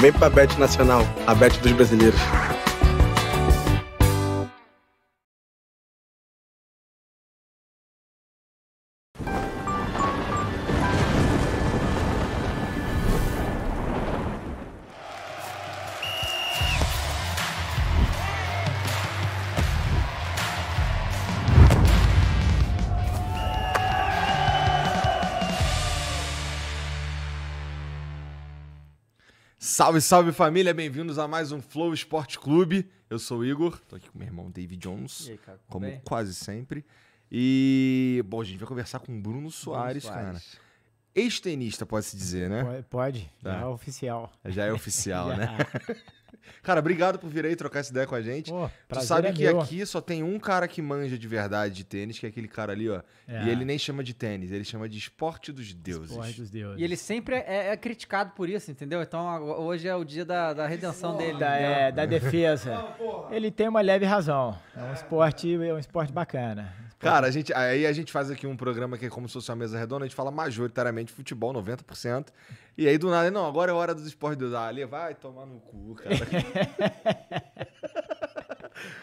Vem pra Bet Nacional, a Bet dos brasileiros. Salve, salve família, bem-vindos a mais um Flow Esporte Clube. Eu sou o Igor, tô aqui com meu irmão David Jones, aí, cara, como bem? quase sempre. E, bom, a gente vai conversar com o Bruno Soares, Bruno Soares. cara. Ex-tenista, pode-se dizer, né? Pode, pode. Tá. já é oficial. Já é oficial, né? Cara, obrigado por vir aí trocar essa ideia com a gente. Pô, tu sabe é que meu. aqui só tem um cara que manja de verdade de tênis, que é aquele cara ali, ó. É. E ele nem chama de tênis, ele chama de esporte dos deuses. Esporte dos deuses. E ele sempre é, é criticado por isso, entendeu? Então hoje é o dia da, da redenção Porra, dele. Da, é, da defesa. Não, ele tem uma leve razão. É um esporte, é um esporte bacana. Cara, a gente, aí a gente faz aqui um programa que é como se fosse uma mesa redonda, a gente fala majoritariamente futebol, 90%. E aí do nada, não, agora é hora dos esportes do ah, Ali, vai tomar no cu, cara.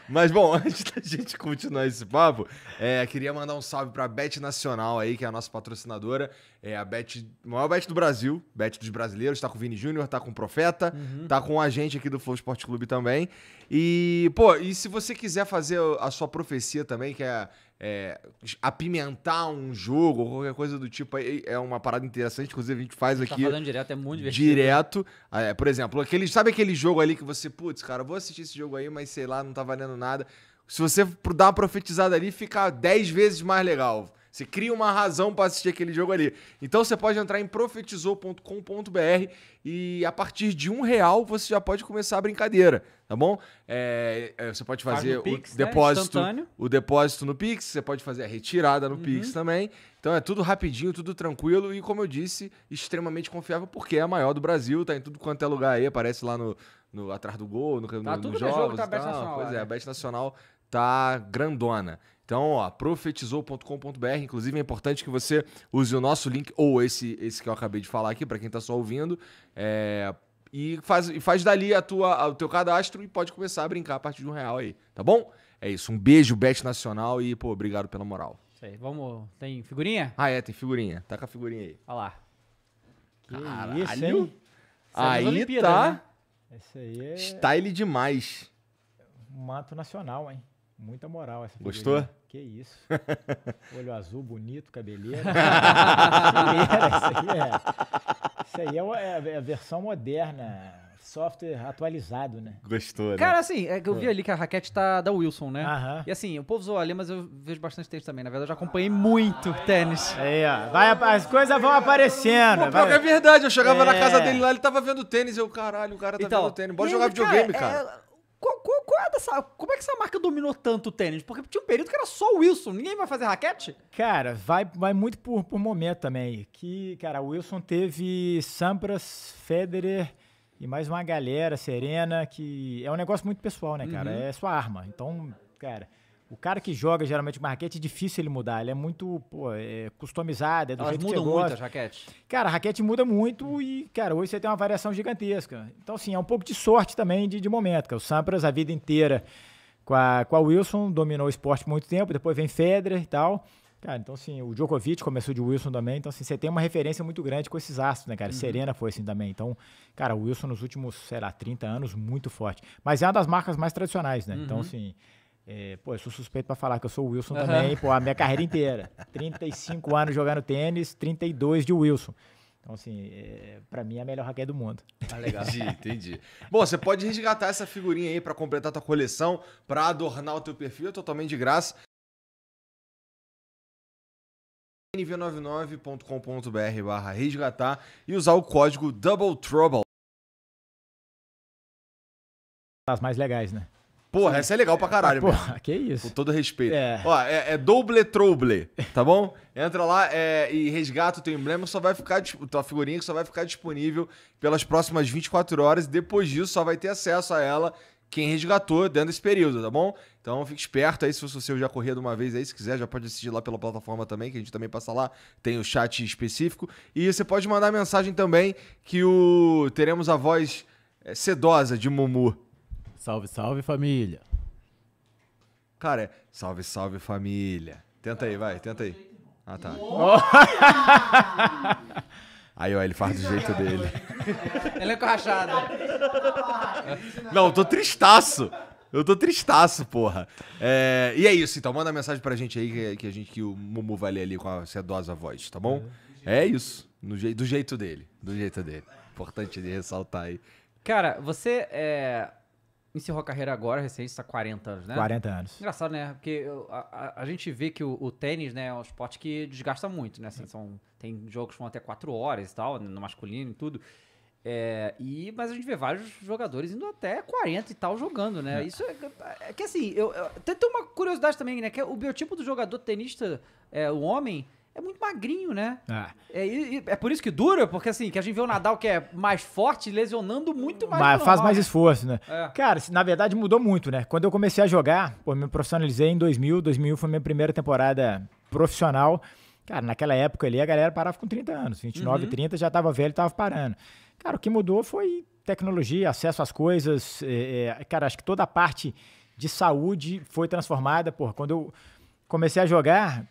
Mas bom, antes da gente continuar esse papo, é, queria mandar um salve para a Bet Nacional aí, que é a nossa patrocinadora. É a Bet, maior Bet do Brasil, Bet dos brasileiros, tá com o Vini Júnior, tá com o Profeta, uhum. tá com a gente aqui do Flow Esporte Clube também. E, pô, e se você quiser fazer a sua profecia também, que é é, apimentar um jogo ou qualquer coisa do tipo é uma parada interessante, inclusive a gente faz tá aqui. Tá falando direto, é muito divertido. Direto. Ah, é, por exemplo, aquele, sabe aquele jogo ali que você, putz, cara, vou assistir esse jogo aí, mas sei lá, não tá valendo nada. Se você dar uma profetizada ali, fica 10 vezes mais legal. Você cria uma razão para assistir aquele jogo ali. Então você pode entrar em profetizou.com.br e a partir de um real você já pode começar a brincadeira, tá bom? É, é você pode fazer Faz o né? depósito, né? o depósito no Pix, você pode fazer a retirada no uhum. Pix também. Então é tudo rapidinho, tudo tranquilo e como eu disse, extremamente confiável porque é a maior do Brasil, tá em tudo quanto é lugar aí, aparece lá no, no atrás do gol, no, tá no, tudo no jogos, jogo, tá, Nacional, pois é, a Bet Nacional tá grandona. Então, ó, profetizou.com.br. Inclusive, é importante que você use o nosso link, ou esse, esse que eu acabei de falar aqui, para quem está só ouvindo, é, e, faz, e faz dali a tua, o teu cadastro e pode começar a brincar a partir de um real aí, tá bom? É isso. Um beijo, Bet Nacional, e, pô, obrigado pela moral. Isso aí. Vamos. Tem figurinha? Ah, é, tem figurinha. Tá com a figurinha aí. Olha lá. Que Caralho. Isso, hein? É aí tá. Né? Esse aí é. Style demais. Mato nacional, hein? Muita moral essa figurinha. Gostou? Que isso. Olho azul, bonito, cabeleira. cabeleira isso aí é, isso aí é, é, é a versão moderna software atualizado, né? Gostou, né? Cara, assim, é, eu vi ali que a raquete tá da Wilson, né? Aham. E assim, o povo zoa ali, mas eu vejo bastante tênis também. Na verdade, eu já acompanhei muito tênis. Aí, ó. Vai, as coisas vão aparecendo. Pô, vai. é verdade. Eu chegava É. na casa dele lá, ele tava vendo tênis. Eu, caralho, o cara tá Então, vendo tênis. Bora jogar videogame, cara. é- qual, qual parada, sabe? Como é que essa marca dominou tanto o tênis? Porque tinha um período que era só o Wilson, ninguém vai fazer raquete? Cara, vai, vai muito por, por momento também. Que, cara, o Wilson teve Sampras, Federer e mais uma galera, Serena, que é um negócio muito pessoal, né, cara? Uhum. É sua arma. Então, cara. O cara que joga geralmente uma raquete é difícil ele mudar. Ele é muito pô, é é do Elas jeito mudam que você muito as raquetes? Cara, a raquete muda muito e, cara, hoje você tem uma variação gigantesca. Então, assim, é um pouco de sorte também de, de momento. Cara. O Sampras, a vida inteira com a, com a Wilson, dominou o esporte por muito tempo, depois vem Federer e tal. Cara, então, assim, o Djokovic começou de Wilson também. Então, assim, você tem uma referência muito grande com esses astros, né, cara? Uhum. Serena foi assim também. Então, cara, o Wilson nos últimos, sei lá, 30 anos, muito forte. Mas é uma das marcas mais tradicionais, né? Então, uhum. Então, assim é, pô, eu sou suspeito para falar que eu sou o Wilson uhum. também, pô, a minha carreira inteira. 35 anos jogando tênis, 32 de Wilson. Então, assim, é, para mim é a melhor raquete do mundo. Ah, legal. entendi, entendi. Bom, você pode resgatar essa figurinha aí para completar a tua coleção, para adornar o teu perfil, é totalmente de graça. nv99.com.br barra resgatar e usar o código Double Trouble. As mais legais, né? Porra, Sim. essa é legal pra caralho, Porra, que isso. Com todo respeito. É. Ó, é, é doble trouble, tá bom? Entra lá é, e resgata o teu emblema, só vai ficar. Tua figurinha que só vai ficar disponível pelas próximas 24 horas. Depois disso, só vai ter acesso a ela quem resgatou dentro desse período, tá bom? Então fique esperto aí, se você eu já corria de uma vez aí, se quiser, já pode assistir lá pela plataforma também, que a gente também passa lá, tem o chat específico. E você pode mandar mensagem também que o teremos a voz é, sedosa de Mumu Salve, salve família. Cara, é salve, salve família. Tenta aí, vai, tenta aí. Ah, tá. Aí, ó, ele faz do jeito é dele. Ele é corrachado. Não, eu tô tristaço. Eu tô tristaço, porra. É, e é isso, então. Manda mensagem pra gente aí que, que a gente que o Mumu vai ler ali com a sedosa voz, tá bom? É isso. No je, do jeito dele. Do jeito dele. Importante de ressaltar aí. Cara, você é Encerrou a carreira agora, recente, está 40 anos, né? 40 anos. Engraçado, né? Porque a, a, a gente vê que o, o, tênis, né, é um esporte que desgasta muito, né? Assim, são, tem jogos que vão até 4 horas e tal, né, no masculino e tudo. É, e, mas a gente vê vários jogadores indo até 40 e tal jogando, né? É. Isso é, é que assim, eu, eu, tem uma curiosidade também, né? Que é o biotipo do jogador tenista, é, o homem, é muito magrinho, né? É. É, é por isso que dura, porque assim, que a gente vê o Nadal que é mais forte, lesionando muito mais. Mas faz mais esforço, né? É. Cara, na verdade mudou muito, né? Quando eu comecei a jogar, pô, me profissionalizei em 2000, 2000 foi minha primeira temporada profissional. Cara, naquela época ali a galera parava com 30 anos, 29, uhum. 30 já tava velho, tava parando. Cara, o que mudou foi tecnologia, acesso às coisas, é, é cara, acho que toda a parte de saúde foi transformada, porra, quando eu comecei a jogar,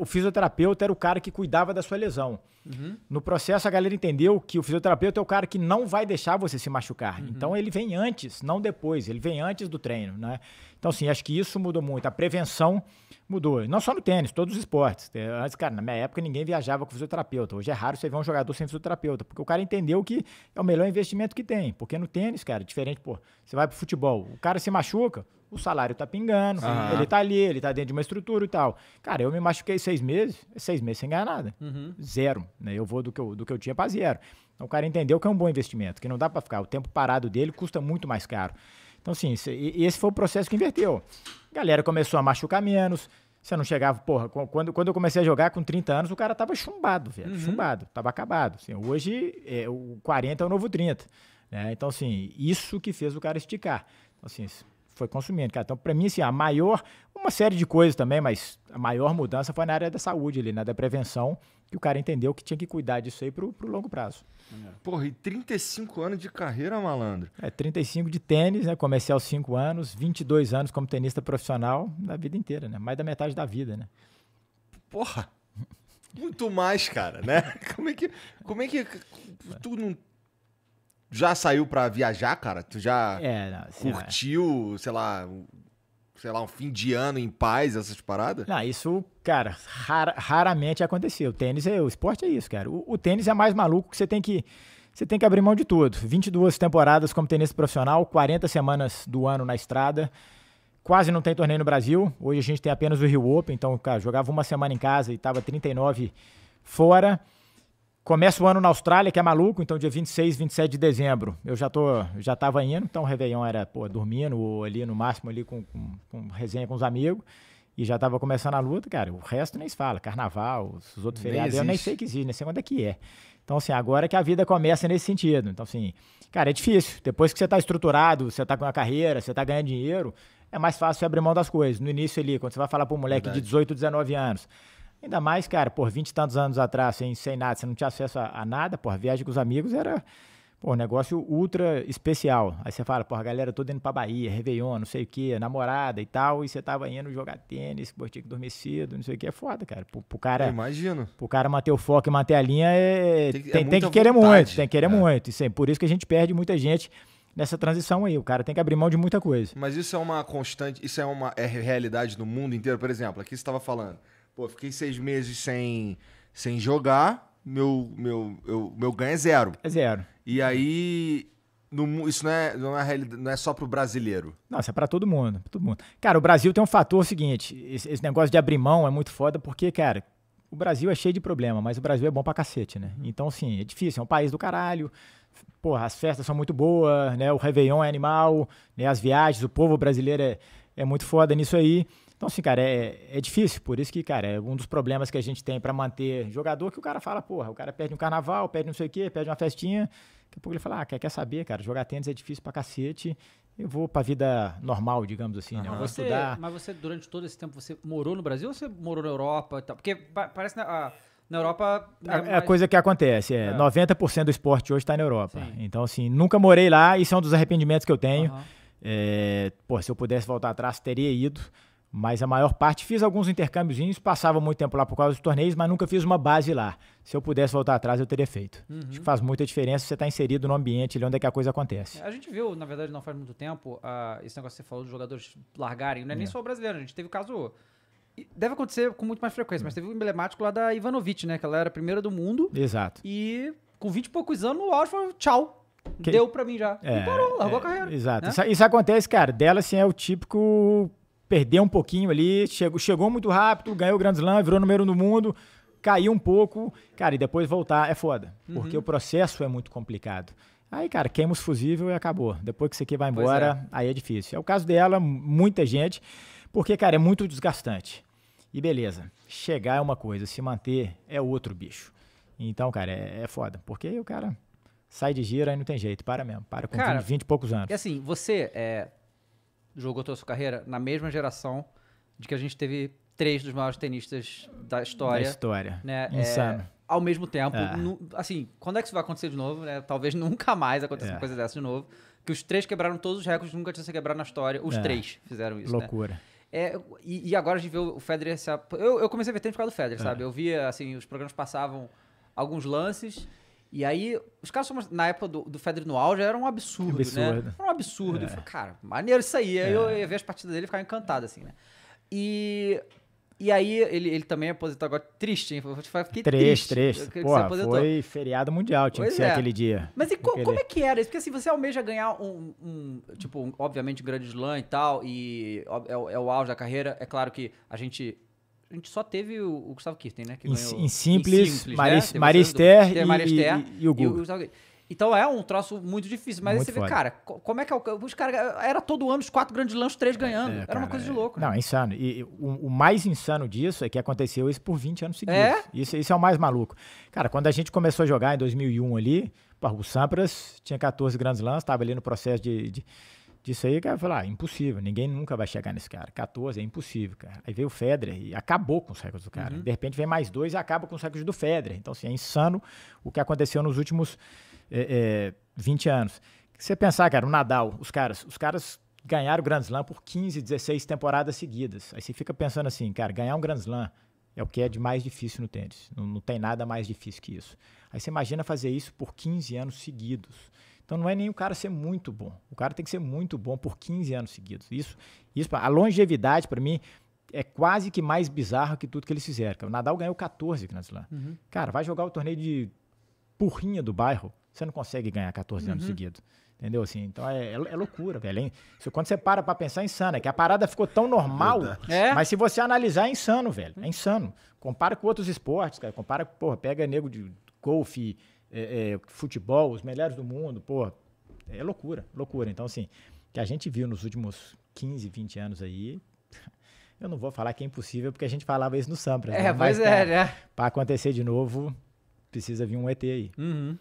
o fisioterapeuta era o cara que cuidava da sua lesão. Uhum. No processo, a galera entendeu que o fisioterapeuta é o cara que não vai deixar você se machucar. Uhum. Então, ele vem antes, não depois. Ele vem antes do treino, né? Então, assim, acho que isso mudou muito. A prevenção mudou. Não só no tênis, todos os esportes. É, antes, cara, na minha época, ninguém viajava com fisioterapeuta. Hoje é raro você ver um jogador sem fisioterapeuta, porque o cara entendeu que é o melhor investimento que tem. Porque no tênis, cara, é diferente, pô, você vai pro futebol, o cara se machuca, o salário tá pingando, uhum. ele tá ali, ele tá dentro de uma estrutura e tal. Cara, eu me machuquei seis meses, seis meses sem ganhar nada. Uhum. Zero. Né? Eu vou do que eu, do que eu tinha para zero. Então o cara entendeu que é um bom investimento, que não dá para ficar. O tempo parado dele custa muito mais caro. Então, sim esse foi o processo que inverteu. A galera começou a machucar menos. Você não chegava, porra, quando, quando eu comecei a jogar com 30 anos, o cara tava chumbado, velho. Uhum. Chumbado, tava acabado. Assim, hoje, é, o 40 é o novo 30. Né? Então, assim, isso que fez o cara esticar. Então, assim, foi consumindo, cara. Então, para mim, assim, a maior, uma série de coisas também, mas a maior mudança foi na área da saúde ali, né? Da prevenção que o cara entendeu que tinha que cuidar disso aí pro, pro longo prazo. Porra, e 35 anos de carreira, malandro. É, 35 de tênis, né? Comecei aos 5 anos, 22 anos como tenista profissional, na vida inteira, né? Mais da metade da vida, né? Porra! Muito mais, cara, né? Como é que. Como é que. Tu não. Já saiu pra viajar, cara? Tu já é, não, assim, curtiu, sei lá, sei lá, um fim de ano em paz, essas paradas? Não, isso, cara, rar, raramente aconteceu. O tênis é, o esporte é isso, cara. O, o, tênis é mais maluco que você tem que você tem que abrir mão de tudo. 22 temporadas como tenista profissional, 40 semanas do ano na estrada. Quase não tem torneio no Brasil. Hoje a gente tem apenas o Rio Open, então, cara, jogava uma semana em casa e tava 39 fora. Começa o ano na Austrália, que é maluco, então dia 26, 27 de dezembro. Eu já tô, já tava indo, então o Réveillon era, pô, dormindo, ou ali no máximo ali com, com, com resenha com os amigos. E já tava começando a luta, cara. O resto nem se fala. Carnaval, os outros nem feriados, existe. eu nem sei que existe, nem sei quando é que é. Então, assim, agora que a vida começa nesse sentido. Então, assim, cara, é difícil. Depois que você tá estruturado, você tá com uma carreira, você tá ganhando dinheiro, é mais fácil você abrir mão das coisas. No início ali, quando você vai falar para um moleque Verdade. de 18, 19 anos, Ainda mais, cara, por 20 e tantos anos atrás, sem, sem nada, você não tinha acesso a, a nada, porra, viagem com os amigos era, um negócio ultra especial. Aí você fala, porra, galera toda indo pra Bahia, Réveillon, não sei o quê, namorada e tal, e você tava indo jogar tênis, pô, tinha que dormir cedo, não sei o que, é foda, cara. Pro, pro cara. Eu imagino. Pro cara manter o foco e manter a linha, é, tem, tem, é tem que querer vontade. muito, tem que querer é. muito. Isso é, por isso que a gente perde muita gente nessa transição aí. O cara tem que abrir mão de muita coisa. Mas isso é uma constante, isso é uma é realidade no mundo inteiro, por exemplo, aqui você estava falando. Pô, fiquei seis meses sem, sem jogar, meu, meu, eu, meu ganho é zero. É zero. E aí, no, isso não é, não, é não é só pro brasileiro. Nossa, é pra todo mundo, pra todo mundo. Cara, o Brasil tem um fator seguinte, esse, esse negócio de abrir mão é muito foda, porque, cara, o Brasil é cheio de problema, mas o Brasil é bom pra cacete, né? Uhum. Então, assim, é difícil, é um país do caralho. Porra, as festas são muito boas, né? O Réveillon é animal, né? As viagens, o povo brasileiro é, é muito foda nisso aí. Então, assim, cara, é, é difícil. Por isso que, cara, é um dos problemas que a gente tem para manter jogador que o cara fala, porra, o cara perde um carnaval, perde não sei o quê, perde uma festinha. Daqui a pouco ele fala, ah, quer, quer saber, cara, jogar tênis é difícil pra cacete. Eu vou pra vida normal, digamos assim, uhum. né? Eu vou você, estudar. Mas você, durante todo esse tempo, você morou no Brasil ou você morou na Europa e tal? Porque parece... Na, na Europa. Né, é, é mais... a coisa que acontece. É, é. 90% do esporte hoje está na Europa. Sim. Então, assim, nunca morei lá. Isso é um dos arrependimentos que eu tenho. Uhum. É, pô, se eu pudesse voltar atrás, teria ido mas a maior parte fiz alguns intercâmbiozinhos, passava muito tempo lá por causa dos torneios, mas nunca fiz uma base lá. Se eu pudesse voltar atrás, eu teria feito. Uhum. Acho que faz muita diferença você estar tá inserido no ambiente ali onde é que a coisa acontece. É, a gente viu, na verdade, não faz muito tempo, uh, esse negócio que você falou dos jogadores largarem, não é, é. nem só o brasileiro, a gente teve o caso. Deve acontecer com muito mais frequência, mas teve o um emblemático lá da Ivanovic, né? Que ela era primeira do mundo. Exato. E com 20 e poucos anos, o Alves falou: tchau, que... Deu pra mim já. É, e parou, largou é, a carreira. Exato. Né? Isso, isso, acontece, cara. Dela, assim, é o típico perdeu um pouquinho ali, chegou, chegou muito rápido, ganhou o Grand Slam, virou número um do mundo, caiu um pouco, cara, e depois voltar é foda, uhum. porque o processo é muito complicado. Aí, cara, queima os fusível e acabou. Depois que você aqui vai embora, é. aí é difícil. É o caso dela, muita gente, porque, cara, é muito desgastante. E beleza, chegar é uma coisa, se manter é outro bicho. Então, cara, é, é foda, porque o cara sai de gira e não tem jeito, para mesmo, para com cara, 20, 20 e poucos anos. E assim, você é, jogou toda a sua carreira na mesma geração de que a gente teve três dos maiores tenistas da história. Da história. Né? É, Insano. É, ao mesmo tempo, é. no, assim, quando é que isso vai acontecer de novo? Né? Talvez nunca mais aconteça é. uma coisa dessa de novo. Que os três quebraram todos os recordes, nunca tinha se quebrado na história. Os é. três fizeram isso. Né? Loucura. Né? É, e, e, agora a gente vê o Federer se. Eu, eu comecei a ver tempo por causa do Federer, é. sabe? Eu via, assim, os programas passavam alguns lances e aí, os caras, na época do, do Federer no auge, era um absurdo, absurdo. né? Era um absurdo. É. Eu falei, cara, maneiro isso aí. Aí é. eu ia ver as partidas dele e ficava encantado, assim, né? E e aí, ele, ele também aposentou agora. Triste, hein? fiquei três, triste. Três, três. Foi feriado mundial, tinha pois que ser é. aquele dia. Mas e co como é que era isso? Porque assim, você almeja ganhar um, um tipo, um, obviamente, um grande slam e tal, e é, é, o auge da carreira. É claro que a gente a gente só teve o, Gustavo Kirsten, né? Que em, ganhou, em simples, em Maris, né? e, e, e, o Google. Então é um troço muito difícil. Mas muito aí você foda. vê, cara, como é que é o. Os caras. Era todo ano os quatro grandes lanches, três é, ganhando. É, era cara, uma coisa é, de louco, né? Não, é insano. E, e o, o, mais insano disso é que aconteceu isso por 20 anos seguidos. É? Isso, isso é o mais maluco. Cara, quando a gente começou a jogar em 2001 ali, o Sampras tinha 14 grandes lances, estava ali no processo de, de Disso aí, o cara falou, ah, impossível, ninguém nunca vai chegar nesse cara. 14 é impossível, cara. Aí veio o Federer e acabou com os recordes do cara. Uhum. De repente vem mais dois e acaba com os recordes do Federer. Então, assim, é insano o que aconteceu nos últimos é, é, 20 anos. Você pensar, cara, o Nadal, os caras, os caras ganharam o Grand Slam por 15, 16 temporadas seguidas. Aí você fica pensando assim, cara, ganhar um Grand Slam é o que é de mais difícil no tênis. Não, não tem nada mais difícil que isso. Aí você imagina fazer isso por 15 anos seguidos. Então não é nem o cara ser muito bom. O cara tem que ser muito bom por 15 anos seguidos. Isso, isso a longevidade para mim é quase que mais bizarro que tudo que eles fizeram. O Nadal ganhou 14 aqui na Uhum. Cara, vai jogar o torneio de porrinha do bairro, você não consegue ganhar 14 uhum. anos seguidos. Entendeu? Assim, então é, é, é loucura, velho. Isso, quando você para pra pensar, é insano. É que a parada ficou tão normal, é? mas se você analisar, é insano, velho. É uhum. insano. Compara com outros esportes, cara. Compara, porra, pega nego de golfe, é, é, futebol, os melhores do mundo, pô, é loucura, loucura. Então, assim, que a gente viu nos últimos 15, 20 anos aí, eu não vou falar que é impossível, porque a gente falava isso no Sampras. É, né? mas é, né? Pra acontecer de novo, precisa vir um ET aí. Uhum.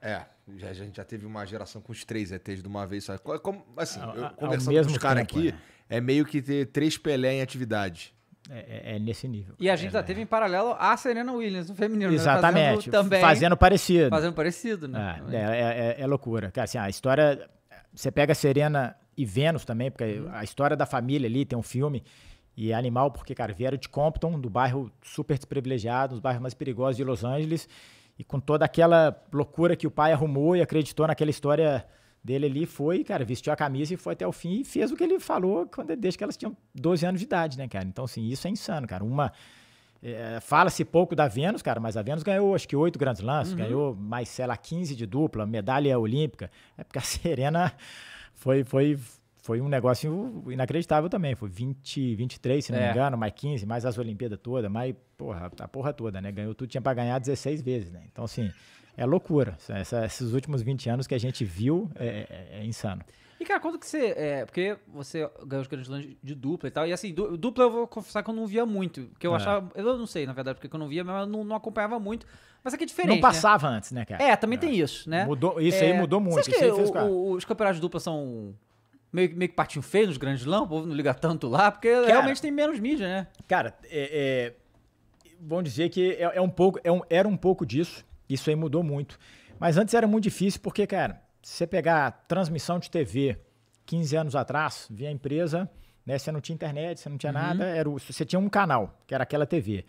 É, já, a gente já teve uma geração com os três ETs de uma vez só. Como, assim, ah, eu, a, ah, conversando com os caras aqui, né? é meio que ter três Pelé em atividade. É, é, é, nesse nível. E a gente é, já né? teve em paralelo a Serena Williams, no feminino. Né? Exatamente. Fazendo, também, fazendo parecido. Fazendo parecido, né? Ah, é, é, é, é loucura. Cara, assim, a história. Você pega a Serena e Vênus também, porque uhum. a história da família ali tem um filme. E é animal, porque, cara, vieram de Compton, do bairro super desprivilegiado, dos bairros mais perigosos de Los Angeles. E com toda aquela loucura que o pai arrumou e acreditou naquela história dele ali foi, cara, vestiu a camisa e foi até o fim e fez o que ele falou quando desde que elas tinham 12 anos de idade, né, cara? Então, assim, isso é insano, cara. Uma. É, Fala-se pouco da Vênus, cara, mas a Vênus ganhou acho que oito grandes lances, uhum. ganhou mais, sei lá, 15 de dupla, medalha olímpica. É porque a Serena foi, foi, foi um negócio inacreditável também. Foi 20, 23, se não é. me engano, mais 15, mais as Olimpíadas todas, mais porra, a porra toda, né? Ganhou tudo, tinha para ganhar 16 vezes, né? Então, assim, é loucura. Essa, esses últimos 20 anos que a gente viu é é, é, é insano. E, cara, quando que você. É, porque você ganhou os grandes lãs de dupla e tal. E assim, dupla eu vou confessar que eu não via muito. Porque eu é. achava. Eu não sei, na verdade, porque eu não via, mas eu não, não acompanhava muito. Mas é que é diferente. Não né? passava né? antes, né, cara? É, também é. tem isso, né? Mudou, isso aí é, mudou muito. Você acha que o, os campeonatos de dupla são meio, meio que patinho feio nos grandes lãs? O povo não liga tanto lá, porque cara, realmente tem menos mídia, né? Cara, é. é vamos dizer que é, um pouco, um, era um pouco disso. Isso aí mudou muito. Mas antes era muito difícil porque, cara, se você pegar transmissão de TV 15 anos atrás, via empresa, né, você não tinha internet, você não tinha uhum. nada, era o, você tinha um canal, que era aquela TV.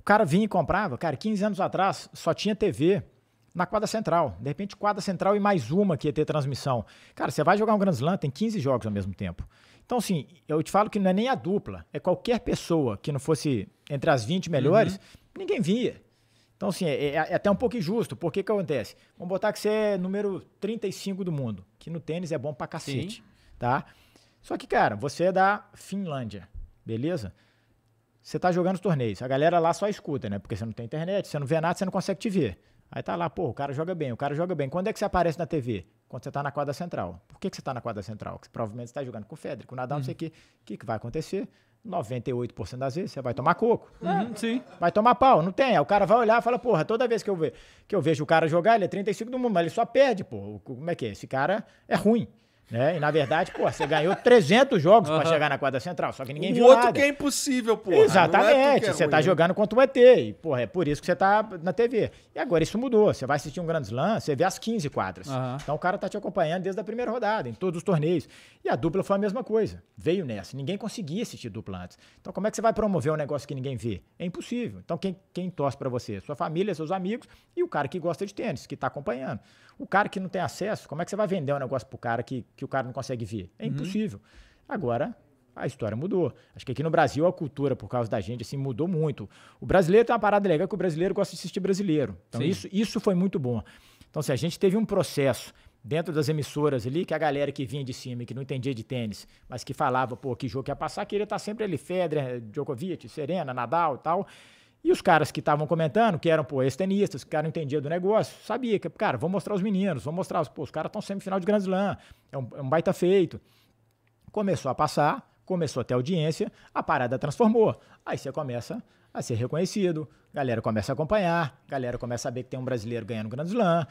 O cara vinha e comprava, cara, 15 anos atrás só tinha TV na quadra central. De repente, quadra central e mais uma que ia ter transmissão. Cara, você vai jogar um Grand Slam, tem 15 jogos ao mesmo tempo. Então, assim, eu te falo que não é nem a dupla, é qualquer pessoa que não fosse entre as 20 melhores, uhum. ninguém via. Então, assim, é, é, é até um pouco injusto. Por que que acontece? Vamos botar que você é número 35 do mundo, que no tênis é bom pra cacete, Sim. tá? Só que, cara, você é da Finlândia, beleza? Você tá jogando os torneios. A galera lá só escuta, né? Porque você não tem internet, você não vê nada, você não consegue te ver. Aí tá lá, pô, o cara joga bem, o cara joga bem. Quando é que você aparece na TV? Quando você tá na quadra central. Por que, que você tá na quadra central? Porque provavelmente você tá jogando com o Federico, com o Nadal, não sei o hum. quê. O que, que vai acontecer? 98% das vezes você vai tomar coco. Uhum, uhum. sim. Vai tomar pau, não tem. Aí o cara vai olhar e fala, porra, toda vez que eu, ve que eu vejo o cara jogar, ele é 35 do mundo, mas ele só perde, pô. Como é que é? Esse cara é ruim. Né? E na verdade, pô, você ganhou 300 jogos uhum. para chegar na quadra central, só que ninguém o viu outro nada. que é impossível, pô. É Exatamente, é você tá jogando contra o ET, e, porra, é por isso que você tá na TV. E agora isso mudou, você vai assistir um Grand Slam, você vê as 15 quadras. Uhum. Então o cara tá te acompanhando desde a primeira rodada, em todos os torneios. E a dupla foi a mesma coisa, veio nessa, ninguém conseguia assistir dupla antes. Então como é que você vai promover um negócio que ninguém vê? É impossível. Então quem, quem torce para você? Sua família, seus amigos e o cara que gosta de tênis, que tá acompanhando. O cara que não tem acesso, como é que você vai vender um negócio pro cara que, que o cara não consegue ver? É uhum. impossível. Uhum. Agora, a história mudou. Acho que aqui no Brasil a cultura, por causa da gente, assim, mudou muito. O brasileiro tem uma parada legal que o brasileiro gosta de assistir brasileiro. Então, isso, isso foi muito bom. Então, se assim, a gente teve um processo dentro das emissoras ali, que a galera que vinha de cima e que não entendia de tênis, mas que falava, pô, que jogo ia passar, queria estar sempre ali, Federer, Djokovic, Serena, Nadal e tal. E os caras que estavam comentando, que eram, pô, ex-tenistas, que cara não entendia do negócio, sabia que, cara, vou mostrar os meninos, vou mostrar, pô, os caras estão semifinal de Grand Slam, é um, é um baita feito. Começou a passar, começou a ter audiência, a parada transformou. Aí você começa a ser reconhecido, galera começa a acompanhar, galera começa a saber que tem um brasileiro ganhando Grand Slam.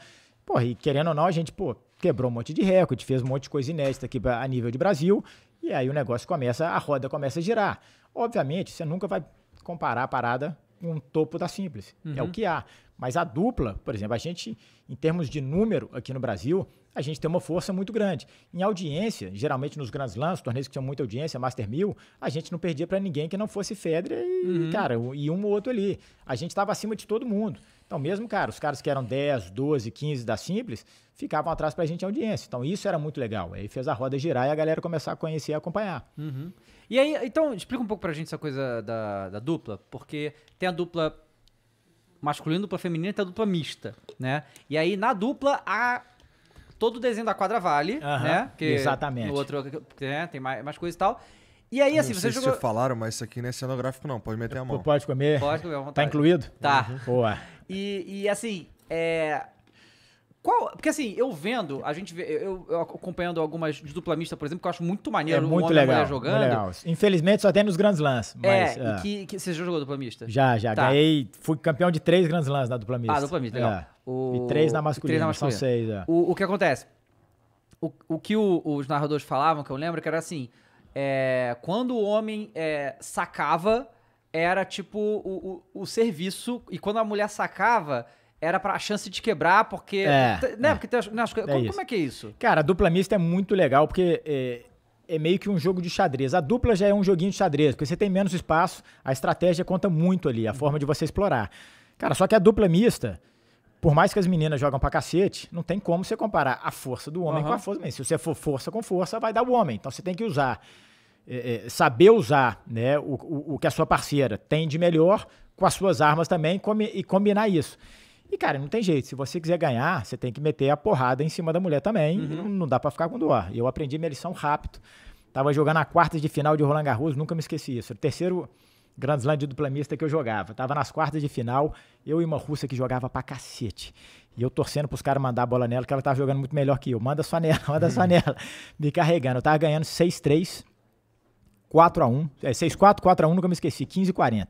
Pô, e querendo ou não, a gente, pô, quebrou um monte de recorde, fez um monte de coisa inédita aqui a nível de Brasil, e aí o negócio começa, a roda começa a girar. Obviamente, você nunca vai comparar a parada um topo da simples. Uhum. É o uhum. que há. Mas a dupla, por exemplo, a gente, em termos de número aqui no Brasil, a gente tem uma força muito grande. Em audiência, geralmente nos grandes lances, torneios que tinham muita audiência, Master 1000, a gente não perdia para ninguém que não fosse Fedra e, uhum. cara, e um ou outro ali. A gente estava acima de todo mundo. Então, mesmo, cara, os caras que eram 10, 12, 15 da Simples ficavam atrás para a gente audiência. Então, isso era muito legal. Aí fez a roda girar e a galera começar a conhecer e acompanhar. Uhum. E aí, então, explica um pouco para a gente essa coisa da, da dupla, porque tem a dupla masculina, dupla feminina e tem a dupla mista, né? E aí, na dupla, a todo o desenho da quadra vale, uhum, né? exatamente. outro né? tem mais, mais coisa e tal. E aí, assim, não você sei jogou... se falaram, mas isso aqui não é cenográfico, não. Pode meter a mão. Pode comer. Pode comer, à tá vontade. Tá incluído? Tá. Boa. E, e assim, é. Qual, porque assim, eu vendo, a gente vê, eu, eu, acompanhando algumas de dupla mista, por exemplo, que eu acho muito maneiro é muito um homem legal, jogando. Legal. Infelizmente só tem nos grandes lances é, Mas, é, é. Que, que, você já jogou dupla mista? Já, já. Tá. Ganhei, fui campeão de três grandes lances na dupla mista. Ah, dupla mista, legal. É. O, e três na masculina, três na masculina. são seis. É. O, o que acontece? O, o que o, os narradores falavam, que eu lembro, que era assim, é, quando o homem é, sacava era tipo o, o, o serviço, e quando a mulher sacava, era para a chance de quebrar, porque. É, né? É. Porque tem né, é como, é que é isso? Cara, a dupla mista é muito legal, porque. É, é meio que um jogo de xadrez. A dupla já é um joguinho de xadrez, porque você tem menos espaço, a estratégia conta muito ali, a uhum. forma de você explorar. Cara, só que a dupla mista, por mais que as meninas jogam pra cacete, não tem como você comparar a força do homem uhum. com a força. Se você for força com força, vai dar o homem. Então você tem que usar é, é, saber usar né, o, o, o, que a sua parceira tem de melhor com as suas armas também come, e combinar isso. E, cara, não tem jeito. Se você quiser ganhar, você tem que meter a porrada em cima da mulher também. Uhum. Não, não, dá para ficar com dor. Eu aprendi minha lição rápido. Tava jogando a quartas de final de Roland Garros, nunca me esqueci isso. O terceiro Grand Slam de duplamista que eu jogava. Tava nas quartas de final, eu e uma russa que jogava pra cacete. E eu torcendo pros caras mandar a bola nela, que ela tava jogando muito melhor que eu. Manda só nela, manda só nela. Me carregando. Eu tava ganhando 6-3, 4x1. É 6x4, 4x1, nunca me esqueci. 15h40.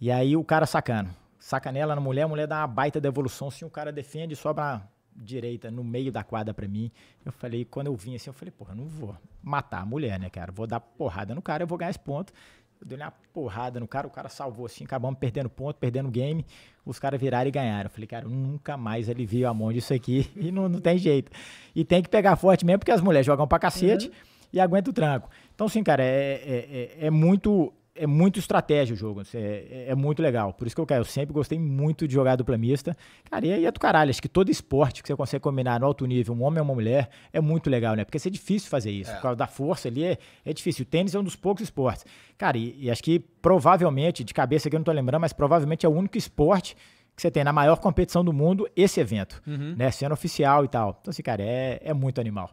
E aí o cara sacando. sacanela na mulher, a mulher dá uma baita devolução. Assim, o cara defende e sobra direita no meio da quadra para mim. Eu falei, quando eu vim assim, eu falei, porra, não vou matar a mulher, né, cara? Vou dar porrada no cara, eu vou ganhar esse ponto. Eu dei uma porrada no cara, o cara salvou assim, acabamos perdendo ponto, perdendo game. Os caras viraram e ganharam. Eu falei, cara, eu nunca mais ele viu a mão disso aqui e não, não tem jeito. E tem que pegar forte mesmo, porque as mulheres jogam pra cacete. Uhum e aguenta o tranco. Então, sim cara, é, é, é, é muito é muito estratégia o jogo. Assim, é, é, é, muito legal. Por isso que eu quero. Eu sempre gostei muito de jogar duplamista. Cara, e aí é do caralho. Acho que todo esporte que você consegue combinar no alto nível, um homem ou uma mulher, é muito legal, né? Porque é difícil fazer isso. É. Por causa da força ali, é, é difícil. O tênis é um dos poucos esportes. Cara, e, e acho que provavelmente, de cabeça aqui eu não tô lembrando, mas provavelmente é o único esporte que você tem na maior competição do mundo esse evento, uhum. né? Sendo oficial e tal. Então, assim, cara, é, é muito animal.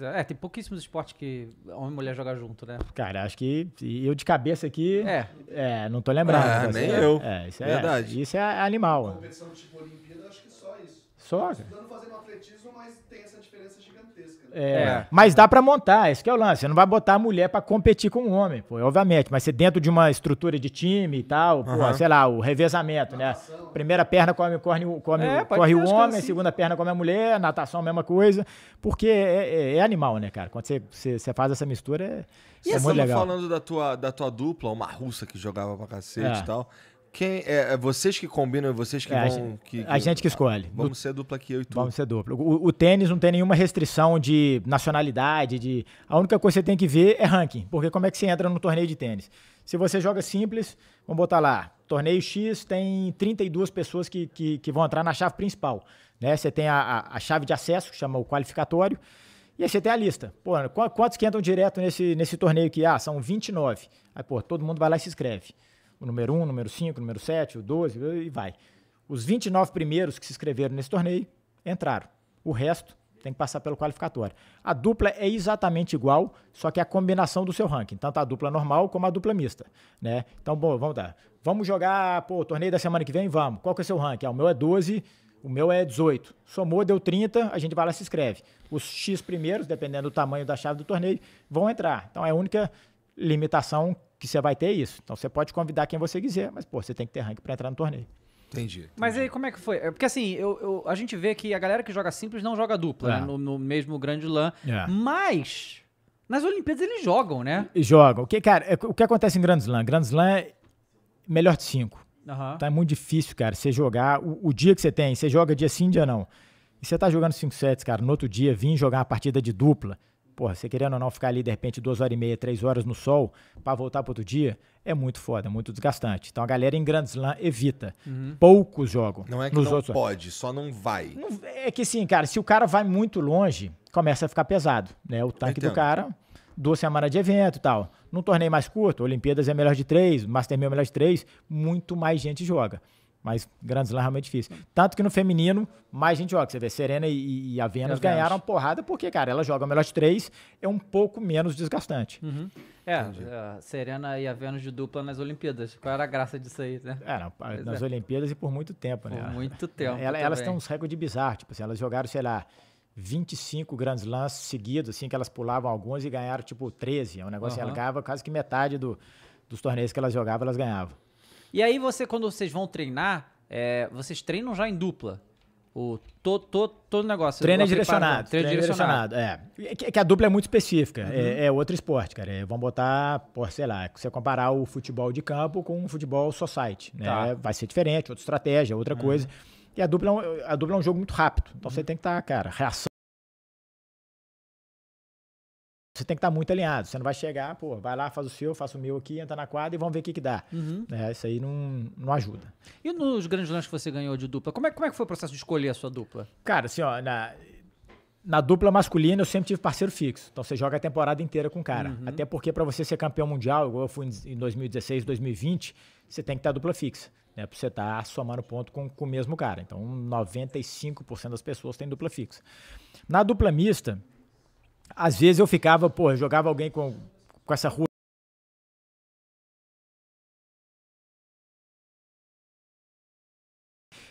É. é, tem pouquíssimos esportes que homem e mulher jogam junto, né? Cara, acho que eu de cabeça aqui. É. é não tô lembrado. Ah, nem é, eu. É, isso é, Verdade. Isso é animal. Competição tipo Olimpíada, acho que só isso. Só? Estudando fazendo atletismo, mas tem essa diferença de é. é, mas dá para montar, esse é o lance. Você não vai botar a mulher para competir com o um homem, pô, obviamente. Mas você dentro de uma estrutura de time e tal, uhum. sei lá, o revezamento, né? natação. né? Primeira perna come, corre, come, é, corre o homem, assim. segunda perna come a mulher, natação mesma coisa. Porque é, é, é, animal, né, cara? Quando você, você, você faz essa mistura, é, e é muito legal. falando da tua, da tua dupla, uma russa que jogava pra cacete e tal. Quem é, é vocês que combinam, vocês que é, vão. Que, que, a gente que escolhe. Vamos ser dupla aqui, eu e tu. Vamos ser dupla. O, o, tênis não tem nenhuma restrição de nacionalidade, de. A única coisa que você tem que ver é ranking, porque como é que você entra no torneio de tênis? Se você joga simples, vamos botar lá, torneio X tem 32 pessoas que, que, que vão entrar na chave principal. Né? Você tem a, a, a chave de acesso, que chama o qualificatório, e aí você tem a lista. Pô, quantos que entram direto nesse, nesse torneio aqui? Ah, são 29. Aí, pô, todo mundo vai lá e se inscreve o número 1, o número 5, o número 7, o 12 e vai. Os 29 primeiros que se inscreveram nesse torneio entraram. O resto tem que passar pelo qualificatório. A dupla é exatamente igual, só que é a combinação do seu ranking, tanto a dupla normal como a dupla mista, né? Então, bom, vamos dar. Vamos jogar, pô, torneio da semana que vem, vamos. Qual que é o seu ranking? Ah, o meu é 12, o meu é 18. Somou, deu 30, a gente vai lá e se inscreve. Os X primeiros, dependendo do tamanho da chave do torneio, vão entrar. Então é a única limitação que você vai ter isso. Então você pode convidar quem você quiser, mas pô, você tem que ter rank para entrar no torneio. Entendi, entendi, Mas aí como é que foi? É, porque assim, eu, eu, a gente vê que a galera que joga simples não joga dupla, né? é. né? no, no, mesmo grande LAN. É. Mas nas Olimpíadas eles jogam, né? Jogam. O que, cara, é, o que acontece em grandes LAN? Grandes LAN é melhor de cinco. Uhum. Tá é muito difícil, cara, você jogar. O, o, dia que você tem, você joga dia sim, dia não. E você tá jogando cinco sets, cara, no outro dia, vim jogar uma partida de dupla porra, você querendo ou não ficar ali de repente duas horas e meia, três horas no sol para voltar para outro dia, é muito foda, é muito desgastante. Então a galera em grandes Slam evita. Uhum. Poucos jogam. Não é que não outros. pode, só não vai. Não, é que sim, cara, se o cara vai muito longe, começa a ficar pesado, né? O tanque do cara, duas semanas de evento e tal. Num torneio mais curto, Olimpíadas é melhor de três, Mastermill é melhor de três, muito mais gente joga. Mas Grand Slam é realmente difícil. Tanto que no feminino, mais gente joga. Você vê, Serena e, e a Vênus é ganharam porrada porque, cara, ela joga melhor de três, é um pouco menos desgastante. Uhum. É, a Serena e a Vênus de dupla nas Olimpíadas. Qual era a graça disso aí, né? É, não, nas é. Olimpíadas e por muito tempo, né? Por muito tempo. Ela, elas têm uns recordes bizarros. Tipo assim, elas jogaram, sei lá, 25 grandes lances seguidos, assim, que elas pulavam alguns e ganharam, tipo, 13. É um negócio uhum. Assim, que ela ganhava quase que metade do, dos torneios que elas jogavam, elas ganhavam. E aí você, quando vocês vão treinar, é, vocês treinam já em dupla. O todo to, todo negócio. Treino é direcionado. Treino, é treino é direcionado. É. é que, que, a dupla é muito específica. Uhum. É, é, outro esporte, cara. É, vamos botar, por, sei lá, você comparar o futebol de campo com o futebol society. Né? Tá. Vai ser diferente, outra estratégia, outra uhum. coisa. E a dupla, é um, a dupla é um jogo muito rápido. Então uhum. você tem que estar, tá, cara, reação você tem que estar tá muito alinhado. Você não vai chegar, pô, vai lá, faz o seu, faço o meu aqui, entra na quadra e vamos ver o que, que dá. Uhum. É, isso aí não, não ajuda. E nos grandes lances que você ganhou de dupla, como é, como é que foi o processo de escolher a sua dupla? Cara, assim, ó, na, na dupla masculina eu sempre tive parceiro fixo. Então você joga a temporada inteira com o cara. Uhum. Até porque para você ser campeão mundial, igual eu fui em 2016, 2020, você tem que estar dupla fixa. Né, para você estar tá somando ponto com, com o mesmo cara. Então, 95% das pessoas têm dupla fixa. Na dupla mista, às vezes eu ficava, pô, jogava alguém com, com essa rua.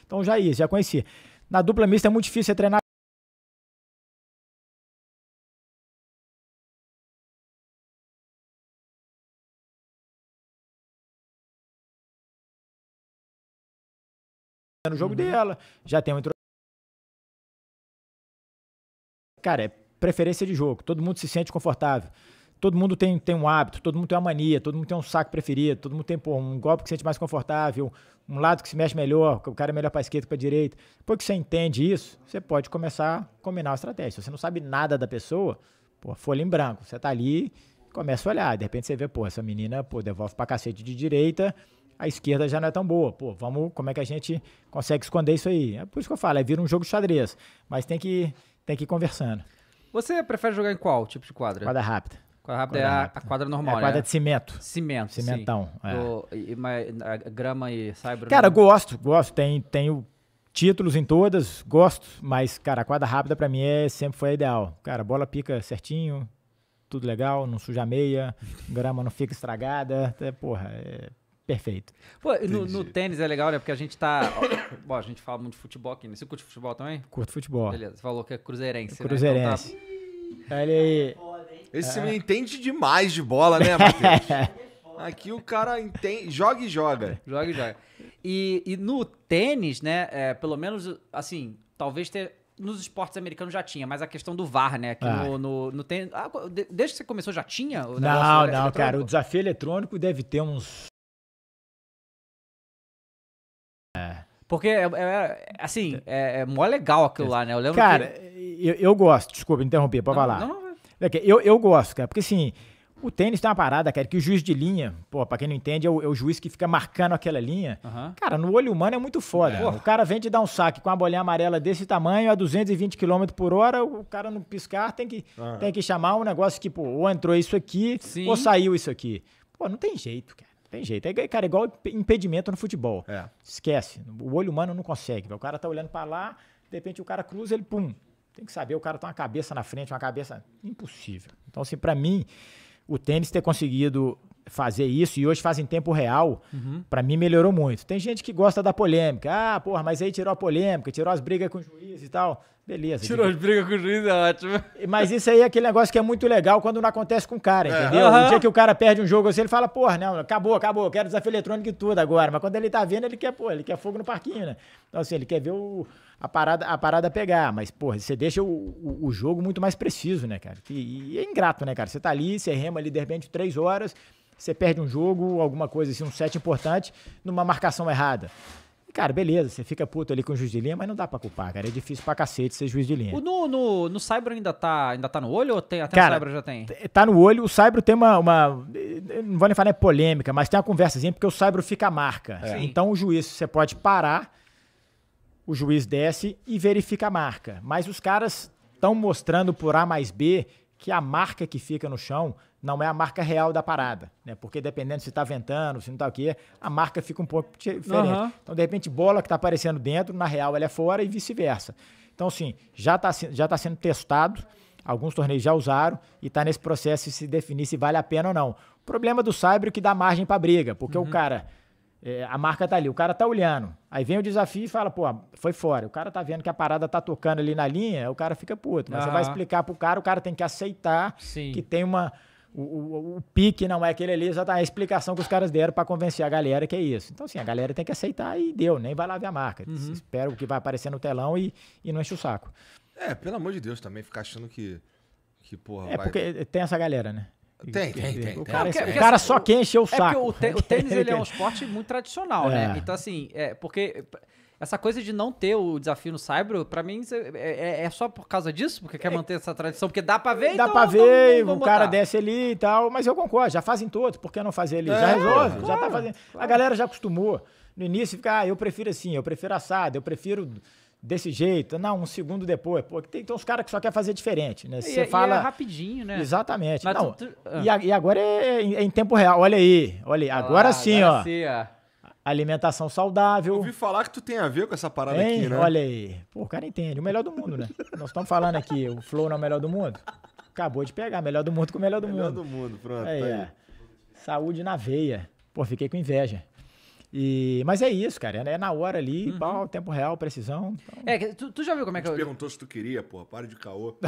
Então já ia, já conhecia. Na dupla mista é muito difícil você treinar. no jogo uhum. dela, já tem intro... Cara, é preferência de jogo. Todo mundo se sente confortável. Todo mundo tem, tem um hábito, todo mundo tem uma mania, todo mundo tem um saco preferido, todo mundo tem pô, um golpe que se sente mais confortável, um lado que se mexe melhor, o cara é melhor para esquerda que para direita. Depois que você entende isso, você pode começar a combinar a estratégia. Se você não sabe nada da pessoa, pô, folha em branco, você tá ali, começa a olhar, de repente você vê, pô, essa menina, pô, devolve para cacete de direita, a esquerda já não é tão boa. Pô, vamos, como é que a gente consegue esconder isso aí? É por isso que eu falo, é vira um jogo de xadrez, mas tem que tem que ir conversando. Você prefere jogar em qual tipo de quadra? Quadra rápida. Quadra rápida quadra é rápida. a, quadra normal, é a quadra né? de cimento. Cimento, Cimentão, sim. É. e, mas, grama e cyber... Cara, não... gosto, gosto. Tem, tenho títulos em todas, gosto. Mas, cara, a quadra rápida pra mim é, sempre foi a ideal. Cara, bola pica certinho, tudo legal, não suja a meia, grama não fica estragada. Até, porra, é, Perfeito. Pô, no, no, tênis é legal, né? Porque a gente tá. Bom, a gente fala muito de futebol aqui, né? Você curte futebol também? Curto futebol. Beleza, você falou que é cruzeirense. Né? Cruzeirense. Né? Então tá... Olha aí. Esse é. entende demais de bola, né, Matheus? Aqui o cara entende, joga e joga. Joga e joga. E, e no tênis, né? É, pelo menos, assim, talvez ter, nos esportes americanos já tinha, mas a questão do VAR, né? aqui ah. no, no, no tênis, ah, desde que você começou já tinha? não, não, cara. O desafio eletrônico deve ter uns é. Porque, é, é, é assim, é, é mó legal aquilo lá, né? Eu lembro Cara, que... eu, eu gosto, desculpa interromper, pode não, falar. não. É eu, eu gosto, cara, porque assim, o tênis tem uma parada, cara, que o juiz de linha, pô, pra quem não entende, é o, é o juiz que fica marcando aquela linha. Uhum. Cara, no olho humano é muito foda. É. O cara vem te dar um saque com uma bolinha amarela desse tamanho a 220 km por hora, o cara no piscar tem que, uhum. tem que chamar um negócio que, tipo, pô, ou entrou isso aqui, Sim. ou saiu isso aqui. Pô, não tem jeito, cara. Tem jeito. É, cara, é igual impedimento no futebol. É. Esquece. O olho humano não consegue. O cara tá olhando para lá, de repente o cara cruza, ele pum. Tem que saber, o cara tá uma cabeça na frente, uma cabeça. Impossível. Então, assim, para mim, o tênis ter conseguido fazer isso e hoje fazem tempo real, uhum. para mim melhorou muito. Tem gente que gosta da polêmica. Ah, porra, mas aí tirou a polêmica, tirou as brigas com o juiz e tal. Beleza. Tirou digo. as brigas com o juiz, é ótimo. Mas isso aí é aquele negócio que é muito legal quando não acontece com o cara, é. entendeu? Uhum. dia que o cara perde um jogo assim, ele fala, porra, não, acabou, acabou, quero desafio eletrônico e tudo agora. Mas quando ele tá vendo, ele quer, pô, ele quer fogo no parquinho, né? Então, assim, ele quer ver o a parada, a parada pegar. Mas, porra, você deixa o, o, o jogo muito mais preciso, né, cara? E, e, é ingrato, né, cara? Você tá ali, você rema ali, de repente, três horas, você perde um jogo, alguma coisa assim, um set importante, numa marcação errada. cara, beleza, você fica puto ali com o juiz de linha, mas não dá pra culpar, cara. É difícil pra cacete ser juiz de linha. O no, no, no Cyber ainda tá, ainda tá no olho ou tem, até cara, o Cyber já tem? Tá no olho. O Cyber tem uma, uma. Não vou nem falar, é polêmica, mas tem uma conversazinha, porque o Cyber fica a marca. É. Então o juiz, você pode parar o juiz desce e verifica a marca. Mas os caras estão mostrando por A mais B que a marca que fica no chão não é a marca real da parada, né? Porque dependendo se está ventando, se não está o quê, a marca fica um pouco diferente. Uhum. Então, de repente, bola que está aparecendo dentro, na real ela é fora e vice-versa. Então, assim, já está já tá sendo testado, alguns torneios já usaram e está nesse processo de se definir se vale a pena ou não. O problema do cyber é que dá margem para briga, porque uhum. o cara é, a marca tá ali, o cara tá olhando. Aí vem o desafio e fala, pô, foi fora. O cara tá vendo que a parada tá tocando ali na linha, o cara fica puto. Mas você vai explicar pro cara, o cara tem que aceitar Sim. que tem uma. O, o, o, pique não é aquele ali, exatamente tá a explicação que os caras deram para convencer a galera que é isso. Então, assim, a galera tem que aceitar e deu, nem vai lá ver a marca. Uhum. Espera o que vai aparecer no telão e, e não enche o saco. É, pelo amor de Deus, também ficar achando que. Que porra, é vai... porque tem essa galera, né? Tem, tem, tem. O cara, é é o cara assim, só quer encher o é saco. É o, o tênis ele é um esporte muito tradicional, né? Então, assim, é, porque essa coisa de não ter o desafio no cyber para mim, é, é, só por causa disso, porque quer manter essa tradição, porque dá pra ver Dá então, pra ver, o cara desce ali e tal, mas eu concordo, já fazem todos, por que não fazer ali? já resolve, claro, já tá fazendo. Claro. A galera já acostumou. No início fica, ah, eu prefiro assim, eu prefiro assado, eu prefiro desse jeito, não, um segundo depois. Pô, tem, tem uns caras que só quer fazer diferente, né? Você é, é fala. é rapidinho, né? Exatamente. Mas não, tu, tu, ah. e, a, e, agora é, é, é, em tempo real. Olha aí, olha aí. Ah, agora ah, sim, agora ó. Sim, Alimentação saudável. Eu ouvi falar que tu tem a ver com essa parada hein? aqui, né? Olha aí. Pô, o cara entende. O melhor do mundo, né? Nós estamos falando aqui, o Flow não é o melhor do mundo. Acabou de pegar, melhor do mundo com o melhor do melhor mundo. Melhor do mundo, pronto. Aí, tá aí. É. Saúde na veia. Pô, fiquei com inveja. E, mas é isso, cara. É, é na hora ali, uhum. pau, tempo real, precisão. Então... É, tu, tu, já viu como é que é eu. Te perguntou se tu queria, pô, para de caô. tu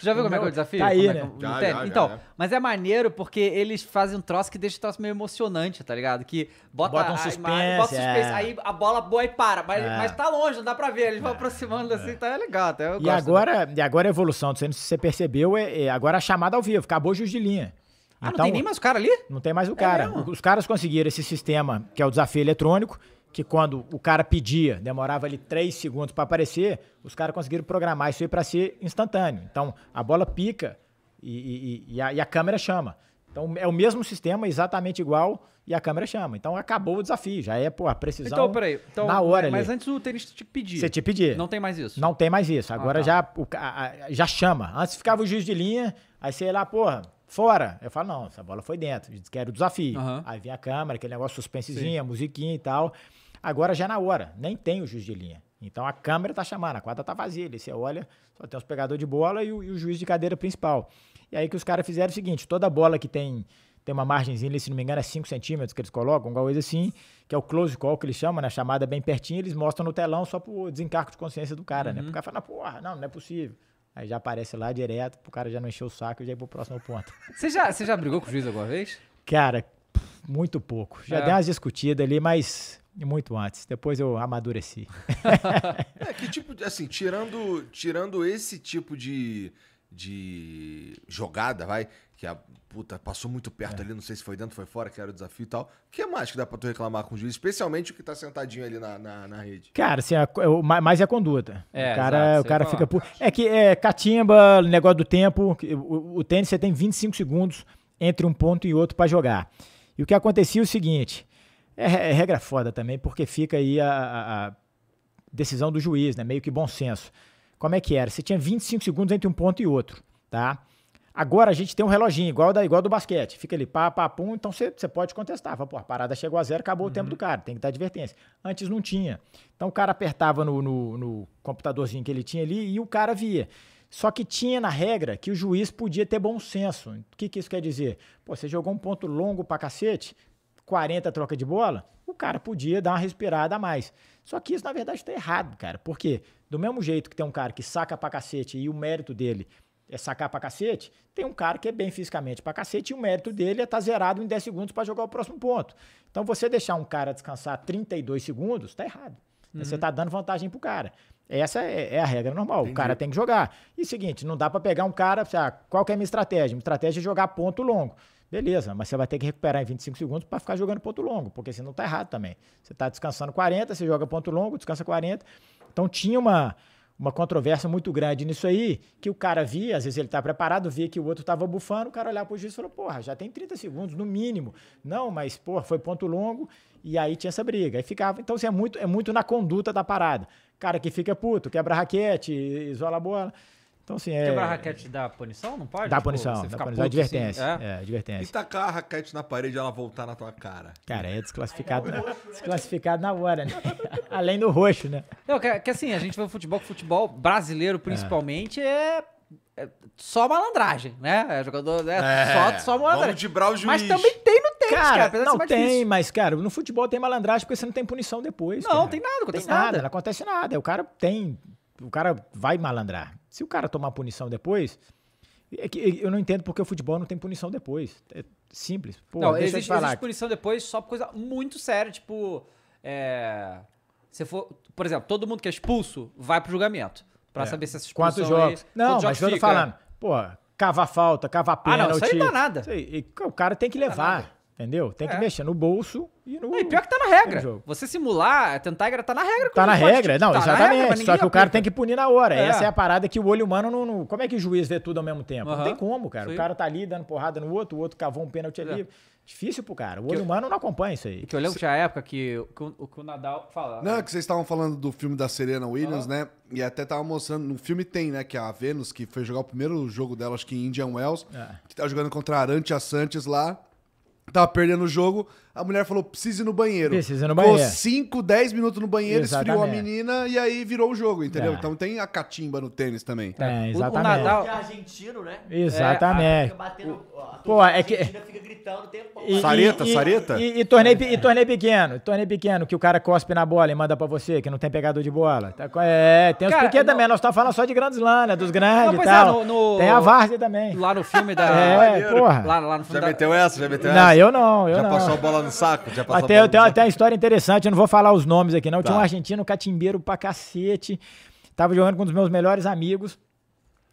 já viu como é que é o desafio? Tá aí, como é né? É que... já, já, já, então, mas é maneiro porque eles fazem um troço que deixa o troço meio emocionante, tá ligado? Que bota, bota um suspense. Imagem, bota suspense é. Aí a bola boa e para. Mas, é. mas tá longe, não dá pra ver. Eles vão aproximando assim, tá legal. Até então e, né? agora, e agora a evolução, não sei se você percebeu, é, agora a chamada ao vivo, acabou o juiz de linha. Ah, então, não tá tem nem mais o cara ali? Não tem mais o é cara. É Os caras conseguiram esse sistema, que é o desafio eletrônico, que quando o cara pedia, demorava ali 3 segundos para aparecer, os caras conseguiram programar isso aí para ser instantâneo. Então, a bola pica e, e, e, a, e, a, câmera chama. Então, é o mesmo sistema, exatamente igual, e a câmera chama. Então, acabou o desafio, já é pô, a precisão então, peraí, então, na hora Mas ali. antes o tenista te pedia. Você te pedia. Não tem mais isso? Não tem mais isso. Agora ah, tá. já, o, a, a, já chama. Antes ficava o juiz de linha, aí você ia lá, porra fora. Eu falo, não, essa bola foi dentro, quer o desafio. Uhum. Aí vem a câmera, aquele negócio suspensezinha, Sim. musiquinha e tal. Agora já é na hora, nem tem o juiz de linha. Então a câmera tá chamando, a quadra tá vazia. Ali você olha, só tem os pegadores de bola e o, e o juiz de cadeira principal. E aí que os caras fizeram o seguinte: toda bola que tem tem uma margemzinha ali, se não me engano, é 5 centímetros que eles colocam, alguma coisa assim, que é o close call que eles chamam, né? Chamada bem pertinho, eles mostram no telão só pro desencargo de consciência do cara, né? uhum. né? Porque cara fala, porra, não, não é possível. Aí já aparece lá direto, pro cara já não encheu o saco e já ir pro próximo ponto. Você já, você já brigou com o juiz alguma vez? Cara, muito pouco. Já é. dei umas discutidas ali, mas muito antes. Depois eu amadureci. é, que tipo, assim, tirando, tirando esse tipo de, de jogada, vai, que a puta passou muito perto é. ali, não sei se foi dentro, foi fora, que era o desafio e tal. O que mais que dá pra tu reclamar com o juiz? Especialmente o que tá sentadinho ali na, na, na rede. Cara, assim, a, é o, mais é a conduta. É, o cara, exato, o cara fica. Por... É que é catimba, negócio do tempo. O, o tênis você tem 25 segundos entre um ponto e outro para jogar. E o que acontecia é o seguinte: é, é regra foda também, porque fica aí a, a, a decisão do juiz, né? Meio que bom senso. Como é que era? Você tinha 25 segundos entre um ponto e outro, tá? Agora a gente tem um reloginho igual, da, igual do basquete. Fica ali, pá, pá, pum. Então você pode contestar. Fala, pô, a parada chegou a zero, acabou uhum. o tempo uhum. do cara. Tem que dar advertência. Antes não tinha. Então o cara apertava no, no, no, computadorzinho que ele tinha ali e o cara via. Só que tinha na regra que o juiz podia ter bom senso. O que, que isso quer dizer? Pô, você jogou um ponto longo pra cacete, 40 troca de bola, o cara podia dar uma respirada a mais. Só que isso, na verdade, está errado, cara. Porque do mesmo jeito que tem um cara que saca pra cacete e o mérito dele é sacar pra cacete, tem um cara que é bem fisicamente pra cacete e o mérito dele é estar tá zerado em 10 segundos para jogar o próximo ponto. Então você deixar um cara descansar 32 segundos, tá errado. Né? Uhum. Você tá dando vantagem pro cara. Essa é, é a regra normal. Entendi. O cara tem que jogar. E seguinte, não dá para pegar um cara, sabe, ah, qual que é a minha estratégia? Minha estratégia é jogar ponto longo. Beleza, mas você vai ter que recuperar em 25 segundos para ficar jogando ponto longo, porque senão não tá errado também. Você tá descansando 40, você joga ponto longo, descansa 40. Então tinha uma uma controvérsia muito grande nisso aí, que o cara via, às vezes ele tá preparado, via que o outro tava bufando, o cara olhava pro juiz e falou, porra, já tem 30 segundos no mínimo. Não, mas, porra, foi ponto longo, e aí tinha essa briga. Aí ficava, então, assim, é muito, é muito na conduta da parada. Cara que fica puto, quebra raquete, isola a bola. Então, assim, é... Quebrar raquete dá punição? Não pode? Dá tipo, punição, dá punição. É puto, assim, advertência. Assim, é? é? advertência. E tacar a raquete na parede e ela voltar na tua cara. Cara, é desclassificado, né? desclassificado na hora, né? Além do roxo, né? Não, que, que, assim, a gente vê o futebol, que o futebol brasileiro principalmente é. é... só malandragem, né? É jogador, né? É, só, só malandragem. Vamos dibrar o juiz. Mas também tem no tênis, cara. cara não tem, difícil. mas, cara, no futebol tem malandragem porque você não tem punição depois. Não, cara. tem nada, acontece tem nada. nada. Não acontece nada. É, o cara tem. O cara vai malandrar. Se o cara tomar punição depois, é que é, eu não entendo porque o futebol não tem punição depois. É simples. Pô, não, existe, existe, punição depois só por coisa muito séria, tipo. É, se for, por exemplo, todo mundo que é expulso vai pro julgamento. Pra é. saber se essas expulsão Quantos jogos? Aí, não, mas jogos eu tô falando, pô, cavar falta, cavar pena. Ah, não, isso aí não dá nada. Aí, o cara tem que levar. Entendeu? Tem que é. mexer no bolso e no. e pior que tá na regra. Você simular, tentar tá, tá na regra. Tá na regra? não, tá exatamente. Regra, só que o cara tem que punir na hora. É. Essa é a parada que o olho humano não, não, Como é que o juiz vê tudo ao mesmo tempo? Não tem como, cara. Sim. O cara tá ali dando porrada no outro, o outro cavou um pênalti ali. É. Difícil pro cara. O olho humano não acompanha isso aí. Que eu lembro que tinha a época que, o, que o Nadal falava. Não, é que vocês estavam falando do filme da Serena Williams, né? E até tava mostrando. No filme tem, né? Que é a Venus, que foi jogar o primeiro jogo dela, acho que em Indian Wells, que tá jogando contra a Arantia Sanches lá tava perdendo o jogo, a mulher falou, precisa ir no banheiro. Precisa ir no banheiro. Ficou 5, 10 minutos no banheiro, exatamente. esfriou a menina e aí virou o jogo, entendeu? É. Então tem a catimba no tênis também. É, exatamente. É, o, o Nadal... é argentino, né? É, exatamente. É, batendo, a Pô, é que... fica gritando o tempo. E, sareta, e, sareta? E, e, tornei, e tornei pequeno, tornei pequeno, que o cara cospe na bola e manda pra você, que não tem pegador de bola. Tá é, tem os pequenos também, nós estamos falando só de grandes lã, né? Dos grandes e é, tal. É, no, no... Tem a várzea também. Lá no filme da... É, porra. Lá, lá no filme já da... meteu essa? Já meteu não, essa? Não, eu não, eu já não. Já passou a bola no no saco. Já até, eu tenho até uma história interessante, eu não vou falar os nomes aqui, não. Tá. Tinha um tá. argentino catimbeiro pra cacete. Tava jogando com um dos meus melhores amigos.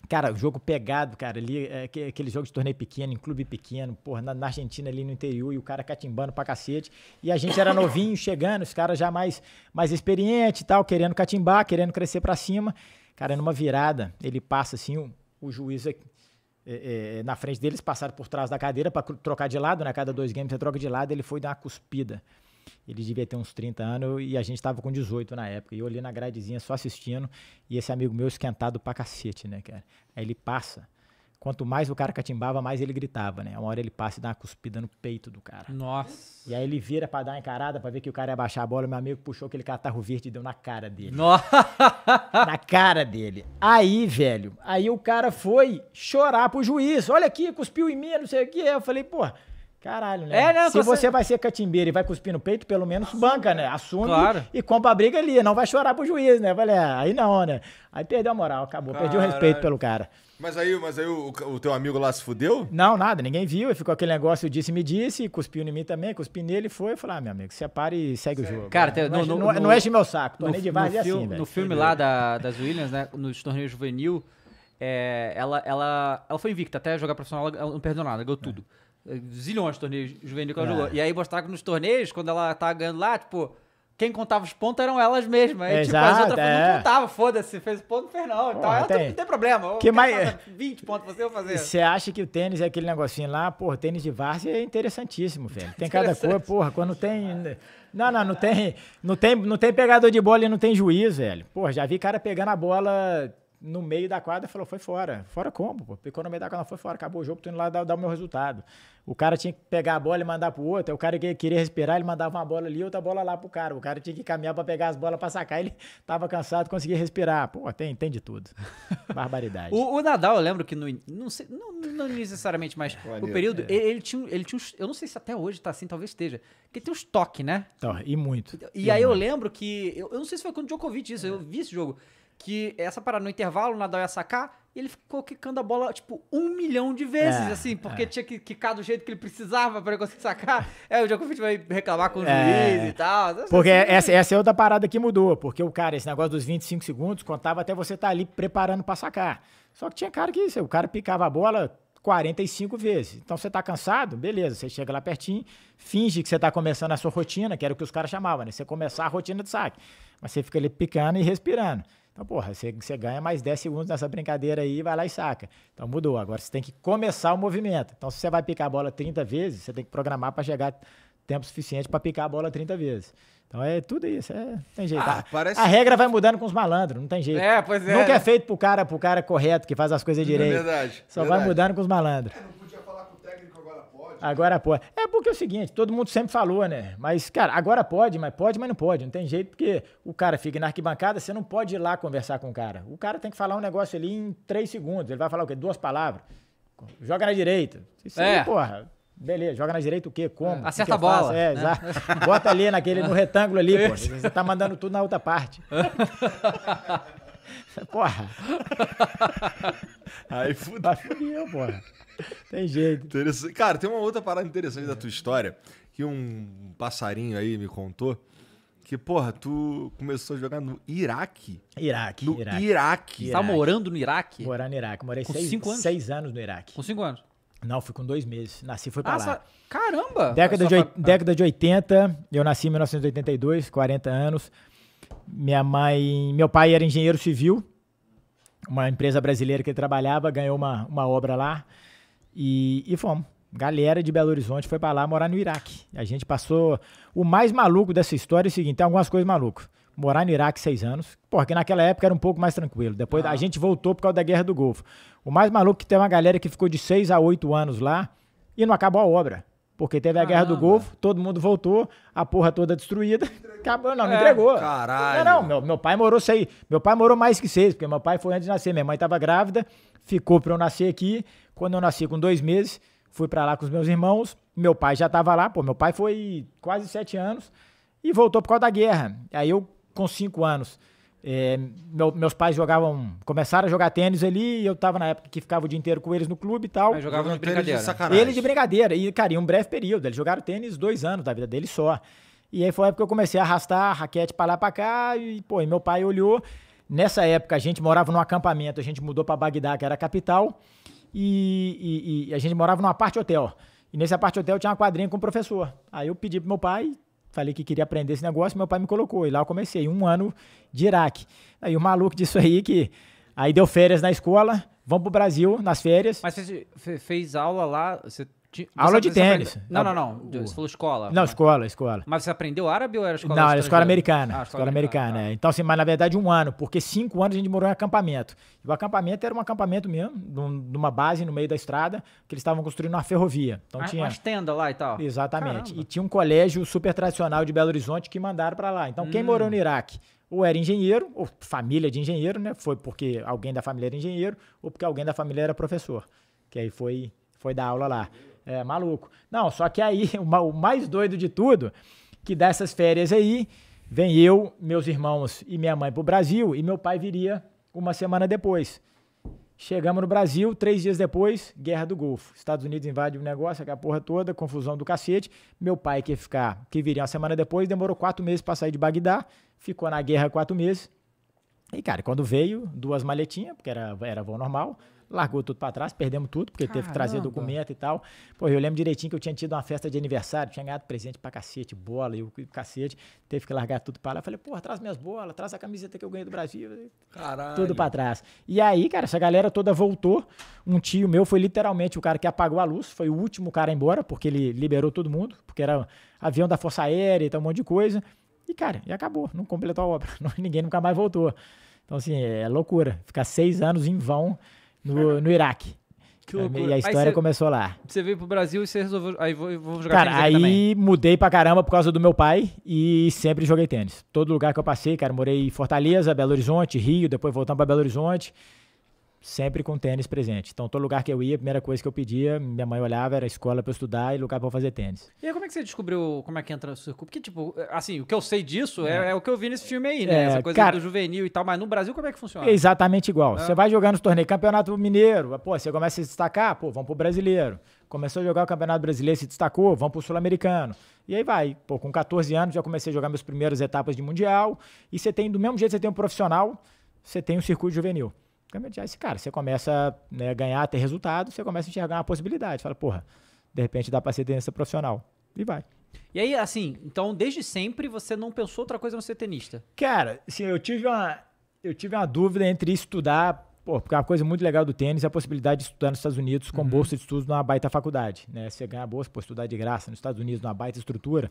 Cara, jogo pegado, cara, ali, é, aquele jogo de torneio pequeno, em clube pequeno, porra, na, na, Argentina ali no interior, e o cara catimbando pra cacete. E a gente era novinho, chegando, os caras já mais, mais experiente e tal, querendo catimbar, querendo crescer pra cima. Cara, numa virada, ele passa assim, o, o juiz aqui é, é, é, na frente deles, passaram por trás da cadeira para trocar de lado, né? Cada dois games você troca de lado, ele foi dar uma cuspida. Ele devia ter uns 30 anos e a gente tava com 18 na época. E eu olhei na gradezinha só assistindo e esse amigo meu esquentado pra cacete, né, cara? Aí ele passa quanto mais o cara catimbava, mais ele gritava, né? Uma hora ele passa e dá uma cuspida no peito do cara. Nossa. E aí ele vira para dar uma encarada, para ver que o cara ia baixar a bola. Meu amigo puxou aquele catarro verde e deu na cara dele. Nossa. Na cara dele. Aí, velho, aí o cara foi chorar pro juiz. Olha aqui, cuspiu em mim, não sei o que. Eu falei, pô, Caralho, né? É, não, né, Se você... vai ser catimbeiro e vai cuspir no peito, pelo menos Assume. banca, né? Assume claro. e compra a briga ali. Não vai chorar pro juiz, né? Falei, ah, aí não, né? Aí perdeu a moral, acabou. Caralho. Perdeu o respeito pelo cara. Mas aí, mas aí o, o, teu amigo lá se fudeu? Não, nada, ninguém viu. Ficou aquele negócio, disse me disse, cuspiu em mim também, cuspi nele, foi. Eu falei, ah, meu amigo, é para e segue Sério? o é jogo. Cara, não no, não, é- no, não, enche meu saco, torneio de várzea assim, velho. No filme lá da, das Williams, né, nos torneios juvenil, é, ela, ela, ela foi invicta até jogar profissional, ela não perdeu nada, ganhou tudo. Zilhões de torneios juvenil que ela jogou. E aí mostraram que nos torneios, quando ela tá ganhando lá, tipo quem contava os pontos eram elas mesmas. Tipo, é, tipo, exato, as outras é. não contavam, foda-se, fez o ponto, fez não. Então ela tem. não tem problema. que mais... 20 pontos você vai fazer. Você acha que o tênis é aquele negocinho lá, porra, tênis de várzea é interessantíssimo, velho. Tem cada coisa, porra, quando tem. Não, não, não tem, não tem, não tem pegador de bola e não tem juiz, velho. Porra, já vi cara pegando a bola no meio da quadra falou: foi fora. Fora como? Pô? Ficou no meio da quadra, foi fora, acabou o jogo, tô indo lá dar, dar, o meu resultado. O cara tinha que pegar a bola e mandar pro outro. O cara que queria respirar, ele mandava uma bola ali, outra bola lá pro cara. O cara tinha que caminhar para pegar as bolas para sacar. Ele tava cansado, conseguia respirar. Pô, tem, tem de tudo. Barbaridade. o, o, Nadal, eu lembro que no. Não, sei, não, não necessariamente, mas o período. É. Ele, ele, tinha, ele tinha uns, Eu não sei se até hoje tá assim, talvez esteja. Porque tem uns toques, né? Então, e muito. E, e aí muito. eu lembro que. Eu, eu, não sei se foi quando o Djokovic isso, é. eu vi esse jogo que essa parada no intervalo, o Nadal ia sacar, e ele ficou quicando a bola, tipo, um milhão de vezes, é, assim, porque é. tinha que quicar do jeito que ele precisava para conseguir sacar. É, o Djokovic vai reclamar com o é. juiz e tal. Porque assim, essa, essa é outra parada que mudou, porque o cara, esse negócio dos 25 segundos, contava até você estar tá ali preparando para sacar. Só que tinha cara que isso, o cara picava a bola 45 vezes. Então você tá cansado? Beleza, você chega lá pertinho, finge que você tá começando a sua rotina, que era o que os caras chamavam, né? Você começar a rotina de saque. Mas você fica ali picando e respirando. Então, porra, você, você ganha mais 10 segundos nessa brincadeira aí, vai lá e saca. Então mudou. Agora você tem que começar o movimento. Então, se você vai picar a bola 30 vezes, você tem que programar para chegar tempo suficiente para picar a bola 30 vezes. Então é tudo isso, é, tem jeito. Ah, parece... A regra vai mudando com os malandros, não tem jeito. É, pois é. Nunca é né? feito pro cara, pro cara correto, que faz as coisas é direito. É verdade. Só verdade. vai mudando com os malandros. Agora pode. É porque é o seguinte, todo mundo sempre falou, né? Mas, cara, agora pode, mas pode, mas não pode. Não tem jeito, porque o cara fica na arquibancada, você não pode ir lá conversar com o cara. O cara tem que falar um negócio ali em três segundos. Ele vai falar o quê? Duas palavras. Joga na direita. Isso aí, é. porra. Beleza, joga na direita o quê? Como? Acerta a bola. Faço? É, né? exato. Bota ali naquele, no retângulo ali, pô. Você tá mandando tudo na outra parte. Porra. Aí fudeu. Aí fudeu, porra. Tem jeito. Cara, tem uma outra parada interessante é. da tua história que um passarinho aí me contou. Que, porra, tu começou a jogar no Iraque. Iraque. No Iraque. Iraque. Você tá morando no Iraque? Morar no Iraque. Morei seis, cinco anos. seis anos no Iraque. Com cinco anos? Não, fui com dois meses. Nasci foi pra ah, lá. Caramba! Década de, pra... década de 80, eu nasci em 1982, 40 anos. Minha mãe, meu pai era engenheiro civil, uma empresa brasileira que ele trabalhava, ganhou uma, uma obra lá e, e fomos. Galera de Belo Horizonte foi para lá morar no Iraque. A gente passou. O mais maluco dessa história é o seguinte: tem algumas coisas malucas. Morar no Iraque seis anos, porque naquela época era um pouco mais tranquilo. Depois ah. a gente voltou por causa da Guerra do Golfo. O mais maluco é que tem uma galera que ficou de seis a oito anos lá e não acabou a obra. Porque teve Caramba. a guerra do Golfo, todo mundo voltou, a porra toda destruída. Acabou, não, é, me entregou. Caralho. Não, não meu, meu, pai morou seis. Meu pai morou mais que seis, porque meu pai foi antes de nascer. Minha mãe estava grávida, ficou para eu nascer aqui. Quando eu nasci com dois meses, fui para lá com os meus irmãos. Meu pai já estava lá, pô, meu pai foi quase sete anos e voltou por causa da guerra. Aí eu, com cinco anos, é, meu, meus pais jogavam, começaram a jogar tênis ali, e eu tava na época que ficava o dia inteiro com eles no clube e tal. Mas jogavam de brincadeira. De né? ele de brincadeira. E, cara, em um breve período. Eles jogaram tênis dois anos da vida dele só. E aí foi a época que eu comecei a arrastar a raquete para lá para cá, e, pô, e meu pai olhou. Nessa época, a gente morava num acampamento, a gente mudou para Bagdá, que era a capital, e, e, e a gente morava numa parte hotel. E nesse parte hotel tinha uma quadrinha com o professor. Aí eu pedi pro meu pai, falei que queria aprender esse negócio, meu pai me colocou. E lá eu comecei um ano de Iraque. Aí o maluco disso aí que. Aí deu férias na escola, vamos pro Brasil nas férias. Mas você fez aula lá, você você aula de tênis. Aprende... Não, não, não. Você falou escola. Não, mas... escola, escola. Mas você aprendeu árabe ou era escola Não, era escola americana. Ah, escola, escola americana. americana. Ah. Então, assim, mas na verdade um ano, porque cinco anos a gente morou em acampamento. E o acampamento era um acampamento mesmo, numa base no meio da estrada, que eles estavam construindo uma ferrovia. Então ah, tinha... Umas tendas lá e tal. Exatamente. Caramba. E tinha um colégio super tradicional de Belo Horizonte que mandaram para lá. Então, hum. quem morou no hum. Iraque ou era engenheiro, ou família de engenheiro, né? Foi porque alguém da família era engenheiro, ou porque alguém da família era professor. Que aí foi, foi dar aula lá é, maluco. Não, só que aí o mais doido de tudo, que dessas férias aí, vem eu, meus irmãos e minha mãe pro Brasil e meu pai viria uma semana depois. Chegamos no Brasil, três dias depois, guerra do Golfo. Estados Unidos invade o negócio, aquela porra toda, confusão do cacete. Meu pai, que ficar, que viria uma semana depois, demorou quatro meses para sair de Bagdá, ficou na guerra quatro meses. E, cara, quando veio, duas maletinhas, porque era, era voo normal, largou tudo para trás, perdemos tudo, porque Caramba. teve que trazer documento e tal. Pô, eu lembro direitinho que eu tinha tido uma festa de aniversário, tinha ganhado presente pra cacete, bola e o cacete, teve que largar tudo para lá. Eu falei, porra, traz minhas bolas, traz a camiseta que eu ganhei do Brasil. Caralho. Tudo para trás. E aí, cara, essa galera toda voltou. Um tio meu foi literalmente o cara que apagou a luz, foi o último cara embora, porque ele liberou todo mundo, porque era avião da Força Aérea e tal, um monte de coisa. E, cara, e acabou, não completou a obra. Ninguém nunca mais voltou. Então, assim, é loucura. Ficar seis anos em vão no, no Iraque. E a história cê, começou lá. Você veio pro Brasil e você resolveu. Aí vou, vou jogar cara, tênis. Cara, aí também. mudei pra caramba por causa do meu pai e sempre joguei tênis. Todo lugar que eu passei, cara, morei em Fortaleza, Belo Horizonte, Rio, depois voltando pra Belo Horizonte sempre com tênis presente. Então, todo lugar que eu ia, a primeira coisa que eu pedia, minha mãe olhava, era escola para estudar e lugar para fazer tênis. E aí, como é que você descobriu como é que entra o circuito? Porque, tipo, assim, o que eu sei disso é, é, é o que eu vi nesse filme aí, né? É, Essa coisa cara, do juvenil e tal, mas no Brasil, como é que funciona? Exatamente igual. É. Você vai jogando os torneios, campeonato mineiro, pô, você começa a se destacar, pô, vamos pro brasileiro. Começou a jogar o Campeonato Brasileiro, se destacou, vamos pro Sul-Americano. E aí vai. Pô, com 14 anos já comecei a jogar meus primeiros etapas de Mundial. E você tem, do mesmo jeito, você tem um profissional, você tem um circuito juvenil câmbio de esse cara, você começa né, a né, ganhar, ter resultado, você começa a enxergar uma possibilidade. fala, porra, de repente dá para ser tenista profissional. E vai. E aí, assim, então desde sempre você não pensou outra coisa a não ser tenista? Cara, assim, eu tive uma, eu tive uma dúvida entre estudar, pô, porque é uma coisa muito legal do tênis é a possibilidade de estudar nos Estados Unidos com uhum. bolsa de estudos numa baita faculdade, né? Você ganha bolsa, pô, estudar de graça nos Estados Unidos, numa baita estrutura.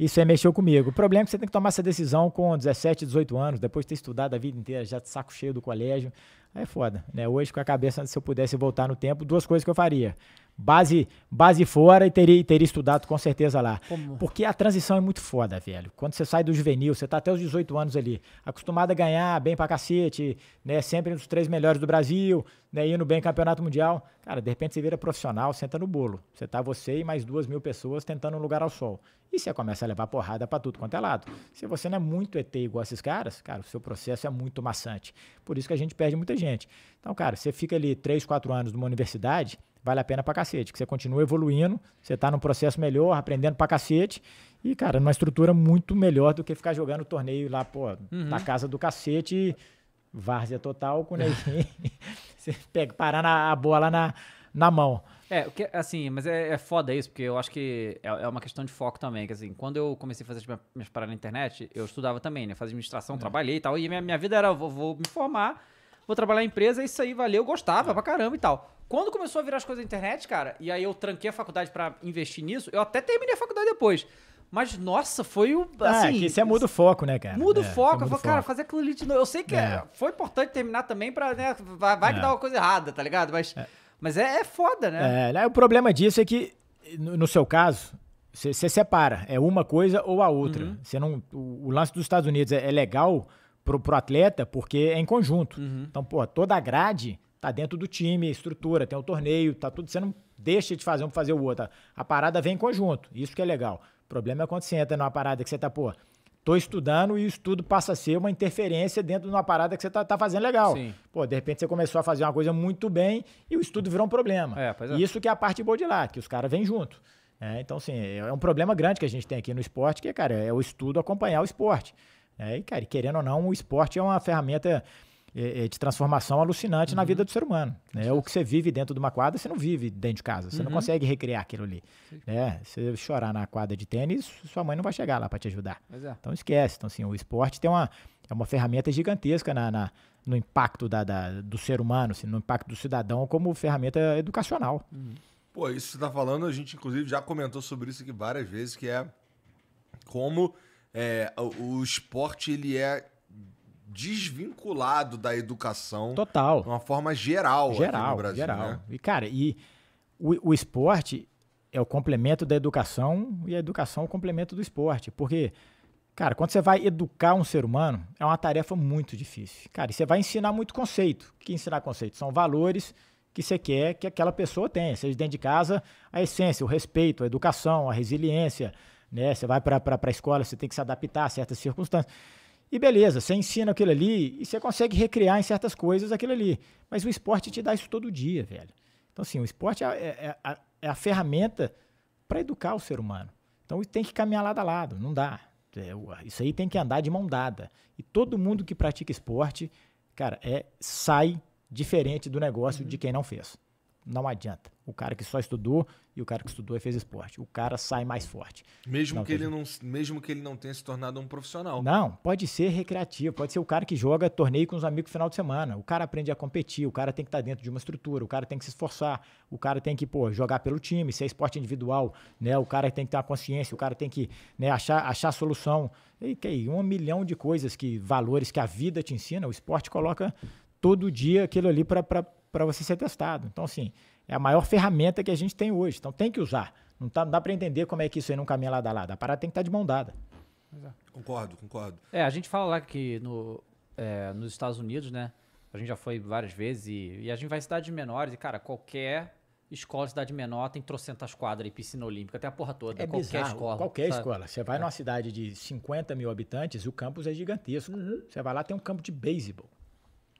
Isso aí mexeu comigo. O problema é que você tem que tomar essa decisão com 17, 18 anos, depois de ter estudado a vida inteira, já saco cheio do colégio. É foda, né? Hoje, com a cabeça, se eu pudesse voltar no tempo, duas coisas que eu faria base base fora e teria, teria estudado com certeza lá. Como? Porque a transição é muito foda, velho. Quando você sai do juvenil, você tá até os 18 anos ali, acostumado a ganhar bem pra cacete, né? Sempre nos três melhores do Brasil, né? Indo bem campeonato mundial. Cara, de repente você vira profissional, senta no bolo. Você tá você e mais duas mil pessoas tentando um lugar ao sol. E você começa a levar porrada para tudo quanto é lado. Se você não é muito ET igual esses caras, cara, o seu processo é muito maçante. Por isso que a gente perde muita gente. Então, cara, você fica ali três, quatro anos numa universidade, vale a pena pra cacete. Que você continua evoluindo, você tá num processo melhor, aprendendo pra cacete. E, cara, numa estrutura muito melhor do que ficar jogando torneio lá, pô, uhum. na casa do cacete, várzea total, com ninguém. você pega, parando a bola na, na mão. É, assim, mas é, é foda isso, porque eu acho que é, é, uma questão de foco também. Que assim, quando eu comecei a fazer minhas, minhas paradas na internet, eu estudava também, né? Fazia administração, é. trabalhei e tal. E minha, minha vida era, vou, vou me formar, vou trabalhar em empresa, é isso aí valeu, eu gostava pra caramba e tal. Quando começou a virar as coisas da internet, cara, e aí eu tranquei a faculdade para investir nisso, eu até terminei a faculdade depois. Mas, nossa, foi o. Ah, é assim, ah, que isso é muda o foco, né, cara? Muda o é, é foco. eu falo, cara, fazer aquilo ali de novo. Eu sei que é. foi importante terminar também pra, né? Vai, vai que dá uma coisa errada, tá ligado? Mas é, mas é, foda, né? É, né, o problema disso é que, no, no seu caso, você separa. É uma coisa ou a outra. Uhum. Você uhum. não, o, o, lance dos Estados Unidos é legal pro, pro atleta, porque é em conjunto. Uhum. Então, pô, toda a grade tá dentro do time, estrutura, tem o um torneio, tá tudo. Você não deixa de fazer um pra fazer o outro. A parada vem em conjunto. Isso que é legal. O problema é quando você entra numa parada que você tá, pô, tô estudando e o estudo passa a ser uma interferência dentro de uma parada que você tá, tá fazendo legal. Sim. Pô, de repente você começou a fazer uma coisa muito bem e o estudo virou um problema. É, é. Isso que é a parte boa de lá, que os caras vêm junto. É, então, sim, é um problema grande que a gente tem aqui no esporte, que, cara, é o estudo acompanhar o esporte. É, e, cara, querendo ou não, o esporte é uma ferramenta é, é, de transformação alucinante uhum. na vida do ser humano. Né? O que você vive dentro de uma quadra, você não vive dentro de casa. Você uhum. não consegue recriar aquilo ali. Né? Se chorar na quadra de tênis, sua mãe não vai chegar lá para te ajudar. É. Então esquece. Então, assim, o esporte tem uma, é uma ferramenta gigantesca na, na no impacto da, da, do ser humano, assim, no impacto do cidadão como ferramenta educacional. Uhum. Pô, isso que você está falando, a gente inclusive já comentou sobre isso aqui várias vezes, que é como é, o, o esporte ele é desvinculado da educação. Total. De uma forma geral, geral no Brasil. Geral. Né? E, cara, e o, o, esporte é o complemento da educação e a educação é o complemento do esporte. Porque, cara, quando você vai educar um ser humano, é uma tarefa muito difícil. Cara, e você vai ensinar muito conceito. O que é ensinar conceito? São valores que você quer que aquela pessoa tenha, seja dentro de casa, a essência, o respeito, a educação, a resiliência, né? Você vai para a escola, você tem que se adaptar a certas circunstâncias. E beleza, você ensina aquilo ali e você consegue recriar em certas coisas aquilo ali. Mas o esporte te dá isso todo dia, velho. Então, assim, o esporte é, é, é, é a ferramenta para educar o ser humano. Então, tem que caminhar lado a lado, não dá. É, isso aí tem que andar de mão dada. E todo mundo que pratica esporte, cara, é sai diferente do negócio uhum. de quem não fez. Não adianta. O cara que só estudou e o cara que estudou e fez esporte. O cara sai mais forte. Mesmo, não, que, ele não, mesmo que ele não tenha se tornado um profissional. Não, pode ser recreativo, pode ser o cara que joga torneio com os amigos no final de semana. O cara aprende a competir, o cara tem que estar tá dentro de uma estrutura, o cara tem que se esforçar, o cara tem que pô, jogar pelo time, se é esporte individual, né? o cara tem que ter uma consciência, o cara tem que né, achar, achar a solução. E, que, um milhão de coisas, que valores que a vida te ensina, o esporte coloca todo dia aquilo ali para você ser testado. Então, assim é a maior ferramenta que a gente tem hoje. Então tem que usar. Não, tá, não dá para entender como é que isso aí não caminha lado a lado. A parada tem que estar tá de mão dada. Concordo, concordo. É, a gente fala lá que no, é, nos Estados Unidos, né? A gente já foi várias vezes e, e a gente vai em cidades menores e, cara, qualquer escola, cidade menor, tem trocentas quadras e piscina olímpica, até a porra toda. É qualquer bizarro, escola. Qualquer sabe? escola. Você vai é. numa cidade de 50 mil habitantes, o campus é gigantesco. Uhum. Você vai lá, tem um campo de beisebol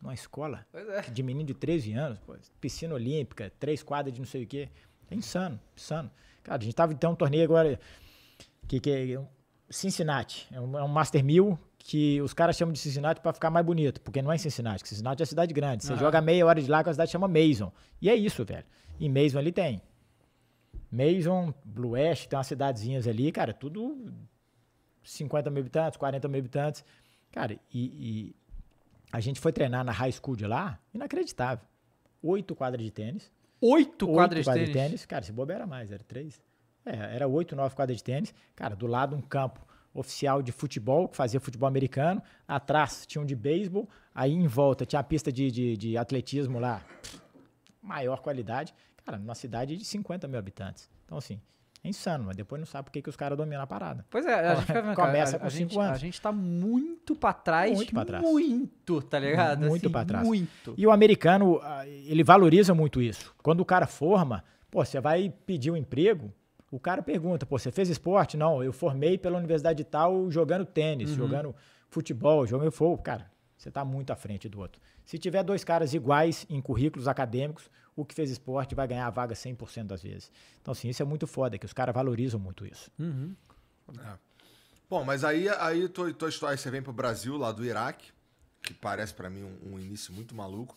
uma escola é. de menino de 13 anos, pô, piscina olímpica, três quadras de não sei o quê. É insano, insano. Cara, a gente tava então um torneio agora que, que é Cincinnati, é um, é um Master mil que os caras chamam de Cincinnati para ficar mais bonito, porque não é Cincinnati, Cincinnati é cidade grande. Você ah. joga meia hora de lá que a cidade chama Mason. E é isso, velho. E Mason ali tem. Mason, Blue Ash, tem umas cidadezinhas ali, cara, tudo 50 mil habitantes, 40 mil habitantes. Cara, e, e a gente foi treinar na high school de lá, inacreditável. Oito quadras de tênis. Oito, oito quadras, quadras de, tênis. de tênis? Cara, se bobeira mais, era três. É, era oito, nove quadras de tênis. Cara, do lado um campo oficial de futebol, que fazia futebol americano. Atrás tinha um de beisebol. Aí em volta tinha a pista de, de, de atletismo lá, maior qualidade. Cara, numa cidade de 50 mil habitantes. Então, assim, é insano, mas depois não sabe por que, que os caras dominam a parada. Pois é, a gente fica vendo, Começa com 5 anos. A gente tá muito pra trás. Muito pra trás. Muito, tá ligado? Muito assim, pra trás. Muito. E o americano, ah, ele valoriza muito isso. Quando o cara forma, pô, você vai pedir um emprego, o cara pergunta, pô, você fez esporte? Não, eu formei pela universidade tal jogando tênis, uhum. jogando futebol, jogando fogo. Cara, você tá muito à frente do outro. Se tiver dois caras iguais em currículos acadêmicos, o que fez esporte vai ganhar a vaga 100% das vezes. Então, assim, isso é muito foda, que os caras valorizam muito isso. Uhum. É. Bom, mas aí, aí tua, tua história, você vem pro Brasil, lá do Iraque, que parece para mim um, um, início muito maluco,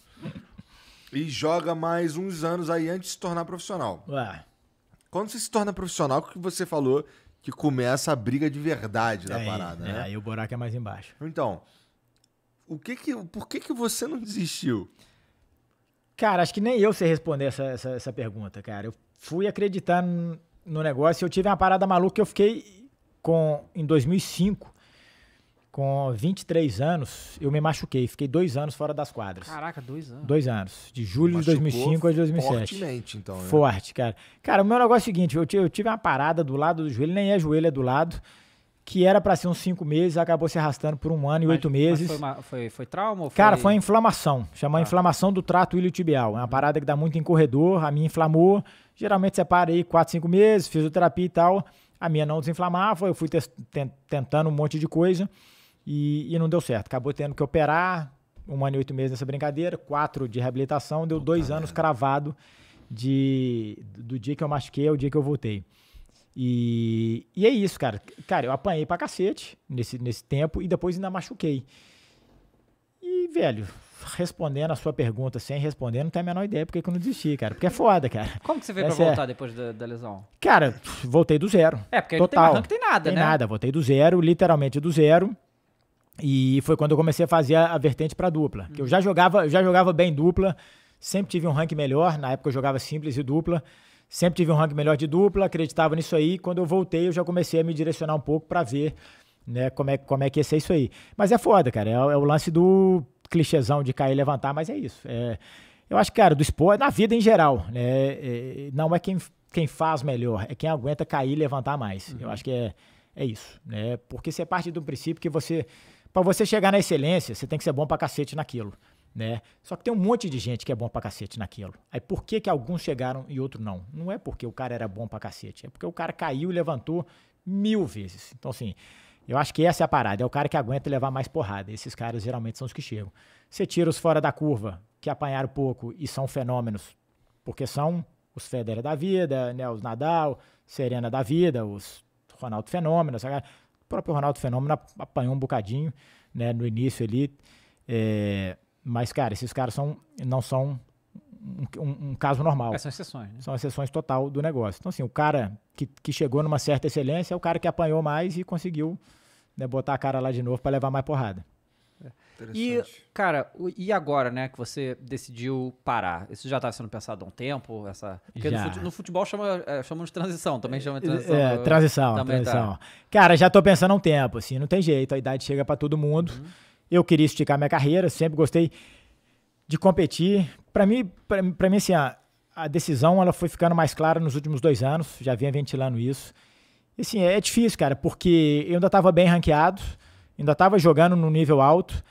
e joga mais uns anos aí antes de se tornar profissional. Ué. Quando você se torna profissional, o que você falou que começa a briga de verdade é da parada, né? É, aí o buraco é mais embaixo. Então, o que que, por que que você não desistiu? Cara, acho que nem eu sei responder essa, essa, essa pergunta, cara. Eu fui acreditar no negócio, eu tive uma parada maluca, eu fiquei com, em 2005, com 23 anos, eu me machuquei. Fiquei dois anos fora das quadras. Caraca, dois anos. Dois anos. De julho Machucou de 2005 a 2007. Fortemente, então. Né? Forte, cara. Cara, o meu negócio é o seguinte: eu tive, eu tive uma parada do lado do joelho, nem é joelho, é do lado que era para ser uns cinco meses, acabou se arrastando por um ano mas, e oito meses. Foi, uma, foi, foi, trauma? Foi... Cara, foi inflamação. Chama ah. inflamação do trato iliotibial. É uma parada que dá muito em corredor. A minha inflamou. Geralmente para aí quatro, cinco meses, fisioterapia e tal. A minha não desinflamava. Eu fui tentando um monte de coisa e, e, não deu certo. Acabou tendo que operar um ano e oito meses nessa brincadeira, quatro de reabilitação. Deu dois anos cravado de, do dia que eu machuquei ao dia que eu voltei. E, e é isso, cara. Cara, eu apanhei pra cacete nesse, nesse tempo e depois ainda machuquei. E, velho, respondendo a sua pergunta sem responder, não tem a menor ideia porque que eu não desisti, cara. Porque é foda, cara. Como que você veio Essa pra é voltar é... depois da, da, lesão? Cara, voltei do zero. É, porque total. não tem, tem nada, tem né? Tem nada, voltei do zero, literalmente do zero. E foi quando eu comecei a fazer a, a vertente pra dupla. Hum. Que eu já jogava, eu já jogava bem dupla, sempre tive um ranking melhor. Na época eu jogava simples e dupla. Sempre tive um ranking melhor de dupla, acreditava nisso aí. Quando eu voltei, eu já comecei a me direcionar um pouco para ver né, como, é, como é que ia ser isso aí. Mas é foda, cara. É, é o lance do clichêzão de cair e levantar, mas é isso. É, eu acho, que cara, do esporte, na vida em geral, né, é, não é quem, quem faz melhor, é quem aguenta cair e levantar mais. Uhum. Eu acho que é, é isso. Né? Porque você parte de um princípio que você. Para você chegar na excelência, você tem que ser bom pra cacete naquilo né? Só que tem um monte de gente que é bom pra cacete naquilo. Aí por que que alguns chegaram e outros não? Não é porque o cara era bom pra cacete, é porque o cara caiu e levantou mil vezes. Então, assim, eu acho que essa é a parada, é o cara que aguenta levar mais porrada. Esses caras geralmente são os que chegam. Você tira os fora da curva, que apanharam pouco e são fenômenos, porque são os Federer da vida, né, os Nadal, Serena da vida, os Ronaldo Fenômeno, sabe? o próprio Ronaldo Fenômeno apanhou um bocadinho né, no início ali, é, mas, cara, esses caras são, não são um, um, um caso normal. É, são exceções. Né? São exceções total do negócio. Então, assim, o cara que, que chegou numa certa excelência é o cara que apanhou mais e conseguiu né, botar a cara lá de novo para levar mais porrada. É. E, cara, e agora, né, que você decidiu parar? Isso já estava tá sendo pensado há um tempo? Essa... Porque já. no futebol chama, é, chama de transição, também chama de transição. É, transição, tá. transição. Tá. Cara, já estou pensando há um tempo, assim, não tem jeito, a idade chega para todo mundo. Uhum eu queria esticar minha carreira, sempre gostei de competir. Para mim, para mim assim, a, a, decisão ela foi ficando mais clara nos últimos dois anos, já vinha ventilando isso. E assim, é, é difícil, cara, porque eu ainda estava bem ranqueado, ainda estava jogando no nível alto.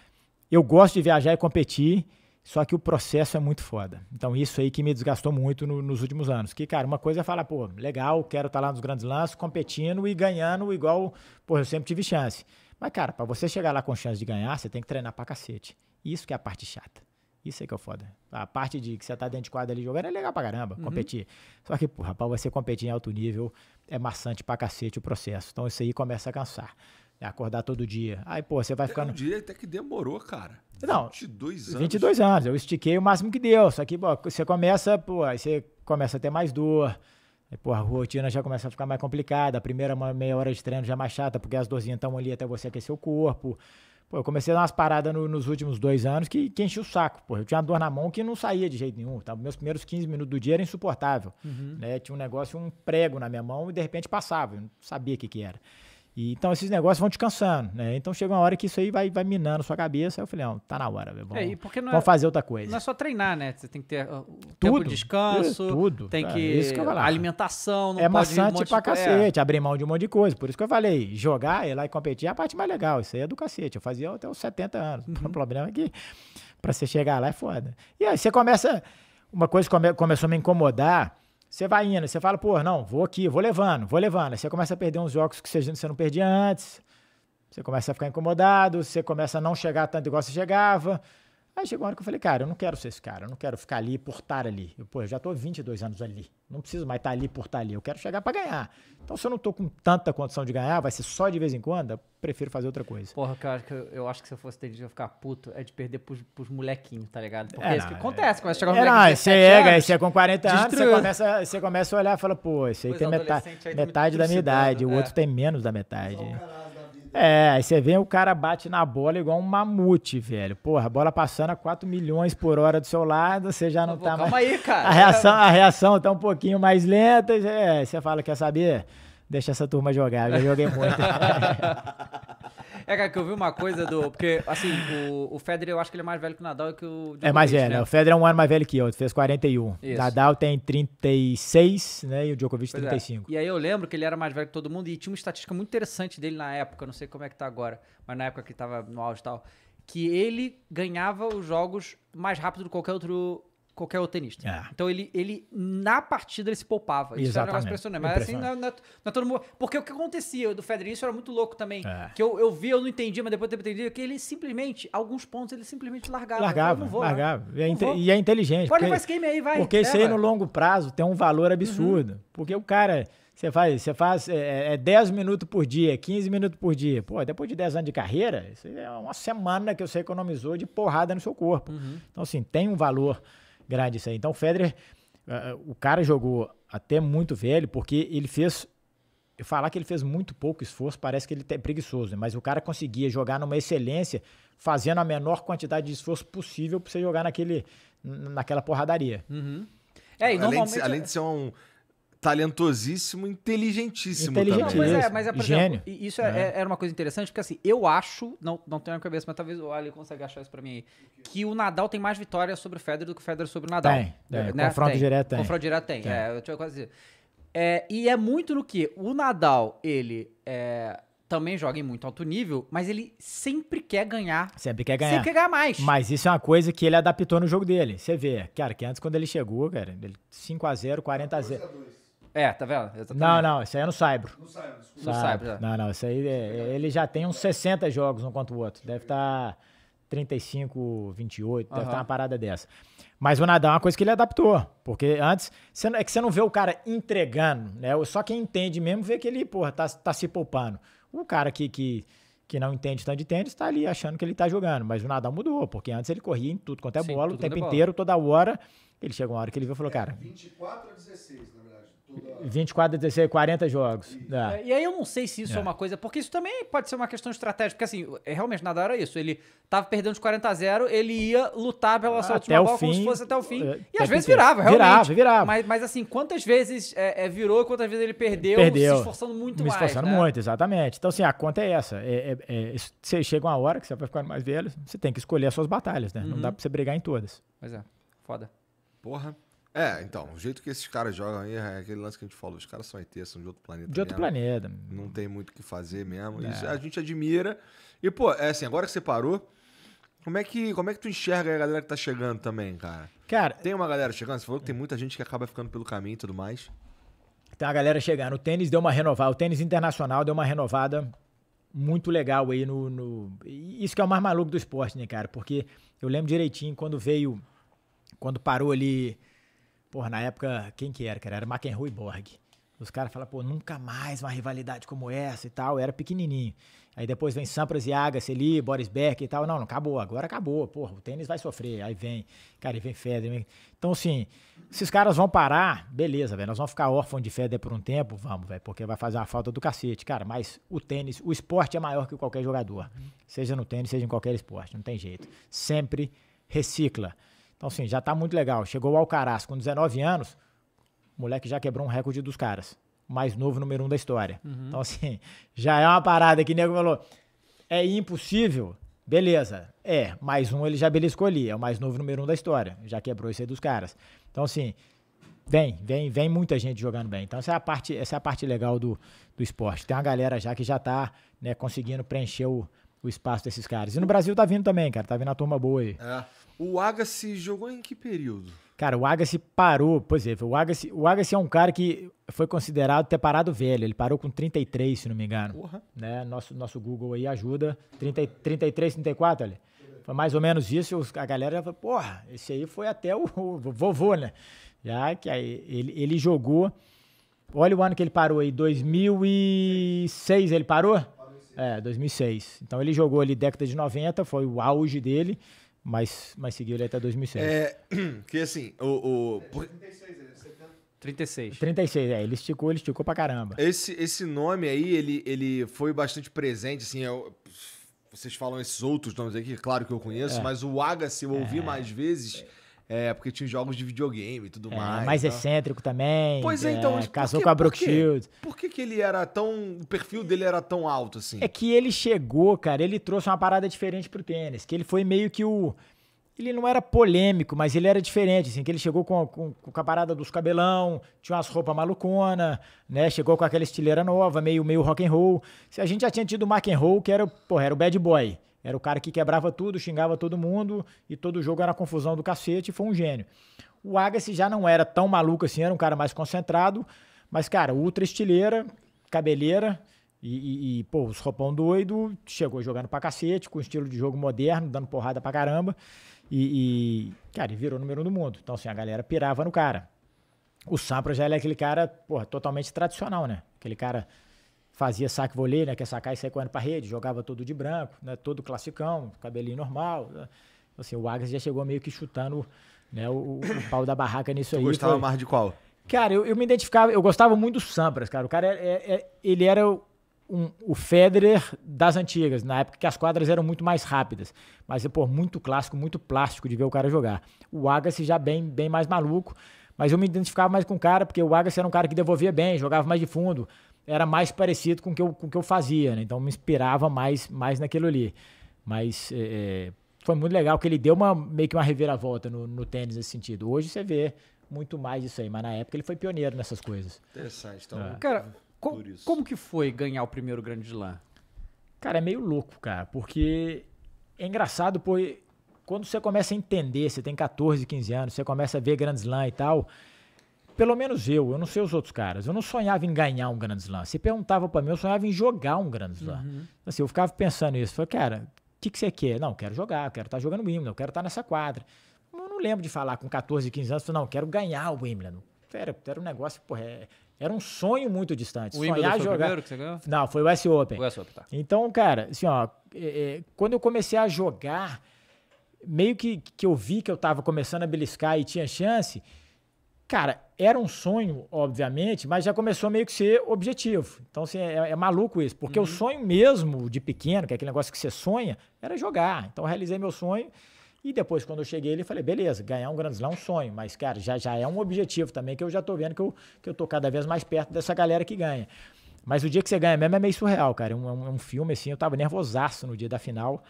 Eu gosto de viajar e competir, só que o processo é muito foda. Então isso aí que me desgastou muito no, nos últimos anos. Que, cara, uma coisa é falar, pô, legal, quero estar tá lá nos grandes lances, competindo e ganhando igual, pô, eu sempre tive chance. Mas, cara, para você chegar lá com chance de ganhar, você tem que treinar pra cacete. Isso que é a parte chata. Isso aí é que é o foda. A parte de que você tá dentro de quadra ali jogando é legal pra caramba, uhum. competir. Só que, porra, pra você competir em alto nível é maçante pra cacete o processo. Então isso aí começa a cansar. É acordar todo dia. Aí, pô, você vai ficando. Todo dia até que demorou, cara. Não, 22 anos. 22 anos. Eu estiquei o máximo que deu. Só que, pô, você começa, pô, aí você começa a ter mais dor. Aí, a rotina já começa a ficar mais complicada. A primeira meia hora de treino já é mais chata, porque as dorzinhas estão ali até você aquecer o corpo. Pô, eu comecei a dar umas paradas no, nos últimos dois anos que, que enchi o saco. Pô, eu tinha uma dor na mão que não saía de jeito nenhum. Tá? Meus primeiros 15 minutos do dia era insuportável. Uhum. Né? Tinha um negócio, um prego na minha mão e de repente passava. Eu não sabia o que, que era. E, então esses negócios vão te cansando, né? Então chega uma hora que isso aí vai, vai minando sua cabeça. Aí eu falei, não, tá na hora, é, Vamos, é, vamos é, fazer outra coisa. Não é só treinar, né? Você tem que ter uh, tudo, de descanso, é, tudo, tem é, que, isso que eu falar. alimentação, não é pode maçante um pra de... cacete, é. abrir mão de um monte de coisa. Por isso que eu falei, jogar, ir lá e competir é a parte mais legal. Isso aí é do cacete. Eu fazia até os 70 anos. Uhum. O problema é que pra você chegar lá é foda. E aí você começa. Uma coisa come, começou a me incomodar você vai indo, você fala, pô, não, vou aqui, vou levando, vou levando. Aí você começa a perder uns jogos que você não perdia antes. Você começa a ficar incomodado, você começa a não chegar tanto igual você chegava. Aí chegou uma hora que eu falei, cara, eu não quero ser esse cara, eu não quero ficar ali por estar ali. Eu, pô, eu já tô 22 anos ali, não preciso mais estar ali por estar ali, eu quero chegar para ganhar. Então, se eu não tô com tanta condição de ganhar, vai ser só de vez em quando, eu prefiro fazer outra coisa. Porra, cara, eu, acho que se eu fosse ter de ficar puto, é de perder pros, pros molequinhos, tá ligado? Porque é, é isso que acontece, começa a chegar um é, não, você é, você é com 40 anos, você começa, você começa a olhar e fala, pô, esse aí pois tem metade, metade da minha idade, é. o outro tem menos da metade. Não, é, aí você vem, o cara bate na bola igual um mamute, velho. Porra, a bola passando a 4 milhões por hora do seu lado, você já não Pô, tá calma mais. Calma aí, cara. A reação, a reação tá um pouquinho mais lenta, é, você fala, quer saber? deixa essa turma jogar. Eu já joguei muito. É, cara, que eu vi uma coisa do. Porque, assim, o, o Federer, eu acho que ele é mais velho que o Nadal e que o. Djokovic, é mais velho, né? O Federer é um ano mais velho que eu, fez 41. Isso. Nadal tem 36, né? E o Djokovic pois 35. É. E aí eu lembro que ele era mais velho que todo mundo e tinha uma estatística muito interessante dele na época, não sei como é que tá agora, mas na época que ele tava no auge e tal, que ele ganhava os jogos mais rápido do que qualquer outro qualquer outro tenista. É. Então ele, ele, na partida, ele se poupava. Isso Exatamente. era um impressionante. Mas assim, impressionante. assim, não, não, todo mundo. Porque o que acontecia do Federer, isso era muito louco também. É. Que eu, eu vi, eu não entendi mas depois eu entendi que ele simplesmente, alguns pontos, ele simplesmente largava. Largava, vou, largava. Né? E, é e, é inteligente. Pode levar esse game aí, vai. Porque isso aí é, no longo prazo tem um valor uhum. absurdo. Uhum. Porque o cara. Você faz, você faz é, é 10 é minutos por dia, 15 minutos por dia. Pô, depois de 10 anos de carreira, isso é uma semana que você economizou de porrada no seu corpo. Uhum. Então, assim, tem um valor Grande isso aí. Então o Federer, uh, o cara jogou até muito velho, porque ele fez. Falar que ele fez muito pouco esforço parece que ele é preguiçoso, né? mas o cara conseguia jogar numa excelência, fazendo a menor quantidade de esforço possível para você jogar naquele, naquela porradaria. Uhum. É, além, normalmente... de, além é de ser um talentosíssimo, inteligentíssimo, inteligentíssimo também. Não, é, mas é, por Gênio. exemplo, isso é, né? é. era uma coisa interessante, porque assim, eu acho, não, não tenho na cabeça, mas talvez o Ali consiga achar isso pra mim aí, que o Nadal tem mais vitórias sobre o Federer do que o Federer sobre o Nadal. Tem, tem. Né? confronto tem. direto tem. Confronto direto tem, tem. é, eu tinha quase É, e é muito no que o Nadal, ele é, também joga em muito alto nível, mas ele sempre quer ganhar. Sempre quer ganhar. Sempre quer ganhar mais. Mas isso é uma coisa que ele adaptou no jogo dele. Você vê, cara, que antes quando ele chegou, cara, 5x0, 40x0. É, tá vendo? Exatamente. Não, não, isso aí é no Saibro. No Saibro, desculpa. No Saibro, já. Não, não, isso aí é, é ele já tem uns 60 jogos um contra o outro. Deve estar tá 35, 28, uhum. deve estar tá uma parada dessa. Mas o Nadal é uma coisa que ele adaptou, porque antes você, é que você não vê o cara entregando, né? Só quem entende mesmo vê que ele, porra, tá, tá se poupando. O cara que, que, que não entende tanto de tênis está ali achando que ele está jogando, mas o Nadal mudou, porque antes ele corria em tudo quanto é Sim, bola, o é tempo inteiro, toda hora. Ele chegou uma hora que ele viu e falou, é, cara... 24 a 16, né? 24 a 16, 40 jogos. É. e aí eu não sei se isso é. é. uma coisa, porque isso também pode ser uma questão estratégica, porque assim, é, realmente nada era isso. Ele tava perdendo de 40 a 0, ele ia lutar pela ah, sua última bola fim, como se fosse até o fim. É, e às vezes virava, realmente. Virava, virava. Mas, mas assim, quantas vezes é, virou e quantas vezes ele perdeu, perdeu. se esforçando muito mais. Se esforçando né? muito, exatamente. Então, assim, a conta é essa. você chega uma hora que você vai ficando mais velho, você tem que escolher as suas batalhas, né? Uhum. Não dá pra você brigar em todas. Pois é, foda. Porra. É, então, o jeito que esses caras jogam aí é aquele lance que a gente falou, os caras são ET, são de outro planeta. De outro mesmo. planeta. Não tem muito o que fazer mesmo. É. a gente admira. E, pô, é assim, agora que você parou, como é que, como é que tu enxerga a galera que tá chegando também, cara? Cara. Tem uma galera chegando? Você falou que tem muita gente que acaba ficando pelo caminho e tudo mais. Tá, a galera chegando. O tênis deu uma renovada, o tênis internacional deu uma renovada muito legal aí no, no. Isso que é o mais maluco do esporte, né, cara? Porque eu lembro direitinho quando veio. Quando parou ali Porra, na época, quem que era, cara? Era McEnroe e Borg. Os caras falam, pô, nunca mais uma rivalidade como essa e tal. era pequenininho. Aí depois vem Sampras e Agassi ali, Boris Beck e tal. Não, não acabou, agora acabou. Porra, o tênis vai sofrer. Aí vem, cara, e vem Federer. Então, assim, esses caras vão parar, beleza, velho. Nós vamos ficar órfãos de Federer por um tempo, vamos, velho, porque vai fazer uma falta do cacete, cara. Mas o tênis, o esporte é maior que qualquer jogador. Seja no tênis, seja em qualquer esporte, não tem jeito. Sempre recicla. Então, assim, já tá muito legal. Chegou o Alcaraz com 19 anos, o moleque já quebrou um recorde dos caras. Mais novo número um da história. Uhum. Então, assim, já é uma parada que o nego falou. É impossível? Beleza. É, mais um ele já beliscou ali. É o mais novo número um da história. Já quebrou isso aí dos caras. Então, assim, Vem, vem, vem muita gente jogando bem. Então essa é a parte, essa é a parte legal do, do esporte. Tem uma galera já que já tá né, conseguindo preencher o, o espaço desses caras. E no Brasil tá vindo também, cara. Tá vindo a turma boa aí. É. O Agassi jogou em que período? Cara, o Agassi parou, pois é, o Agassi, o Agassi é um cara que foi considerado ter parado velho, ele parou com 33, se não me engano. Porra. Né? Nosso, nosso Google aí ajuda, 30, 33, 34 ali. Foi mais ou menos isso, a galera falou, porra, esse aí foi até o, o vovô, né? Já que aí ele, ele jogou, olha o ano que ele parou aí, 2006 ele parou? É, 2006. Então ele jogou ali década de 90, foi o auge dele. Mas, mas seguiu ele até 2006. É, que assim, o... o... 36, 36. 36, é. Ele esticou, ele esticou pra caramba. Esse, esse nome aí, ele, ele foi bastante presente, assim, eu, é vocês falam esses outros nomes aqui, claro que eu conheço, é. mas o Agassi eu ouvi é. mais vezes... É é, porque tinha jogos de videogame e tudo é, mais. Mais tá? excêntrico também. Pois é, é então. É, casou que, com a Brooke por Shields. Por que, que ele era tão. O perfil dele era tão alto assim? É que ele chegou, cara, ele trouxe uma parada diferente pro tênis. Que ele foi meio que o. Ele não era polêmico, mas ele era diferente, assim, que ele chegou com, com, com a parada dos cabelão, tinha umas roupas malucona, né? Chegou com aquela estileira nova, meio, meio rock and roll. Se a gente já tinha tido o roll, que era, porra, era o bad boy. Era o cara que quebrava tudo, xingava todo mundo e todo jogo era confusão do cacete e foi um gênio. O Agassi já não era tão maluco assim, era um cara mais concentrado, mas, cara, ultra estileira, cabeleira e, e, pô, os roupão doido, chegou jogando pra cacete, com estilo de jogo moderno, dando porrada pra caramba. E, e cara, e virou número do mundo. Então, assim, a galera pirava no cara. O Sampras já é aquele cara, porra, totalmente tradicional, né? Aquele cara fazia saque volê, né, que é sacar e sair correndo para rede, jogava todo de branco, né, todo classicão, cabelinho normal. Né. Então, assim, o Agas já chegou meio que chutando né, o, o pau da barraca nisso tu aí. gostava foi... mais de qual? Cara, eu, eu me identificava, eu gostava muito do Sampras, cara. O cara, é, é, é, ele era um, o Federer das antigas, na época que as quadras eram muito mais rápidas. Mas, pô, muito clássico, muito plástico de ver o cara jogar. O Agassi já bem, bem mais maluco, mas eu me identificava mais com o cara, porque o Agassi era um cara que devolvia bem, jogava mais de fundo, era mais parecido com o que eu, com o que eu fazia, né? Então me inspirava mais, mais naquilo ali. Mas é, é, foi muito legal que ele deu uma, meio que uma reviravolta no, no tênis nesse sentido. Hoje você vê muito mais isso aí, mas na época ele foi pioneiro nessas coisas. Interessante. Então, é. Cara, como que foi ganhar o primeiro grande slam? Cara, é meio louco, cara, porque é engraçado, porque quando você começa a entender, você tem 14, 15 anos, você começa a ver grandes Slam e tal, pelo menos eu, eu não sei os outros caras, eu não sonhava em ganhar um grande Slam. Você perguntava para mim, eu sonhava em jogar um grande Slam. Uhum. Então, assim, eu ficava pensando isso. Falei, cara, o que, que você quer? Não, quero jogar, quero estar tá jogando Wimbledon, eu quero estar tá nessa quadra. Eu não lembro de falar com 14, 15 anos, não, quero ganhar o Wimbledon. Era, era um negócio, porra, é, era um sonho muito distante. O Wimbledon foi jogar. o primeiro que você ganhou? Não, foi o S Open. O S Open, tá. Então, cara, assim, ó, é, é, quando eu comecei a jogar, meio que, que eu vi que eu estava começando a beliscar e tinha chance Cara, era um sonho, obviamente, mas já começou a meio que ser objetivo. Então, assim, é, é maluco isso. Porque uhum. o sonho mesmo de pequeno, que é aquele negócio que você sonha, era jogar. Então, eu realizei meu sonho. E depois, quando eu cheguei, ele falei, beleza, ganhar um Grand Slam é um sonho. Mas, cara, já, já é um objetivo também, que eu já tô vendo que eu, que eu tô cada vez mais perto dessa galera que ganha. Mas o dia que você ganha mesmo é meio surreal, cara. É um, é é um, filme, assim, eu tava nervosaço no dia da final.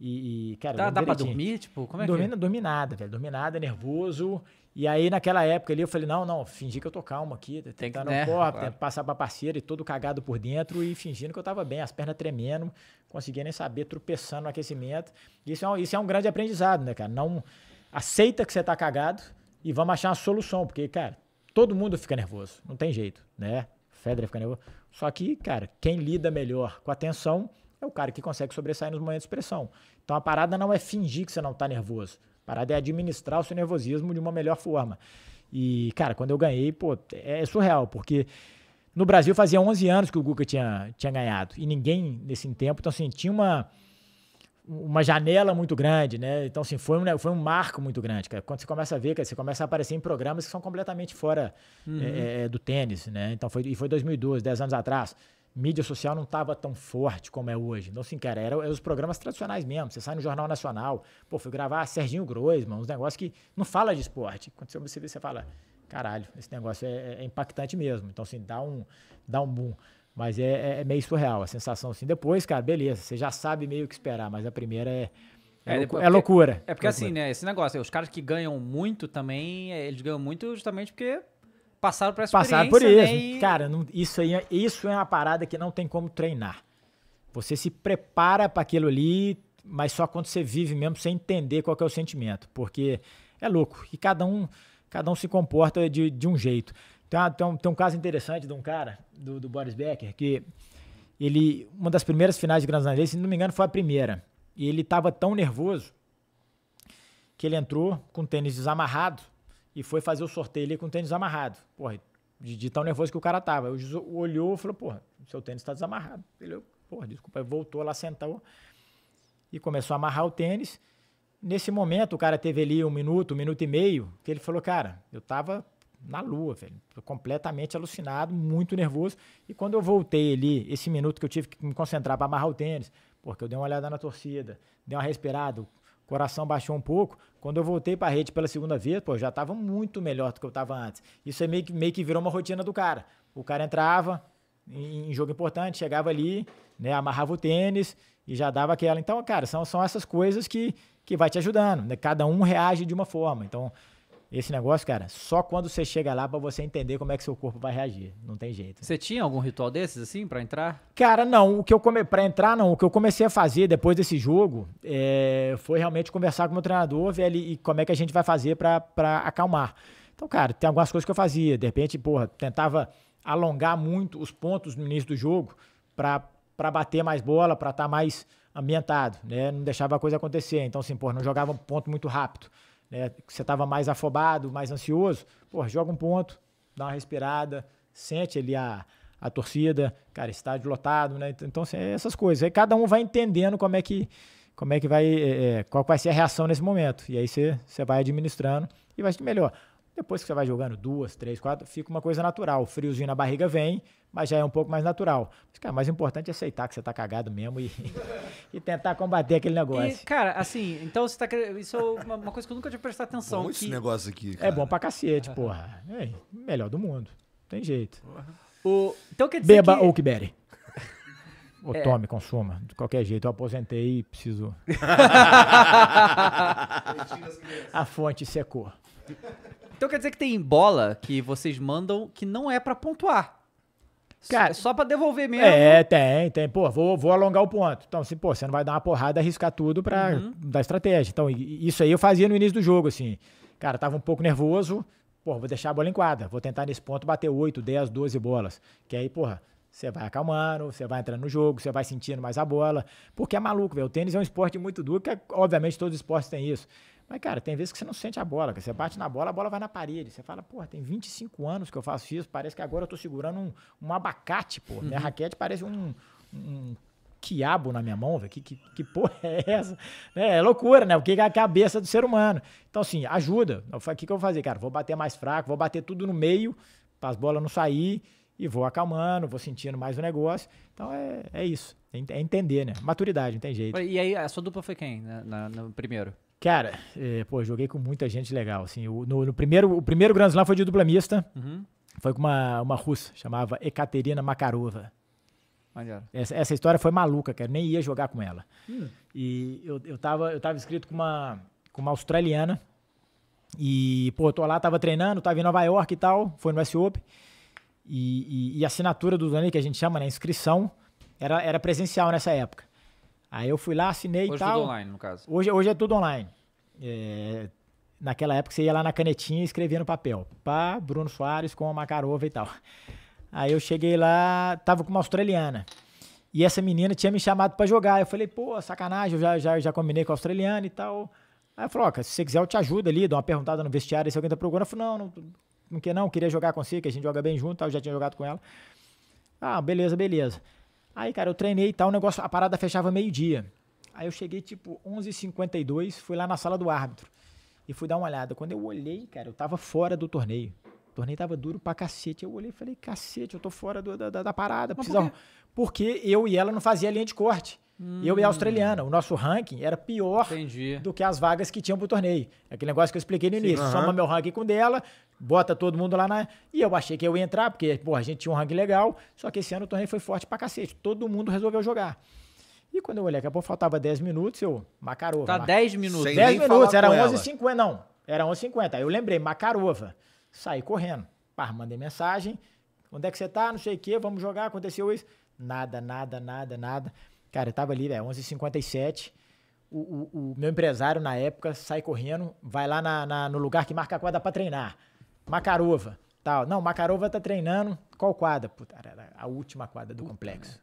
E, e cara... Dá, dá direitinho. pra dormir, tipo? Como é, é? dormi, que... dormi nada, velho. Dormi nada, nervoso... E aí, naquela época ali, eu falei, não, não, fingi que eu tô calmo aqui, tentar não né? corpo, claro. passar pra parceira e todo cagado por dentro e fingindo que eu tava bem, as pernas tremendo, conseguia nem saber, tropeçando no aquecimento. Isso é, um, isso é um grande aprendizado, né, cara? Não aceita que você tá cagado e vamos achar uma solução, porque, cara, todo mundo fica nervoso, não tem jeito, né? Fedra fica nervoso. Só que, cara, quem lida melhor com a tensão é o cara que consegue sobressair nos momentos de pressão. Então a parada não é fingir que você não tá nervoso parada é administrar o seu nervosismo de uma melhor forma. E, cara, quando eu ganhei, pô, é surreal, porque no Brasil fazia 11 anos que o Guga tinha, tinha ganhado e ninguém nesse tempo, então assim, tinha uma uma janela muito grande, né? Então, assim, foi um, né, foi um marco muito grande, cara. Quando você começa a ver, cara, você começa a aparecer em programas que são completamente fora uhum. é, é do tênis, né? Então, foi, e foi 2012, 10 anos atrás mídia social não estava tão forte como é hoje. Então, assim, cara, eram era os programas tradicionais mesmo. Você sai no Jornal Nacional, pô, fui gravar Serginho mano, uns negócios que não fala de esporte. Quando você vê, você fala, caralho, esse negócio é, é, é impactante mesmo. Então, assim, dá um, dá um boom. Mas é, é, é, meio surreal a sensação, assim. Depois, cara, beleza, você já sabe meio que esperar, mas a primeira é... É, é, é porque, é, loucura. É porque assim, loucura. assim, né? Esse negócio, os caras que ganham muito também, eles ganham muito justamente porque passaram por essa passaram por isso. Né? E... Cara, não, isso aí, é, isso é uma parada que não tem como treinar. Você se prepara para aquilo ali, mas só quando você vive mesmo, você entender qual é o sentimento, porque é louco. E cada um, cada um se comporta de, de um jeito. Tem, uma, tem, um, tem um caso interessante de um cara, do, do Boris Becker, que ele, uma das primeiras finais de Grand Slam, se não me engano, foi a primeira. E ele estava tão nervoso que ele entrou com o tênis desamarrado e foi fazer o sorteio ali com o tênis amarrado. Porra, de, de tão nervoso que o cara tava. Eu olhou e falou, porra, seu tênis está desamarrado. Ele, porra, desculpa, voltou lá, sentou e começou a amarrar o tênis. Nesse momento, o cara teve ali um minuto, um minuto e meio, que ele falou, cara, eu tava na lua, velho, completamente alucinado, muito nervoso. E quando eu voltei ali, esse minuto que eu tive que me concentrar para amarrar o tênis, porque eu dei uma olhada na torcida, dei uma respirada, coração baixou um pouco. Quando eu voltei para a rede pela segunda vez, pô, já estava muito melhor do que eu estava antes. Isso é meio que, meio que virou uma rotina do cara. O cara entrava em, em jogo importante, chegava ali, né, amarrava o tênis e já dava aquela. Então, cara, são, são essas coisas que, que vai te ajudando. Né? Cada um reage de uma forma. Então, esse negócio, cara, só quando você chega lá para você entender como é que seu corpo vai reagir. Não tem jeito. Você tinha algum ritual desses assim para entrar? Cara, não. O que eu come... para entrar não. O que eu comecei a fazer depois desse jogo é... foi realmente conversar com o meu treinador, velho, e como é que a gente vai fazer para acalmar. Então, cara, tem algumas coisas que eu fazia. De repente, porra, tentava alongar muito os pontos no início do jogo para bater mais bola, para estar tá mais ambientado, né? Não deixava a coisa acontecer. Então, assim, porra, não jogava um ponto muito rápido né, que você estava mais afobado, mais ansioso, pô, joga um ponto, dá uma respirada, sente ali a, a torcida, cara, estádio lotado, né? Então, então assim, é essas coisas. Aí cada um vai entendendo como é que, como é que vai, é, é qual vai ser a reação nesse momento. E aí você, você vai administrando e vai ser melhor. Depois que você vai jogando duas, três, quatro, fica uma coisa natural. O friozinho na barriga vem, mas já é um pouco mais natural. Mas, cara, mais importante é aceitar que você tá cagado mesmo e, e tentar combater aquele negócio. E, cara, assim, então você tá Isso é uma, uma, coisa que eu nunca tinha prestado atenção. Bom, que... esse negócio aqui. É cara. É bom pra cacete, porra. É, melhor do mundo. Tem jeito. O... Então quer dizer. Beba que... ou que bere. Ou é. tome, consuma. De qualquer jeito, eu aposentei e preciso. a fonte secou. Então quer dizer que tem bola que vocês mandam que não é para pontuar. Cara, só para devolver mesmo. É, tem, tem. Pô, vou, vou alongar o ponto. Então, assim, pô, você não vai dar uma porrada, arriscar tudo para uhum. dar estratégia. Então, isso aí eu fazia no início do jogo, assim. Cara, tava um pouco nervoso. Pô, vou deixar a bola em quadra. Vou tentar nesse ponto bater 8, 10, 12 bolas. Que aí, porra, você vai acalmando, você vai entrando no jogo, você vai sentindo mais a bola. Porque é maluco, velho. O tênis é um esporte muito duro, que é, obviamente todos os esportes têm isso. Mas, cara, tem vezes que você não sente a bola, você bate na bola, a bola vai na parede. Você fala, porra, tem 25 anos que eu faço isso, parece que agora eu tô segurando um, um abacate, pô. Uhum. Minha raquete parece um, um quiabo na minha mão, velho. Que, que, que porra é essa? É, é loucura, né? O que é a cabeça do ser humano? Então, assim, ajuda. O que, que eu vou fazer, cara? Vou bater mais fraco, vou bater tudo no meio, para as bolas não sair, e vou acalmando, vou sentindo mais o negócio. Então, é, é isso. É, é entender, né? Maturidade, não tem jeito. E aí, a sua dupla foi quem na, né? na, no primeiro? Cara, é, pô, joguei com muita gente legal. Assim, o, no, no primeiro, o primeiro Grand Slam foi de duplamista. Uhum. Foi com uma, uma russa, chamava Ekaterina Makarova. Essa, essa, história foi maluca, cara. Nem ia jogar com ela. Hum. E eu, eu, tava, eu tava inscrito com uma, com uma australiana. E, pô, tô lá, tava treinando, tava em Nova York e tal. Foi no SOP. E, e, e, a assinatura do torneio, que a gente chama, né? Inscrição, era, era presencial nessa época. Aí eu fui lá, assinei hoje e tal. Hoje é tudo online, no caso. Hoje, hoje é tudo online. É, naquela época você ia lá na canetinha e escrevia no papel. Pá, Bruno Soares com a Macarova e tal. Aí eu cheguei lá, tava com uma australiana. E essa menina tinha me chamado para jogar. Eu falei, pô, sacanagem, eu já, já, já combinei com a australiana e tal. Aí eu falou, ó, se você quiser eu te ajudo ali, dou uma perguntada no vestiário, se alguém tá procurando. Eu falei, não, não, não quer não, queria jogar com você, que a gente joga bem junto, tal. eu já tinha jogado com ela. Ah, beleza, beleza. Aí, cara, eu treinei e tal, o negócio, a parada fechava meio-dia. Aí eu cheguei tipo 11h52, fui lá na sala do árbitro e fui dar uma olhada. Quando eu olhei, cara, eu tava fora do torneio. O torneio tava duro pra cacete. Eu olhei e falei, cacete, eu tô fora do, da, da, parada. Mas Porque eu e ela não fazia linha de corte. Hum. Eu e a hum. australiana. O nosso ranking era pior Entendi. do que as vagas que tinham pro torneio. É aquele negócio que eu expliquei no início. Uhum. Soma meu ranking com dela, bota todo mundo lá na. E eu achei que eu ia entrar, porque, pô, a gente tinha um ranking legal, só que esse ano o torneio foi forte pra cacete. Todo mundo resolveu jogar. E quando eu olhei, daqui a pouco faltava 10 minutos, eu. Macarova. Tá 10 minutos. Sem 10 minutos, era 11h50, não. Era 11h50. Aí eu lembrei, Macarova. Saí correndo. Pá, mandei mensagem. Onde é que você tá? Não sei o quê, vamos jogar, aconteceu isso. Nada, nada, nada, nada. Cara, eu tava ali, velho, 11h57. O, o, o, meu empresário, na época, sai correndo, vai lá na, na, no lugar que marca a quadra pra treinar. Macarova, tal. Não, Macarova tá treinando. Qual quadra? Puta, era a última quadra do Puta, complexo.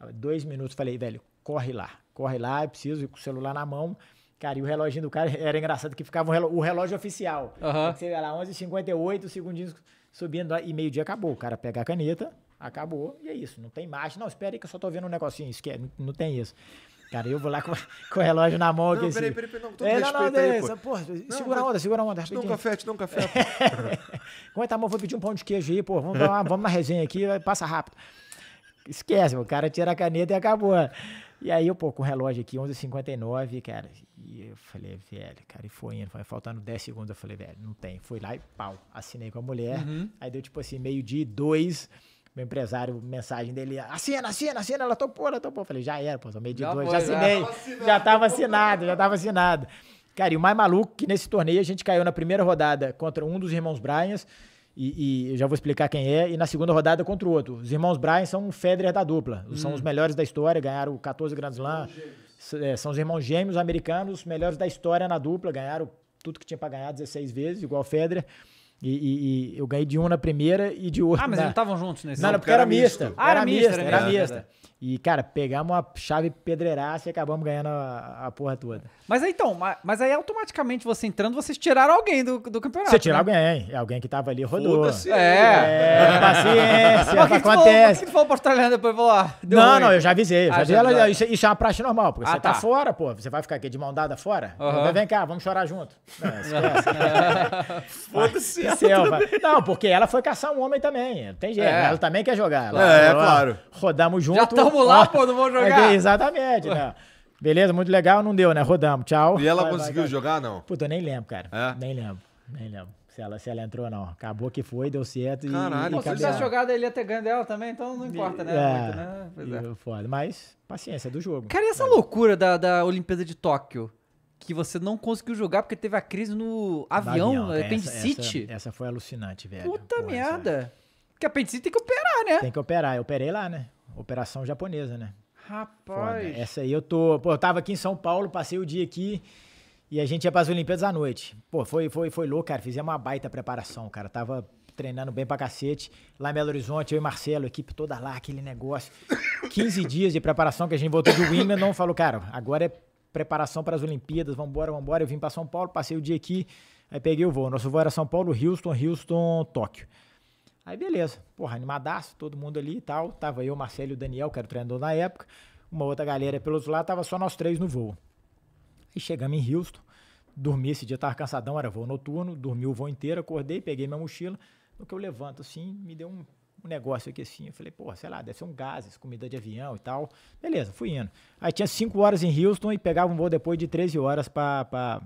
Né? Dois minutos, falei, velho, corre lá. Corre lá, eu preciso ir com o celular na mão. Cara, e o reloginho do cara era engraçado que ficava o relógio, o relógio oficial. Uhum. Você ia lá, 11h58, segundinhos subindo e meio-dia acabou. O cara pega a caneta, acabou, e é isso. Não tem mais. Não, espera aí que eu só tô vendo um negocinho. Esquece, não, não tem isso. Cara, eu vou lá com, com o relógio na mão. Não, peraí, peraí, peraí. Não, todo é, não, não, aí, pô. Porra, não, segura a onda, segura a onda. Rapidinho. Dá um café, te dá um café. Como é que tá, Vou pedir um pão de queijo aí, pô. Vamos, uma, vamos na resenha aqui, passa rápido. Esquece, O cara tira a caneta e acabou. E aí eu, pô, com o relógio aqui, 11h59, cara. E eu falei, velho, cara, e foi indo. Foi faltando 10 segundos. Eu falei, velho, não tem. Fui lá e pau. Assinei com a mulher. Uhum. Aí deu, tipo assim, meio-dia e dois. Meu empresário, mensagem dele, assina, assina, assina, ela topou, ela topou. Eu falei, já era, pô, sou meio de já, dois, foi, né? já assinei, já tava assinado, já tava assinado. Cara, e o mais maluco é que nesse torneio a gente caiu na primeira rodada contra um dos irmãos Bryans, e, e, eu já vou explicar quem é, e na segunda rodada contra o outro. Os irmãos Bryan são o Federer da dupla, hum. são os melhores da história, ganharam 14 Grand Slam, é, são os irmãos gêmeos americanos, melhores da história na dupla, ganharam tudo que tinha para ganhar 16 vezes, igual o Federer. E, e, e, eu ganhei de um na primeira e de outro. Ah, mas na... eles estavam juntos nesse Não, não, porque era, mista. Ah, era, mista, era, mista. E, cara, pegamos uma chave pedreiraça e acabamos ganhando a, a porra toda. Mas aí, então, mas aí automaticamente você entrando, vocês tiraram alguém do, do campeonato. Você tirar né? alguém, é alguém que tava ali rodou. É. é, paciência, que acontece. Por que tu falou pra depois falou, ah, Não, ruim. não, eu já avisei. Eu já ah, avisei ela, isso, isso, é uma praxe normal, porque ah, você tá. tá. fora, pô, você vai ficar aqui de mão dada fora? Uhum. Vem cá, vamos chorar junto. Foda-se. Não, porque ela foi caçar um homem também. tem jeito. É. Ela também quer jogar. Ela, é, ela, é claro. Rodamos junto. Já estamos lá, quando pô, não vou jogar. Exatamente, né? Beleza, muito legal, não deu, né? Rodamos, tchau. E ela vai, conseguiu vai, jogar, não? Puta, eu nem lembro, cara. É? Nem lembro, nem lembro. Se ela, se ela entrou ou não. Acabou que foi, deu certo. Caralho, e, e se tivesse jogado, ele ia ter ganho dela também, então não importa, né? É, muito, né? Pois é. Foda. Mas, paciência, é do jogo. Cara, e essa é. loucura da, da Olimpíada de Tóquio? que você não conseguiu jogar porque teve a crise no avião, avião. Appendicite. Essa, essa, essa, foi alucinante, velho. Puta Pô, merda. Essa... É. Porque apendicite tem que operar, né? Tem que operar. Eu operei lá, né? Operação japonesa, né? Rapaz. Foda. Essa aí eu tô. Pô, eu tava aqui em São Paulo, passei o dia aqui e a gente ia as Olimpíadas à noite. Pô, foi, foi, foi louco, cara. Fizemos uma baita preparação, cara. Tava treinando bem pra cacete. Lá em Belo Horizonte, eu e Marcelo, equipe toda lá, aquele negócio. 15 dias de preparação que a gente voltou do Wimbledon, falou, cara, agora é preparação para as Olimpíadas, vamos embora, vamos embora. Eu vim para São Paulo, passei o dia aqui, aí peguei o voo. Nosso voo era São Paulo, Houston, Houston, Tóquio. Aí beleza, porra, animadaço, todo mundo ali e tal. Tava eu, Marcelo e o Daniel, que era o treinador na época. Uma outra galera pelo outro lado, tava só nós três no voo. Aí chegamos em Houston, dormi esse dia, tava cansadão, era voo noturno, dormi o voo inteiro, acordei, peguei minha mochila. No que eu levanto assim, me deu um um negócio aqui assim. Eu falei, pô, sei lá, deve ser um gases, comida de avião e tal. Beleza, fui indo. Aí tinha 5 horas em Houston e pegava um voo depois de 13 horas para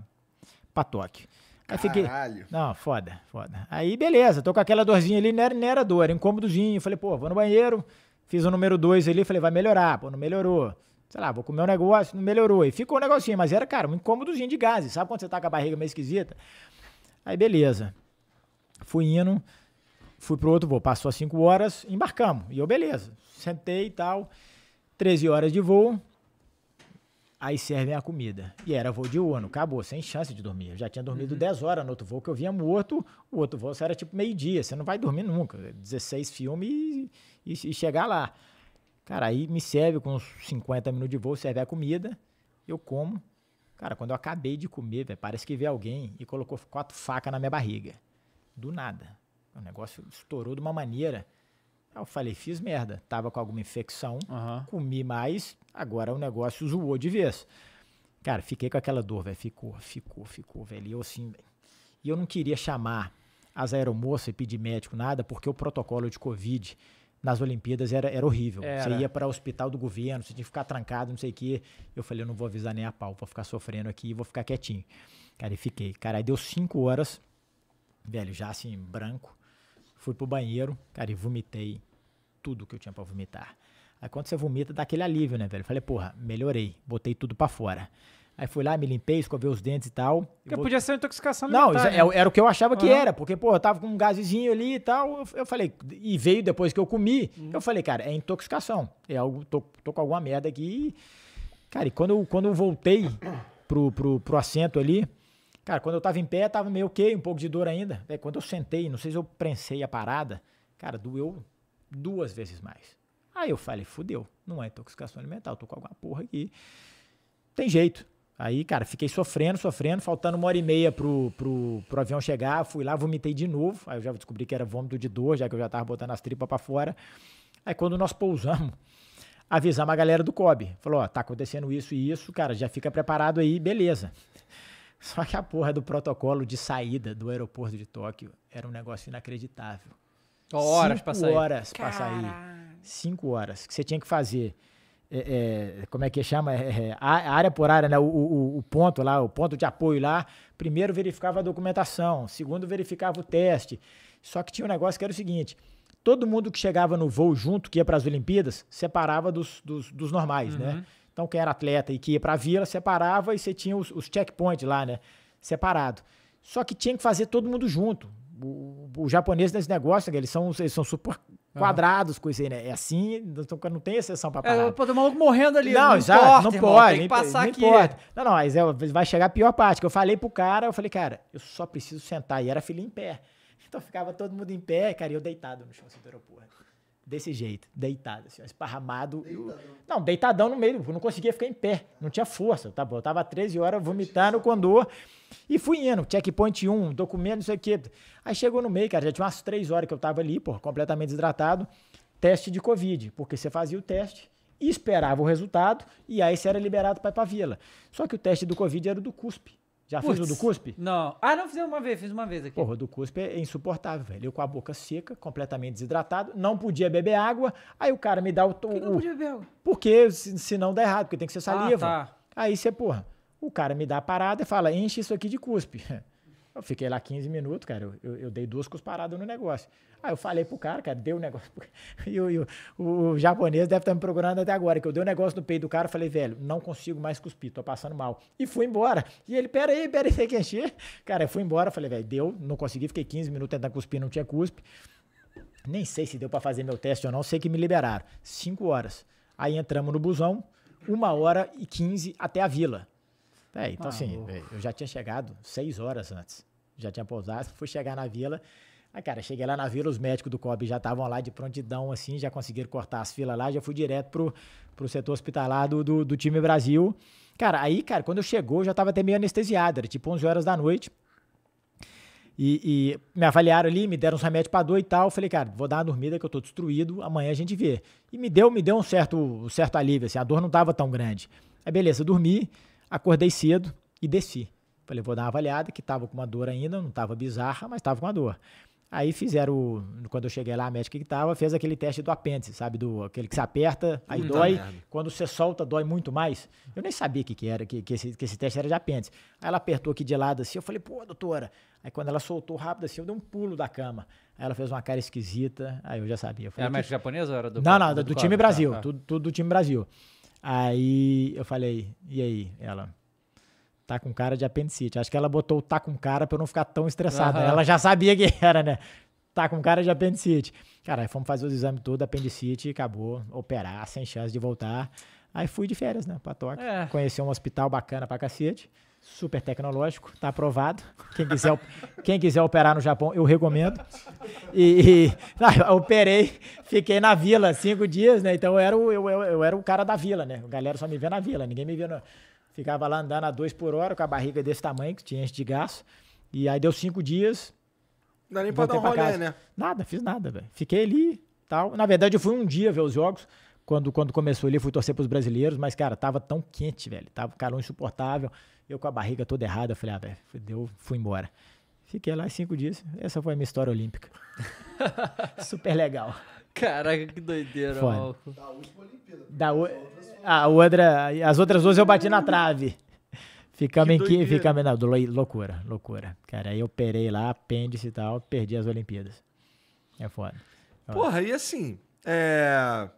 Tóquio. Aí fiquei. Não, foda, foda. Aí beleza, tô com aquela dorzinha ali, não era, não era dor, era incômodozinho. Falei, pô, vou no banheiro, fiz o número 2 ali, falei, vai melhorar, pô, não melhorou. Sei lá, vou comer um negócio, não melhorou. E ficou um negocinho, mas era, cara, um incômodozinho de gases. Sabe quando você tá com a barriga meio esquisita? Aí beleza. Fui indo. Fui pro outro voo, passou as 5 horas, embarcamos. E eu, beleza, sentei e tal. 13 horas de voo, aí servem a comida. E era voo de ano, acabou, sem chance de dormir. Eu já tinha dormido uhum. 10 horas no outro voo, que eu vinha morto. O outro voo era tipo meio-dia, você não vai dormir nunca. 16 filmes e, e, e chegar lá. Cara, aí me serve com uns 50 minutos de voo, serve a comida, eu como. Cara, quando eu acabei de comer, véio, parece que veio alguém e colocou quatro facas na minha barriga. Do nada. O negócio estourou de uma maneira. Eu falei, fiz merda. Tava com alguma infecção, uhum. comi mais, agora o negócio zoou de vez. Cara, fiquei com aquela dor, velho. Ficou, ficou, ficou, velho. E eu assim. Véio. E eu não queria chamar as aeromoças e pedir médico, nada, porque o protocolo de Covid nas Olimpíadas era, era horrível. Era. Você ia para o hospital do governo, você tinha que ficar trancado, não sei o quê. Eu falei, eu não vou avisar nem a pau, vou ficar sofrendo aqui e vou ficar quietinho. Cara, e fiquei. Cara, aí deu cinco horas, velho, já assim, branco. Fui pro banheiro, cara, e vomitei tudo que eu tinha para vomitar. Aí quando você vomita, dá aquele alívio, né, velho? Falei, porra, melhorei, botei tudo para fora. Aí fui lá, me limpei, escovei os dentes e tal. Porque vou... podia ser uma intoxicação Não, é, né? era o que eu achava que uhum. era, porque, pô, eu tava com um gasezinho ali e tal. Eu, eu falei, e veio depois que eu comi. Uhum. Eu falei, cara, é intoxicação. É algo, tô, tô com alguma merda aqui. Cara, e quando quando eu voltei pro, pro, pro assento ali, Cara, quando eu tava em pé, tava meio ok, um pouco de dor ainda. É quando eu sentei, não sei se eu prensei a parada, cara, doeu duas vezes mais. Aí eu falei, fudeu, não é intoxicação alimentar, eu tô com alguma porra aqui. Tem jeito. Aí, cara, fiquei sofrendo, sofrendo, faltando uma hora e meia pro, pro, pro avião chegar, fui lá, vomitei de novo. Aí eu já descobri que era vômito de dor, já que eu já tava botando as tripas para fora. Aí quando nós pousamos, avisamos a galera do COB. Falou, ó, tá acontecendo isso e isso, cara, já fica preparado aí, beleza. Só que a porra do protocolo de saída do aeroporto de Tóquio era um negócio inacreditável. horas para sair. horas para sair. Cinco horas. Que você tinha que fazer. É, é, como é que chama? É, é a, área por área, né? O, o, o, ponto lá, o ponto de apoio lá. Primeiro verificava a documentação. Segundo, verificava o teste. Só que tinha um negócio que era o seguinte: todo mundo que chegava no voo junto, que ia para as Olimpíadas, separava dos, dos, dos normais, né? uhum. né? Então, quem era atleta e que ia para a vila, separava e você tinha os, os checkpoints lá, né? Separado. Só que tinha que fazer todo mundo junto. O, o japonês nesse negócio, eles são, eles são super quadrados, coisa aí, né? É assim, não tem exceção pra é, parar. É, pode ter maluco morrendo ali. Não, não exato, importa, não irmão, pode. Tem que passar não, aqui. Importa. Não, não, mas é, vai chegar a pior parte, que eu falei pro cara, eu falei, cara, eu só preciso sentar. E era filho em pé. Então ficava todo mundo em pé, cara, e eu deitado no chão, assim, do aeroporto desse jeito, deitado, assim, esparramado. Deitadão. Não, deitadão no meio, eu não conseguia ficar em pé, não tinha força, tá bom? Eu tava 13 horas vomitando quando condor e fui indo, checkpoint 1, documento, o aqui. Aí chegou no meio, cara, já tinha umas 3 horas que eu tava ali, pô, completamente desidratado, teste de Covid, porque você fazia o teste e esperava o resultado e aí você era liberado para ir pra vila. Só que o teste do Covid era do cuspe já Puts, fez o do cuspe? Não. Ah, não fiz uma vez, fiz uma vez aqui. Porra, o do cuspe é insuportável, velho. Eu com a boca seca, completamente desidratado, não podia beber água. Aí o cara me dá o. Por que não podia beber água? Porque se, dá errado, porque tem que ser ah, saliva. Ah, tá. Aí você, porra, o cara me dá a parada e fala: enche isso aqui de cuspe. Eu fiquei lá 15 minutos, cara. Eu, eu dei duas cusparadas no negócio. Aí eu falei pro cara, cara, deu um negócio. E, o, o, japonês deve estar tá me procurando até agora, que eu dei um negócio no peito do cara. Falei, velho, não consigo mais cuspir, tô passando mal. E fui embora. E ele, pera aí, pera aí, tem que encher. Cara, eu fui embora. Falei, velho, deu, não consegui. Fiquei 15 minutos tentando cuspir, não tinha cuspe. Nem sei se deu para fazer meu teste ou não, sei que me liberaram. Cinco horas. Aí entramos no busão, uma hora e quinze até a vila. É, então ah, assim, louco. É, eu já tinha chegado seis horas antes. Já tinha pousado, fui chegar na vila. Ah, cara, cheguei lá na vila, os médicos do COB já estavam lá de prontidão, assim, já conseguiram cortar as filas lá, já fui direto pro, pro setor hospitalar do, do, do time Brasil. Cara, aí, cara, quando eu chegou, eu já tava até meio anestesiado, era tipo 11 horas da noite. E, e, me avaliaram ali, me deram uns remédios para dor e tal. falei, cara, vou dar uma dormida que eu tô destruído, amanhã a gente vê. E me deu, me deu um certo, um certo alívio, assim, a dor não tava tão grande. Aí beleza, dormi. Acordei cedo e desci. Falei, vou dar uma avaliada, que estava com uma dor ainda, não estava bizarra, mas estava com uma dor. Aí fizeram, quando eu cheguei lá, a médica que estava, fez aquele teste do apêndice, sabe? Do, aquele que se aperta, aí dói. Quando você solta, dói muito mais. Eu nem sabia o que, que era, que, que, esse, que esse teste era de apêndice. Aí ela apertou aqui de lado assim, eu falei, pô, doutora. Aí quando ela soltou rápido assim, eu dei um pulo da cama. Aí ela fez uma cara esquisita, aí eu já sabia. Eu falei, era médica japonesa ou era do Não, não, do, do, do time tá, Brasil, tá, tá. Tudo, tudo do time Brasil. Aí eu falei, e aí? Ela, tá com cara de apendicite. Acho que ela botou o tá com cara pra eu não ficar tão estressada. Uhum. Ela já sabia que era, né? Tá com cara de apendicite. Cara, aí fomos fazer os exames todo, apendicite, acabou, operar, sem chance de voltar. Aí fui de férias, né, pra Toca. É. Conheci um hospital bacana pra cacete super tecnológico, está aprovado. Quem quiser, quem quiser operar no Japão, eu recomendo. E, e não, ah, operei, fiquei na vila cinco dias, né? Então eu era, o, eu, eu era o cara da vila, né? A galera só me vê na vila, ninguém me vê. No... Ficava lá andando a dois por hora com a barriga desse tamanho, que tinha enche de gás. E aí deu cinco dias. Não dá nem pra dar um pra rolê, né? Nada, fiz nada, velho. Fiquei ali tal. Na verdade, eu fui um dia ver os jogos quando, quando começou ali, fui torcer para os brasileiros, mas, cara, tava tão quente, velho. Tava um calor insuportável. Eu com a barriga toda errada, falei, ah, velho, deu, fui embora. Fiquei lá cinco dias. Essa foi a minha história olímpica. Super legal. Caraca, que doideira, Foda. Da última Olimpíada. Da o... a outra, as outras duas eu bati na trave. Ficamos que em ficamos na loucura, loucura. Cara, aí eu operei lá, apêndice e tal, perdi as Olimpíadas. É foda. É Porra, e assim, é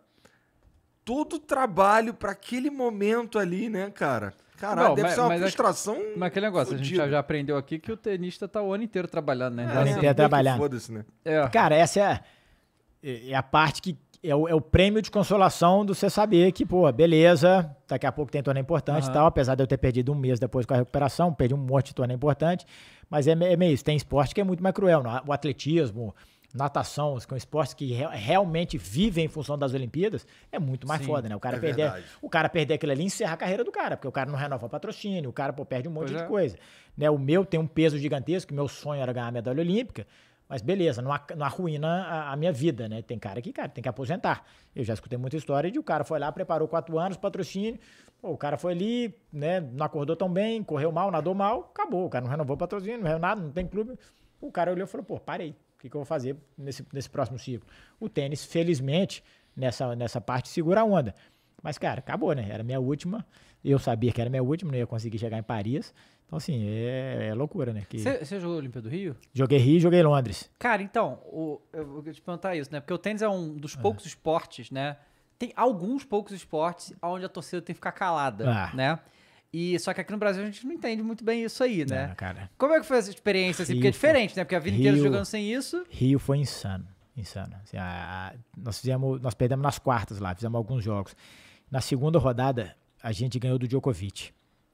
todo o trabalho para aquele momento ali, né, cara? Caralho, deve mas, ser uma mas é frustração. É, mas aquele negócio, a gente já, aprendeu aqui que o tenista tá o ano inteiro trabalhando, né? É, então, o ano assim, inteiro trabalhando. Foda-se, né? É. Cara, essa é, é, é a parte que é o, é o, prêmio de consolação do você saber que, pô, beleza, daqui a pouco tem torneio importante e tal, apesar de eu ter perdido um mês depois com a recuperação, perdi um monte de torneio importante, mas é, é meio isso, tem esporte que é muito mais cruel, o atletismo, natação, assim, que é um esporte que re realmente vive em função das Olimpíadas, é muito mais Sim, foda, né? O cara, é perder, o cara perder aquilo ali encerra a carreira do cara, porque o cara não renova o patrocínio, o cara pô, perde um monte pois de é. coisa. Né? O meu tem um peso gigantesco, meu sonho era ganhar a medalha olímpica, mas beleza, não, não arruína a, a, minha vida, né? Tem cara que, cara, tem que aposentar. Eu já escutei muita história de o cara foi lá, preparou quatro anos, patrocínio. Pô, o cara foi ali, né? Não acordou tão bem, correu mal, nadou mal, acabou. O cara não renovou o patrocínio, não renovou nada, não tem clube. O cara olhou e falou, pô, parei que, eu vou fazer nesse, nesse próximo ciclo? O tênis, felizmente, nessa, nessa parte, segura a onda. Mas, cara, acabou, né? Era minha última. Eu sabia que era minha última, não ia conseguir chegar em Paris. Então, assim, é, é loucura, né? Você que... jogou a Olimpíada do Rio? Joguei Rio e joguei Londres. Cara, então, o, eu vou te perguntar isso, né? Porque o tênis é um dos é. poucos esportes, né? Tem alguns poucos esportes onde a torcida tem que ficar calada, ah. né? E só que aqui no Brasil a gente não entende muito bem isso aí, né? Não, cara. Como é que foi essa experiência assim? Porque é diferente, foi... né? Porque a vida Rio... inteira jogando sem isso. Rio foi insano, insano. Assim, a, a, nós fizemos, nós perdemos nas quartas lá, fizemos alguns jogos. Na segunda rodada a gente ganhou do Djokovic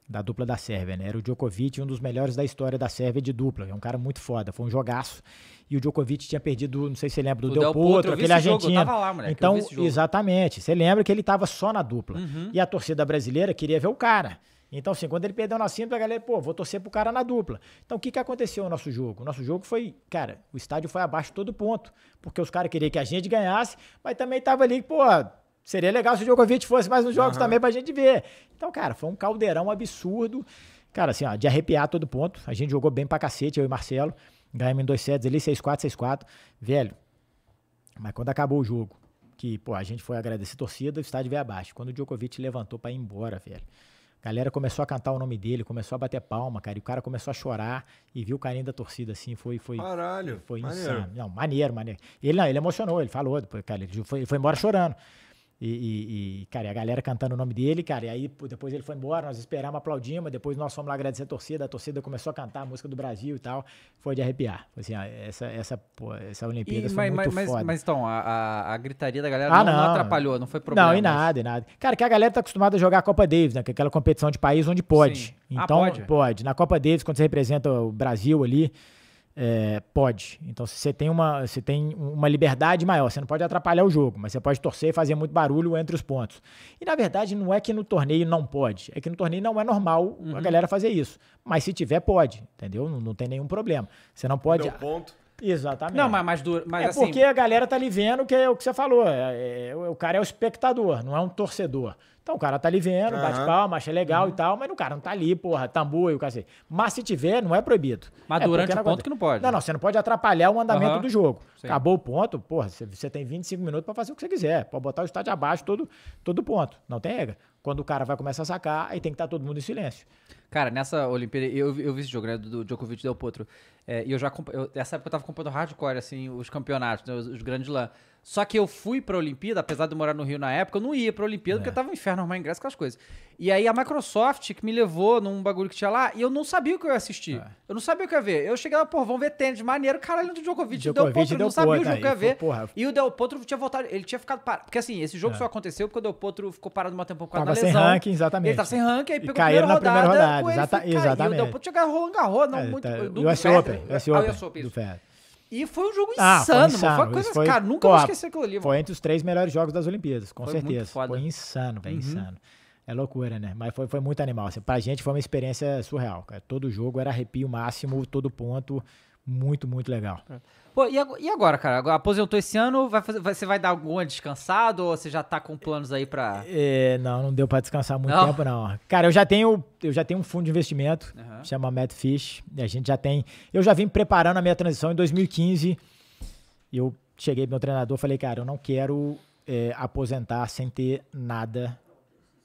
da dupla da Sérvia, né? Era o Djokovic, um dos melhores da história da Sérvia de dupla. É um cara muito foda, foi um jogaço. E o Djokovic tinha perdido, não sei se você lembra, do Del, Potro, aquele argentino. lá, moleque, então, exatamente. Você lembra que ele tava só na dupla. Uhum. E a torcida brasileira queria ver o cara. Então, assim, quando ele perdeu na simples, a galera, pô, vou torcer pro cara na dupla. Então, o que, que aconteceu no nosso jogo? O nosso jogo foi, cara, o estádio foi abaixo de todo ponto, porque os caras queriam que a gente ganhasse, mas também tava ali, pô, seria legal se o Djokovic fosse mais nos jogos uhum. também pra gente ver. Então, cara, foi um caldeirão absurdo. Cara, assim, ó, de arrepiar todo ponto. A gente jogou bem pra cacete, eu e Marcelo. Ganhamos em dois sets ali, 6-4, 6-4. Velho, mas quando acabou o jogo, que, pô, a gente foi agradecer a torcida, o estádio veio abaixo. Quando o Djokovic levantou para ir embora, velho galera começou a cantar o nome dele, começou a bater palma, cara. E o cara começou a chorar e viu o carinho da torcida, assim, foi... foi Caralho, Foi maneiro. insano. Não, maneiro, maneiro. Ele, não, ele emocionou, ele falou, depois, cara, ele foi, ele foi embora chorando. E, e, cara, a galera cantando o nome dele, cara. E aí depois ele foi embora, nós esperamos, aplaudimos. Depois nós fomos lá agradecer a torcida. A torcida começou a cantar a música do Brasil e tal. Foi de arrepiar. Assim, essa, essa, pô, essa Olimpíada foi mas, muito mas, foda. Mas então, a, a gritaria da galera ah, não, não, atrapalhou, não foi problema. Não, e nada, e nada. Cara, que a galera tá acostumada a jogar a Copa Davis, né? Que é aquela competição de país onde pode. Sim. Ah, então, ah, pode. pode. Na Copa Davis, quando você representa o Brasil ali é, pode. Então, se você tem uma, você tem uma liberdade maior, você não pode atrapalhar o jogo, mas você pode torcer e fazer muito barulho entre os pontos. E na verdade, não é que no torneio não pode, é que no torneio não é normal uhum. a galera fazer isso. Mas se tiver, pode, entendeu? Não, não tem nenhum problema. Você não pode. ponto. Exatamente. Não, mas, mas, mas é assim... porque a galera tá ali vendo que é o que você falou. É, é, é o cara é o espectador, não é um torcedor. Então o cara tá ali vendo, uhum. bate palma, acha legal uhum. e tal, mas o cara não tá ali, porra, tambor e o cacete. Mas se tiver, não é proibido. Mas é durante o ponto que não pode. Não, né? não, você não pode atrapalhar o andamento uhum. do jogo. Sim. Acabou o ponto, porra, você tem 25 minutos para fazer o que você quiser. Pode botar o estádio abaixo todo, todo ponto. Não tem regra. Quando o cara vai começar a sacar, aí tem que estar tá todo mundo em silêncio. Cara, nessa Olimpíada, eu, eu vi esse jogo, né? Do Djokovic e Del Potro. É, e eu já. Eu, nessa época eu tava comprando hardcore, assim, os campeonatos, né, os, os, grandes lãs. Só que eu fui pra Olimpíada, apesar de eu morar no Rio na época, eu não ia pra Olimpíada, é. porque eu tava um inferno arrumar ingresso, aquelas coisas. E aí a Microsoft que me levou num bagulho que tinha lá, e eu não sabia o que eu ia assistir. É. Eu não sabia o que ia ver. Eu cheguei lá, pô, vamos ver tênis, maneiro, caralho, do Djokovic. Djokovic Del Potro, Del não sabia o jogo que eu ia ver. Porra. E o Del Potro tinha voltado, ele tinha ficado parado. Porque assim, esse jogo é. só aconteceu porque o Del Potro ficou parado uma temporada por causa tava sem ranking, exatamente. Ele tava tá sem ranking, aí pegou e primeira rodada, primeira rodada Verdade, exata, caiu, exatamente. Deu ponto de chegar Roland Garros, não é, muito. Tá, do US Open, US ah, Open, US Open, do Federer. E foi um jogo ah, insano, foi insano. Foi coisa, foi, cara, nunca pô, vou esquecer aquilo ali. Mano. Foi entre os três melhores jogos das Olimpíadas, com foi certeza. Foi insano, velho, uhum. insano. É loucura, né? Mas foi, foi muito animal. Assim, pra gente foi uma experiência surreal, cara. Todo jogo era arrepio máximo, todo ponto. Muito, muito legal. É. Pô, e agora, cara? Aposentou esse ano, vai fazer, você vai dar alguma descansado ou você já tá com planos aí pra. É, não, não deu pra descansar muito não. tempo, não. Cara, eu já tenho eu já tenho um fundo de investimento, uhum. chama Madfish. A gente já tem. Eu já vim preparando a minha transição em 2015. Eu cheguei pro meu treinador falei, cara, eu não quero é, aposentar sem ter nada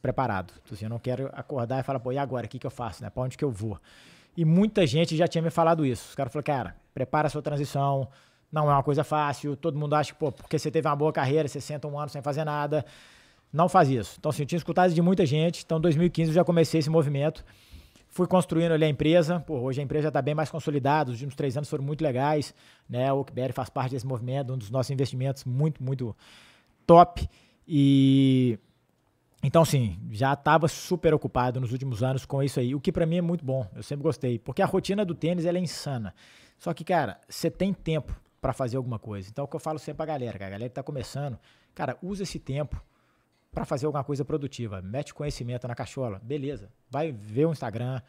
preparado. Então, assim, eu não quero acordar e falar, pô, e agora? O que, que eu faço? Né? Pra onde que eu vou? E muita gente já tinha me falado isso. Os caras falaram, cara, prepara a sua transição, não é uma coisa fácil. Todo mundo acha que, pô, porque você teve uma boa carreira, você senta um ano sem fazer nada. Não faz isso. Então, assim, eu tinha escutado de muita gente. Então, em 2015 eu já comecei esse movimento. Fui construindo ali a empresa. Pô, hoje a empresa já está bem mais consolidada. Os últimos três anos foram muito legais. Né? O OkBR faz parte desse movimento, um dos nossos investimentos muito, muito top. E então, assim, já estava super ocupado nos últimos anos com isso aí, o que para mim é muito bom. Eu sempre gostei, porque a rotina do tênis ela é insana. Só que, cara, você tem tempo para fazer alguma coisa. Então, é o que eu falo sempre pra galera, a galera que tá começando, cara, usa esse tempo para fazer alguma coisa produtiva. Mete conhecimento na cachola, beleza. Vai ver o Instagram,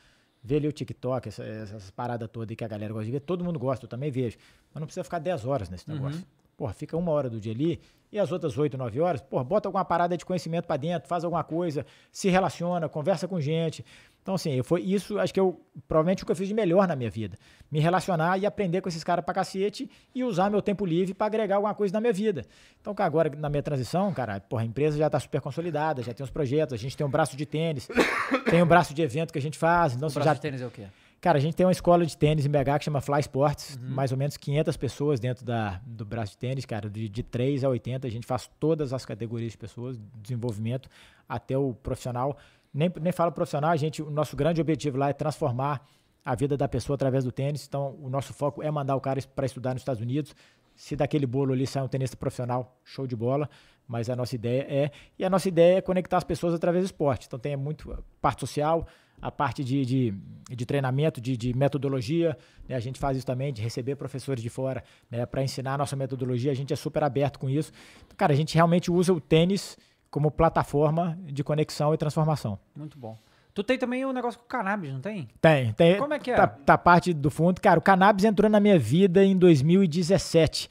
vê ali o TikTok, essas, essas paradas todas aí que a galera gosta de ver. Todo mundo gosta, eu também vejo. Mas não precisa ficar 10 horas nesse uhum. negócio. Uhum. Porra, fica uma hora do dia ali. E as outras oito, nove horas, porra, bota alguma parada de conhecimento para dentro, faz alguma coisa, se relaciona, conversa com gente. Então, assim, foi isso, acho que eu provavelmente o que eu fiz de melhor na minha vida. Me relacionar e aprender com esses caras pra cacete e usar meu tempo livre para agregar alguma coisa na minha vida. Então, agora na minha transição, cara, porra, a empresa já tá super consolidada, já tem os projetos, a gente tem um braço de tênis, tem um braço de evento que a gente faz. Então, o assim, braço já... de tênis é o quê? Cara, a gente tem uma escola de tênis em BH que chama Fly Sports, uhum. mais ou menos 500 pessoas dentro da, do braço de tênis, cara, de, de 3 a 80, a gente faz todas as categorias de pessoas, desenvolvimento até o profissional. Nem, nem falo profissional, a gente, o nosso grande objetivo lá é transformar a vida da pessoa através do tênis, então o nosso foco é mandar o cara para estudar nos Estados Unidos, se daquele bolo ali sai um tenista profissional, show de bola, mas a nossa ideia é, e a nossa ideia é conectar as pessoas através do esporte, então tem muito parte social, a parte de, de, de treinamento, de, de metodologia. Né? A gente faz isso também, de receber professores de fora né? para ensinar a nossa metodologia. A gente é super aberto com isso. Cara, a gente realmente usa o tênis como plataforma de conexão e transformação. Muito bom. Tu tem também um negócio com cannabis, não tem? Tem, tem. Como é que é? Tá, tá parte do fundo. Cara, o cannabis entrou na minha vida em 2017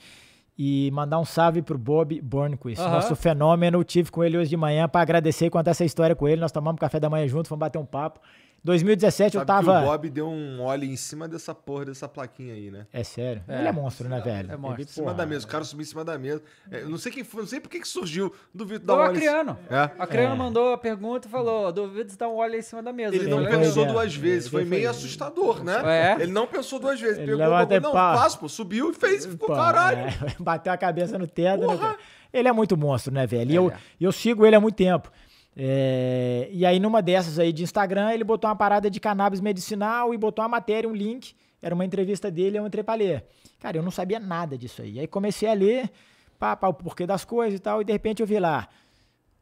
e mandar um salve pro Bob Bornquist, uhum. nosso fenômeno. Tive com ele hoje de manhã para agradecer e contar essa história com ele. Nós tomamos café da manhã junto, fomos bater um papo. 2017 Sabe eu tava. o Bob deu um óleo em cima dessa porra, dessa plaquinha aí, né? É sério. É. Ele é monstro, né, velho? É monstro. Ele, em cima da mesa, o cara subiu em cima da mesa. É, não sei quem foi, não sei por que surgiu. Duvido da um óleo. O Acriano. É. Acriano é. mandou a pergunta e falou: duvido de dar um óleo em cima da mesa. Ele não pensou duas vezes. Foi meio assustador, né? É? Ele não pensou duas vezes. Ele Pegou o não, passo, pô, subiu e fez, ficou pô, caralho. Bateu a cabeça no teto, né, porra. né? Ele é muito monstro, né, velho? E é. eu, eu sigo ele há muito tempo. É, e aí, numa dessas aí de Instagram, ele botou uma parada de cannabis medicinal e botou uma matéria, um link. Era uma entrevista dele, eu entrei pra ler. Cara, eu não sabia nada disso aí. Aí comecei a ler, pá, pá, o porquê das coisas e tal, e de repente eu vi lá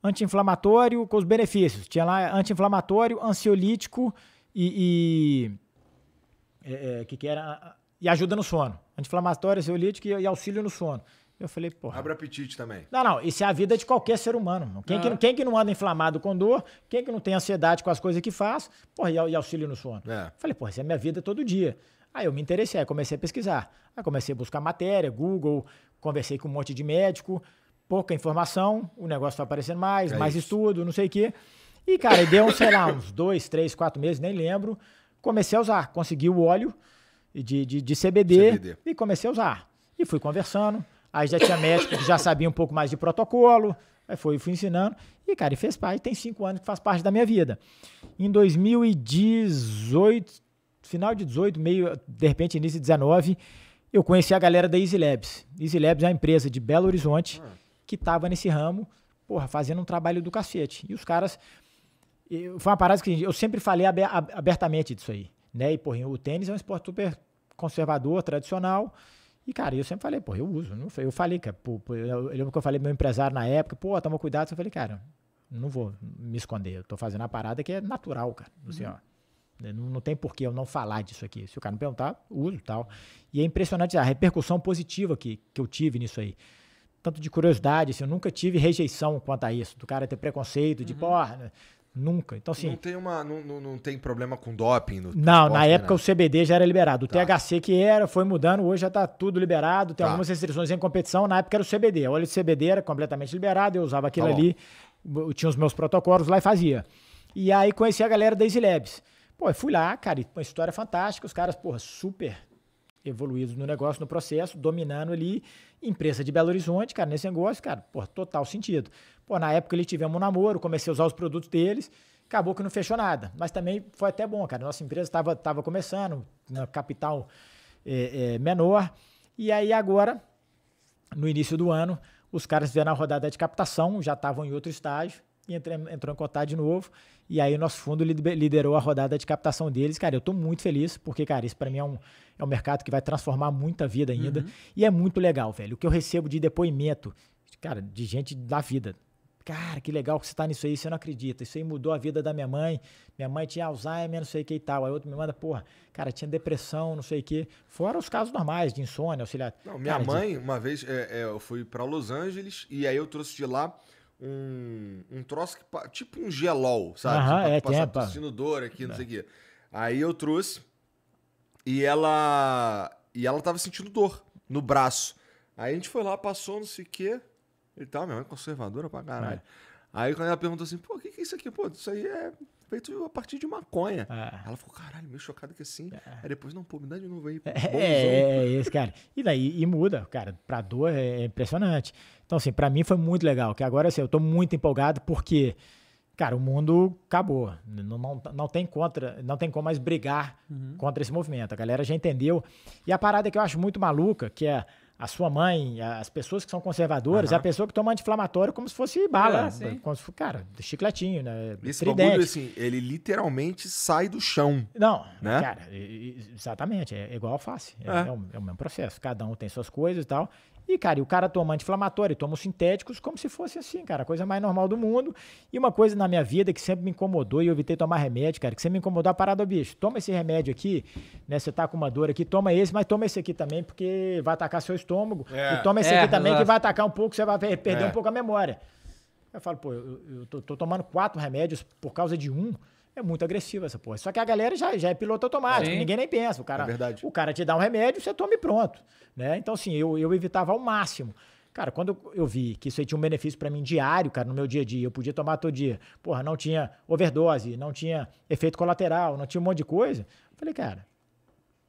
anti-inflamatório com os benefícios. Tinha lá anti-inflamatório, ansiolítico e. O é, é, que, que era? E ajuda no sono. Anti-inflamatório, ansiolítico e, e auxílio no sono. Eu falei, porra. Abra apetite também. Não, não, isso é a vida de qualquer ser humano. Quem, ah. que, quem que não anda inflamado com dor, quem que não tem ansiedade com as coisas que faz, porra, e, auxílio no sono. É. Falei, porra, isso é minha vida todo dia. Aí eu me interessei, aí comecei a pesquisar. Aí comecei a buscar matéria, Google, conversei com um monte de médico, pouca informação, o negócio foi tá aparecendo mais, é mais isso. estudo, não sei o quê. E, cara, deu, sei lá, uns dois, três, quatro meses, nem lembro. Comecei a usar, consegui o óleo de, de, de CBD, CBD. e comecei a usar. E fui conversando. Aí já tinha médico que já sabia um pouco mais de protocolo. Aí foi, fui ensinando. E, cara, e fez parte. Tem cinco anos que faz parte da minha vida. Em 2018, final de 18, meio, de repente, início de 19, eu conheci a galera da Easy Labs. Easy Labs é uma empresa de Belo Horizonte que estava nesse ramo, porra, fazendo um trabalho do cacete. E os caras. Foi uma parada que eu sempre falei abertamente disso aí. Né? E, porra, o tênis é um esporte super conservador, tradicional. E, cara, eu sempre falei, pô, eu uso. eu falei, cara, pô, eu lembro que eu falei pro meu empresário na época, pô, toma cuidado. Eu falei, cara, não vou me esconder. Eu tô fazendo a parada que é natural, cara. Uhum. Assim, uhum. ó, né, não, não tem por que eu não falar disso aqui. Se o cara me perguntar, uso tal. E é impressionante a repercussão positiva que, que eu tive nisso aí. Tanto de curiosidade, assim, eu nunca tive rejeição quanto a isso, do cara ter preconceito, de, uhum. porra, né, Nunca. Então, assim, não tem uma não, não, não tem problema com doping no Não, na né? época o CBD já era liberado. O tá. THC que era, foi mudando, hoje já está tudo liberado, tem tá. algumas restrições em competição, na época era o CBD. O óleo de CBD era completamente liberado, eu usava aquilo tá ali, eu tinha os meus protocolos lá e fazia. E aí conheci a galera da Easy Labs. Pô, eu fui lá, cara, uma história é fantástica, os caras, porra, super evoluídos no negócio, no processo, dominando ali empresa de Belo Horizonte, cara, nesse negócio, cara, pô, total sentido. Pô, na época ele tivemos um namoro, comecei a usar os produtos deles, acabou que não fechou nada. Mas também foi até bom, cara. Nossa empresa estava tava começando, na né, capital é, é, menor. E aí agora, no início do ano, os caras vieram na rodada de captação, já estavam em outro estágio, e entre, entrou em contato de novo. E aí o nosso fundo liderou a rodada de captação deles. Cara, eu estou muito feliz, porque, cara, isso para mim é um, é um mercado que vai transformar muita vida ainda. Uhum. E é muito legal, velho. O que eu recebo de depoimento, cara, de gente da vida. Cara, que legal que você está nisso aí, você não acredita. Isso aí mudou a vida da minha mãe. Minha mãe tinha Alzheimer, não sei o que e tal. Aí outro me manda, porra, cara, tinha depressão, não sei o que. Fora os casos normais de insônia, auxiliar. Não, minha cara, mãe, de... uma vez, é, é, eu fui para Los Angeles e aí eu trouxe de lá um, um troço que. Tipo um gelol, sabe? Aham, tipo, é, pra é, passar tem, dor aqui, não, não é. sei o quê. Aí eu trouxe e ela. E ela tava sentindo dor no braço. Aí a gente foi lá, passou, não sei o quê. E tal, minha mãe é conservadora pra caralho. É. Aí quando ela perguntou assim, pô, o que, que é isso aqui? Pô, isso aí é feito a partir de maconha. Ah. Ela ficou, caralho, meio chocado que assim. Ah. Aí depois, não, pô, me dá de novo aí. É, é, é, é esse, cara. E daí, e muda, cara, pra dor é impressionante. Então, assim, pra mim foi muito legal, que agora, assim, eu tô muito empolgado porque, cara, o mundo acabou. Não, não, não tem contra, não tem como mais brigar uhum. contra esse movimento. A galera já entendeu. E a parada que eu acho muito maluca, que é, a sua mãe, as pessoas que são conservadoras, uhum. a pessoa que toma anti-inflamatório como se fosse bala, é, como se, cara, chicletinho, né? Esse bagulho, assim, ele literalmente sai do chão. Não, né? cara, exatamente, é igual alface, é, é. é o, é o mesmo processo, cada um tem suas coisas e tal, e, cara, e o cara toma anti-inflamatório, toma os sintéticos como se fosse assim, cara, a coisa mais normal do mundo. E uma coisa na minha vida que sempre me incomodou e eu evitei tomar remédio, cara, que sempre me incomodou é a parada, ó, bicho, toma esse remédio aqui, né? Você tá com uma dor aqui, toma esse, mas toma esse aqui também, porque vai atacar seu estômago. É. E toma esse é, aqui também, que vai atacar um pouco, você vai perder é. um pouco a memória. Eu falo, pô, eu, eu tô, tô tomando quatro remédios por causa de um. É muito agressiva essa porra. Só que a galera já, já é piloto automático, Sim. ninguém nem pensa. O cara, é o cara te dá um remédio, você toma e pronto. Né? Então, assim, eu, eu evitava ao máximo. Cara, quando eu vi que isso aí tinha um benefício para mim diário, cara, no meu dia a dia, eu podia tomar todo dia. Porra, não tinha overdose, não tinha efeito colateral, não tinha um monte de coisa. Falei, cara,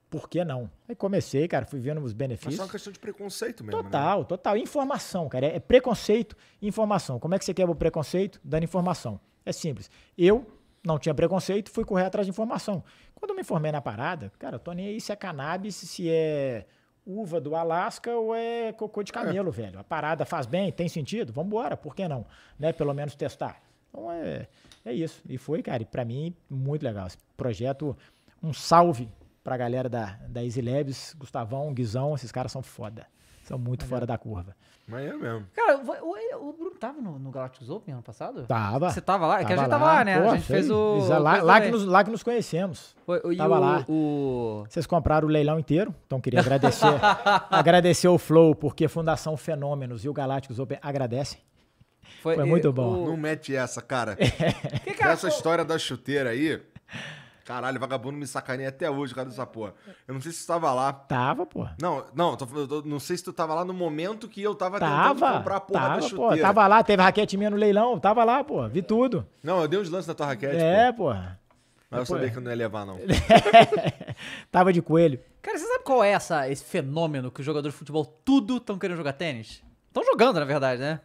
por que não? Aí comecei, cara, fui vendo os benefícios. Mas é uma questão de preconceito mesmo. Né? Total, né? total. Informação, cara. É, é preconceito, informação. Como é que você quebra o preconceito? Dando informação. É simples. Eu não tinha preconceito, fui correr atrás de informação. Quando eu me informei na parada, cara, eu tô nem aí se é cannabis, se é uva do Alasca ou é cocô de camelo, é. velho. A parada faz bem, tem sentido? Vamos embora, por que não? Né? Pelo menos testar. Então é, é isso. E foi, cara, e pra mim, muito legal. Esse projeto, um salve pra galera da, da Easy Labs, Gustavão, Guizão, esses caras são foda. São muito fora da curva. Mas é mesmo. Cara, o, o Bruno tava no, no Galacticos Open ano passado? Tava. Você tava lá? É que a gente tava lá, né? Pô, a gente fez o. É lá, lá, que nos, lá que nos conhecemos. Foi, o, tava o, lá. O... Vocês compraram o leilão inteiro, então queria agradecer. agradecer o Flow, porque Fundação Fenômenos e o Galacticos Open agradecem. Foi, Foi muito bom. Não mete essa, cara. que, cara é essa história da chuteira aí. Caralho, vagabundo me sacaneia até hoje, cara, dessa porra. Eu não sei se tu tava lá. Tava, pô. Não, não, tô, tô, não sei se tu tava lá no momento que eu tava, tava tentando comprar a porra tava, da chuteira. tava lá, teve raquete minha no leilão, tava lá, pô, vi tudo. Não, eu dei uns lances na tua raquete, É, pô. porra. Mas eu sabia que eu não ia levar, não. tava de coelho. Cara, você sabe qual é essa, esse fenômeno que os jogadores de futebol tudo estão querendo jogar tênis? Estão jogando, na verdade, né?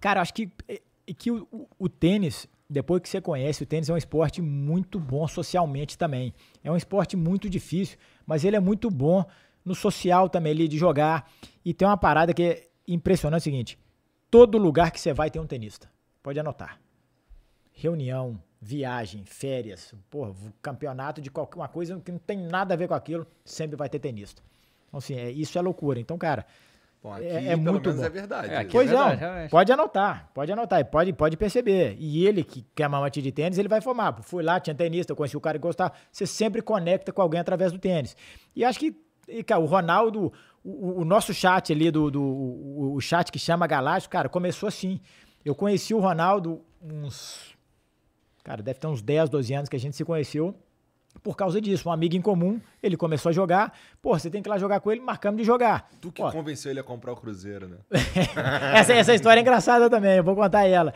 Cara, acho que, é, é que o, o, o tênis depois que você conhece, o tênis é um esporte muito bom socialmente também. É um esporte muito difícil, mas ele é muito bom no social também, ali de jogar. E tem uma parada que é impressionante: é o seguinte, todo lugar que você vai tem um tenista. Pode anotar. Reunião, viagem, férias, porra, campeonato de qualquer coisa que não tem nada a ver com aquilo, sempre vai ter tenista. Então, assim, é, isso é loucura. Então, cara, Bom, é, aqui, é, é muito bom. é verdade. É, né? pois é, verdade, pode anotar, pode anotar e pode, pode perceber. E ele que quer é mamante de tênis, ele vai formar. Fui lá, tinha tenista, eu conheci o cara e gostava. Você sempre conecta com alguém através do tênis. E acho que, e, cara, o Ronaldo, o, o, nosso chat ali, do, do o, o chat que chama Galáctico, cara, começou assim. Eu conheci o Ronaldo uns. Cara, deve ter uns 10, 12 anos que a gente se conheceu por causa disso. Um amigo em comum, ele começou a jogar. Pô, você tem que ir lá jogar com ele, marcamos de jogar. Tu que Pô. convenceu ele a comprar o Cruzeiro, né? essa, essa história é engraçada também, eu vou contar ela.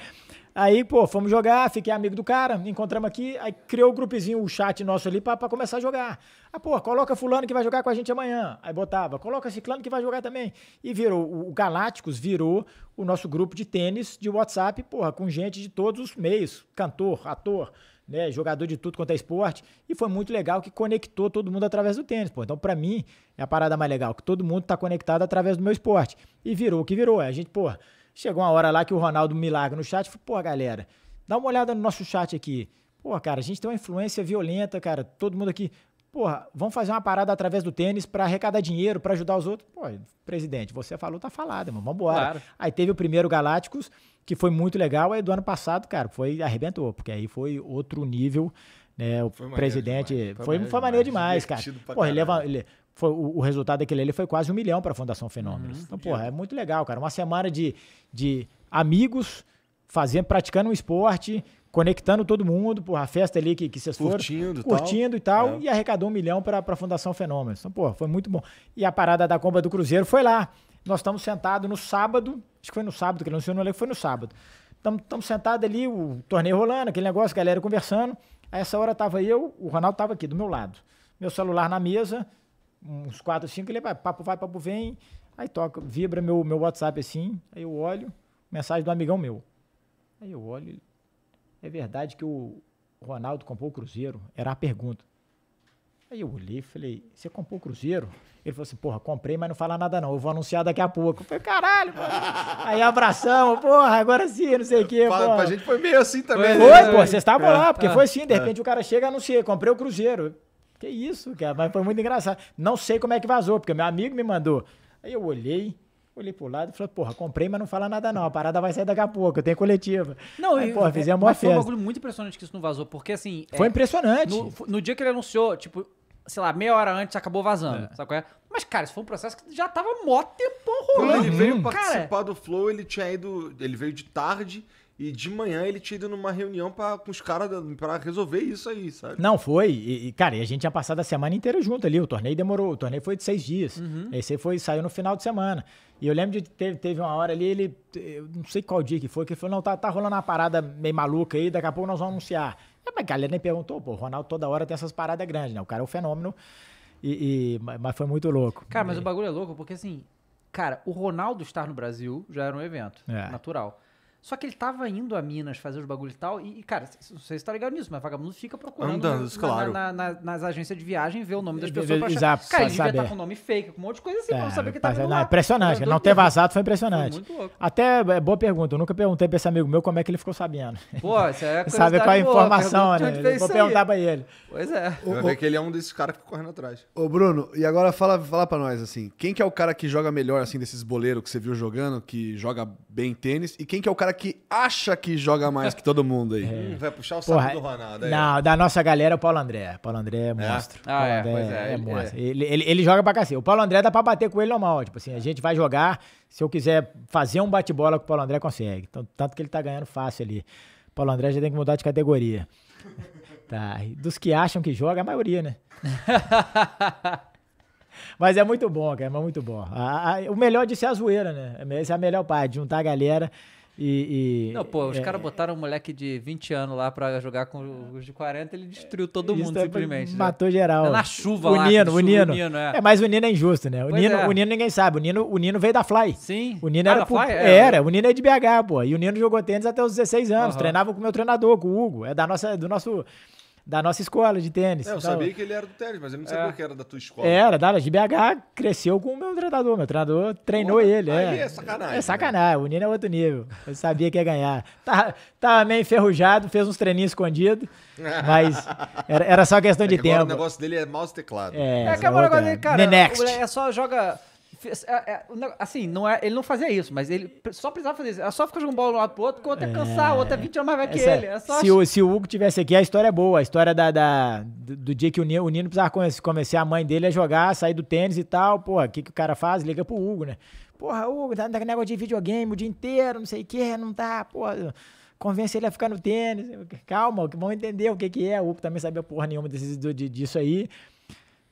Aí, pô, fomos jogar, fiquei amigo do cara, encontramos aqui, aí criou o um grupezinho, o chat nosso ali pra, pra começar a jogar. Ah, pô, coloca fulano que vai jogar com a gente amanhã. Aí botava, coloca ciclano que vai jogar também. E virou, o Galácticos virou o nosso grupo de tênis de WhatsApp, porra, com gente de todos os meios, cantor, ator, né, jogador de tudo quanto é esporte, e foi muito legal que conectou todo mundo através do tênis, pô. Então, para mim, é a parada mais legal, que todo mundo tá conectado através do meu esporte. E virou o que virou. A gente, pô, chegou uma hora lá que o Ronaldo Milagre no chat, falou, pô, galera, dá uma olhada no nosso chat aqui. Pô, cara, a gente tem uma influência violenta, cara. Todo mundo aqui, Porra, vão fazer uma parada através do tênis para arrecadar dinheiro, para ajudar os outros. Pô, presidente, você falou, tá falado, vamos Vambora. Claro. Aí teve o primeiro Galácticos, que foi muito legal. Aí do ano passado, cara, foi arrebentou, porque aí foi outro nível. Né, o foi presidente. Foi, foi maneiro, foi maneiro demais, demais cara. Pô, ele, ele, foi, o, o, resultado daquele ele foi quase um milhão para a Fundação Fenômenos. Uhum, então, porra, é, é muito legal, cara. Uma semana de, de amigos fazendo, praticando um esporte conectando todo mundo, porra, a festa ali que, que vocês curtindo, foram. Curtindo e tal. É. E arrecadou um milhão para a Fundação Fenômenos. Então, porra, foi muito bom. E a parada da compra do Cruzeiro foi lá. Nós estamos sentados no sábado, acho que foi no sábado que anunciou, não lembro, foi no sábado. Estamos sentados ali, o torneio rolando, aquele negócio, a galera conversando. A essa hora tava eu, o Ronaldo tava aqui do meu lado. Meu celular na mesa, uns quatro, cinco, ele vai, papo vai, papo vem. Aí toca, vibra meu, meu WhatsApp assim, aí eu olho, mensagem do amigão meu. Aí eu olho, é verdade que o Ronaldo comprou o Cruzeiro? Era a pergunta. Aí eu olhei e falei, você comprou o Cruzeiro? Ele falou assim, porra, comprei, mas não fala nada não, eu vou anunciar daqui a pouco. Eu falei, caralho, mano. Aí abração, porra, agora sim, não sei o quê. Fala, pra gente foi meio assim também. Foi, né? pô, vocês estavam lá, é, porque foi assim, de é. repente o cara chega e anuncia, comprei o Cruzeiro. Que isso, cara, mas foi muito engraçado. Não sei como é que vazou, porque meu amigo me mandou. Aí eu olhei, Olhei pro lado e falei, porra, comprei, mas não fala nada não. A parada vai sair daqui a pouco, eu tenho coletiva. Não, Aí, eu, porra, fizemos é, uma festa. Foi um bagulho muito impressionante que isso não vazou, porque assim. Foi é, impressionante. No, no, dia que ele anunciou, tipo, sei lá, meia hora antes acabou vazando. É. Sabe qual é? Mas, cara, isso foi um processo que já tava mó tempo rolando. Quando ele veio hum, participar cara. do Flow, ele tinha ido. Ele veio de tarde. E de manhã ele tinha ido numa reunião pra, com os caras para resolver isso aí, sabe? Não, foi. E, cara, e a gente tinha passado a semana inteira junto ali. O torneio demorou. O torneio foi de seis dias. Uhum. Esse foi, saiu no final de semana. E eu lembro de teve, teve uma hora ali, ele, eu não sei qual dia que foi, que ele falou: não, tá, tá rolando uma parada meio maluca aí, daqui a pouco nós vamos anunciar. É, mas a galera nem perguntou, pô, o Ronaldo toda hora tem essas paradas grandes, né? O cara é um fenômeno, e, e mas foi muito louco. Cara, mas e... o bagulho é louco, porque assim, cara, o Ronaldo estar no Brasil já era um evento é. natural. Só que ele tava indo a Minas fazer os bagulho e tal. E, cara, não sei se tá ligado nisso, mas vagabundo fica procurando Andando, na, claro. na, na, nas agências de viagem, ver o nome das pessoas pra achar. Exato, cara, ele devia tá estar com nome fake, com um monte de coisa assim, é, pra não saber que tava tá indo não, Impressionante, não, ter vazado foi impressionante. Foi muito louco. Até, é boa pergunta, eu nunca perguntei pra esse amigo meu como é que ele ficou sabendo. Pô, isso é coisa qual é a informação, boa, né? Vou perguntar aí. pra ele. Pois é. O, é que ele é um desses caras que ficou correndo atrás. Ô, Bruno, e agora fala, fala pra nós, assim, quem que é o cara que joga melhor, assim, desses boleiros que você viu jogando, que joga bem tênis, e quem que é o cara que acha que joga mais que todo mundo aí. Hum, vai puxar o saco Porra, do Ronaldo aí. Não, da nossa galera é o Paulo André. Paulo André é, é? monstro. Ah, é, André pois é, é, é monstro. Ele, ele, ele joga pra cacete. O Paulo André dá pra bater com ele normal. Tipo assim, a gente vai jogar. Se eu quiser fazer um bate-bola com o Paulo André, consegue. Então, tanto que ele tá ganhando fácil ali. O Paulo André já tem que mudar de categoria. Tá. Dos que acham que joga, a maioria, né? Mas é muito bom, cara, é muito bom. A, a, o melhor disso é a zoeira, né? É Essa é a melhor parte, juntar a galera e, e, não, pô, os é, caras botaram um moleque de 20 anos lá pra jogar com os de 40, ele destruiu todo mundo, é, simplesmente. Né? Matou né? geral. É na chuva o lá. Nino, chuva, o Nino, o Nino. É. é, mas o Nino é injusto, né? O Nino, é. o Nino ninguém sabe. O Nino, o Nino veio da Fly. Sim. O Nino ah, era, pro, Fly? É, era. Né? O Nino é de BH, pô. E o Nino jogou tênis até os 16 anos. Uhum. Treinava com o meu treinador, com o Hugo. É da nossa, do nosso da nossa escola de tênis. É, eu então, sabia que ele era do tênis, mas eu não sabia é, que era da tua escola. Era, da de BH, cresceu com o meu treinador. Meu treinador treinou ele. É. Aí é, é sacanagem. É né? sacanagem, né? o Nino é outro nível. Eu sabia que ia ganhar. Tava, tá, tá meio enferrujado, fez uns treininhos escondidos, mas era, era só questão é de tempo. o negócio dele é mouse teclado. É, é, é acabou o negócio dele, cara. É só joga é, é, assim, não é, ele não fazia isso, mas ele só precisava fazer isso. Era só ficar jogando bola de um lado pro outro, que o outro é cansar, o outro é 20 anos mais velho que ele. É se, o, se o Hugo tivesse aqui, a história é boa. A história da, da do, dia que o Nino, o Nino precisava começar a mãe dele a jogar, sair do tênis e tal. Porra, o que, que o cara faz? Liga pro Hugo, né? Porra, Hugo, tá negócio de videogame o dia inteiro, não sei o que, não tá, porra convence ele a ficar no tênis. Calma, vão entender o que, que é. O Hugo também sabia porra nenhuma desses, disso aí.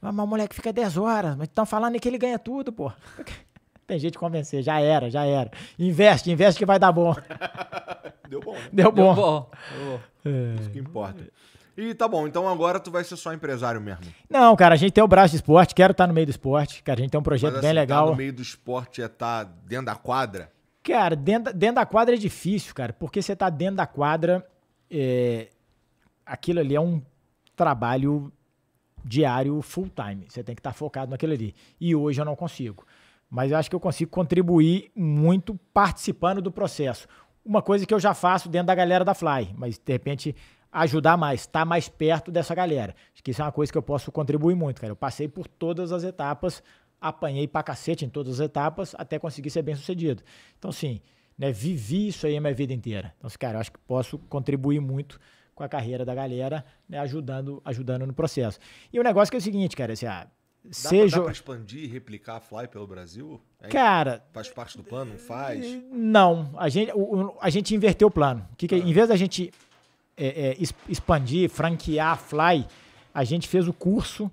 Ah, mas o moleque fica 10 horas, mas estão falando que ele ganha tudo, pô. Tem gente convencer, já era, já era. Investe, investe que vai dar bom. Deu bom. Né? Deu bom. Deu bom. É. Isso que importa. E tá bom, então agora tu vai ser só empresário mesmo. Não, cara, a gente tem o braço de esporte, quero estar tá no meio do esporte, cara, a gente tem um projeto Mas, assim, bem tá legal. Tá no meio do esporte é estar tá dentro da quadra? Cara, dentro, dentro da quadra é difícil, cara, porque você tá dentro da quadra, é, aquilo ali é um trabalho diário full time. Você tem que estar focado naquilo ali. E hoje eu não consigo. Mas eu acho que eu consigo contribuir muito participando do processo. Uma coisa que eu já faço dentro da galera da Fly, mas de repente ajudar mais, estar tá mais perto dessa galera. Acho que isso é uma coisa que eu posso contribuir muito, cara. Eu passei por todas as etapas, apanhei pra cacete em todas as etapas até conseguir ser bem sucedido. Então, sim, né, vivi isso aí a minha vida inteira. Então, cara, eu acho que posso contribuir muito com a carreira da galera, né, ajudando, ajudando no processo. E o negócio que é o seguinte, cara, assim, ah, Dá, seja... pra, dá pra expandir e replicar a Fly pelo Brasil? É, cara. Faz parte do plano? faz? Não. A gente, o, a gente inverteu o plano. Que que, é? ah. Em vez da gente é, é, expandir, franquear a Fly, a gente fez o curso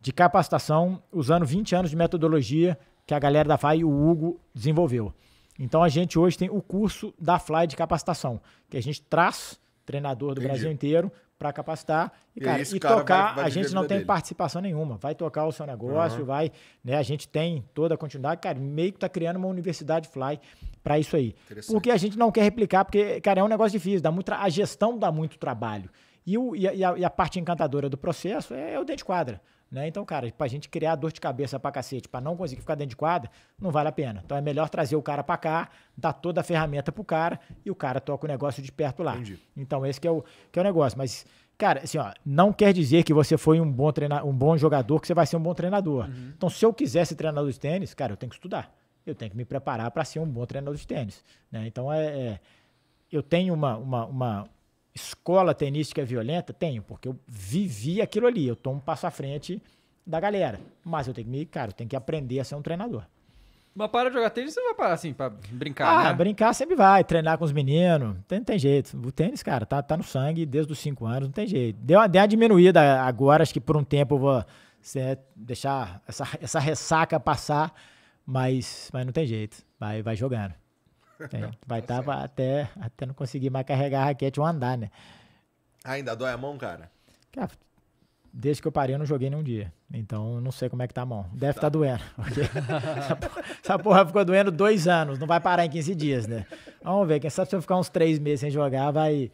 de capacitação usando 20 anos de metodologia que a galera da Fly, o Hugo, desenvolveu. Então a gente hoje tem o curso da Fly de capacitação, que a gente traz treinador do Entendi. Brasil inteiro para capacitar e, cara, e, cara tocar, vai, vai a gente não tem dele. participação nenhuma. Vai tocar o seu negócio, uhum. vai, né? A gente tem toda a continuidade, cara, meio que tá criando uma universidade fly para isso aí. Porque a gente não quer replicar, porque, cara, é um negócio difícil, dá muito a gestão dá muito trabalho. E, o, e, a, e a parte encantadora do processo é, é o dente quadra. Né? Então, cara, pra gente criar dor de cabeça pra cacete, pra não conseguir ficar dentro de quadra, não vale a pena. Então é melhor trazer o cara pra cá, dar toda a ferramenta pro cara e o cara toca o negócio de perto lá. Entendi. Então esse que é, o, que é o negócio. Mas, cara, assim, ó, não quer dizer que você foi um bom, treina, um bom jogador, que você vai ser um bom treinador. Uhum. Então, se eu quisesse treinar de tênis, cara, eu tenho que estudar. Eu tenho que me preparar para ser um bom treinador de tênis. Né? Então, é, é eu tenho uma, uma, uma, escola tenística violenta? Tenho, porque eu vivi aquilo ali. Eu tomo um passo à frente da galera. Mas eu tenho que me, cara, eu tenho que aprender a ser um treinador. Mas para de jogar tênis, você vai parar assim, brincar, ah, né? brincar sempre vai, treinar com os meninos, não tem jeito. O tênis, cara, tá, tá no sangue desde os 5 anos, não tem jeito. Deu, deu uma diminuída agora, acho que por um tempo eu vou assim, é, deixar essa, essa ressaca passar, mas, mas não tem jeito, vai, vai jogando. É, então, vai estar tá, tá até, até não conseguir mais carregar a raquete ou andar, né? Ainda dói a mão, cara? Cara, desde que eu parei eu não joguei nenhum dia. Então não sei como é que tá a mão. Deve estar tá. tá doendo. Okay? essa, porra, essa, porra, ficou doendo dois anos, não vai parar em 15 dias, né? Vamos ver, quem sabe se eu ficar uns três meses sem jogar vai,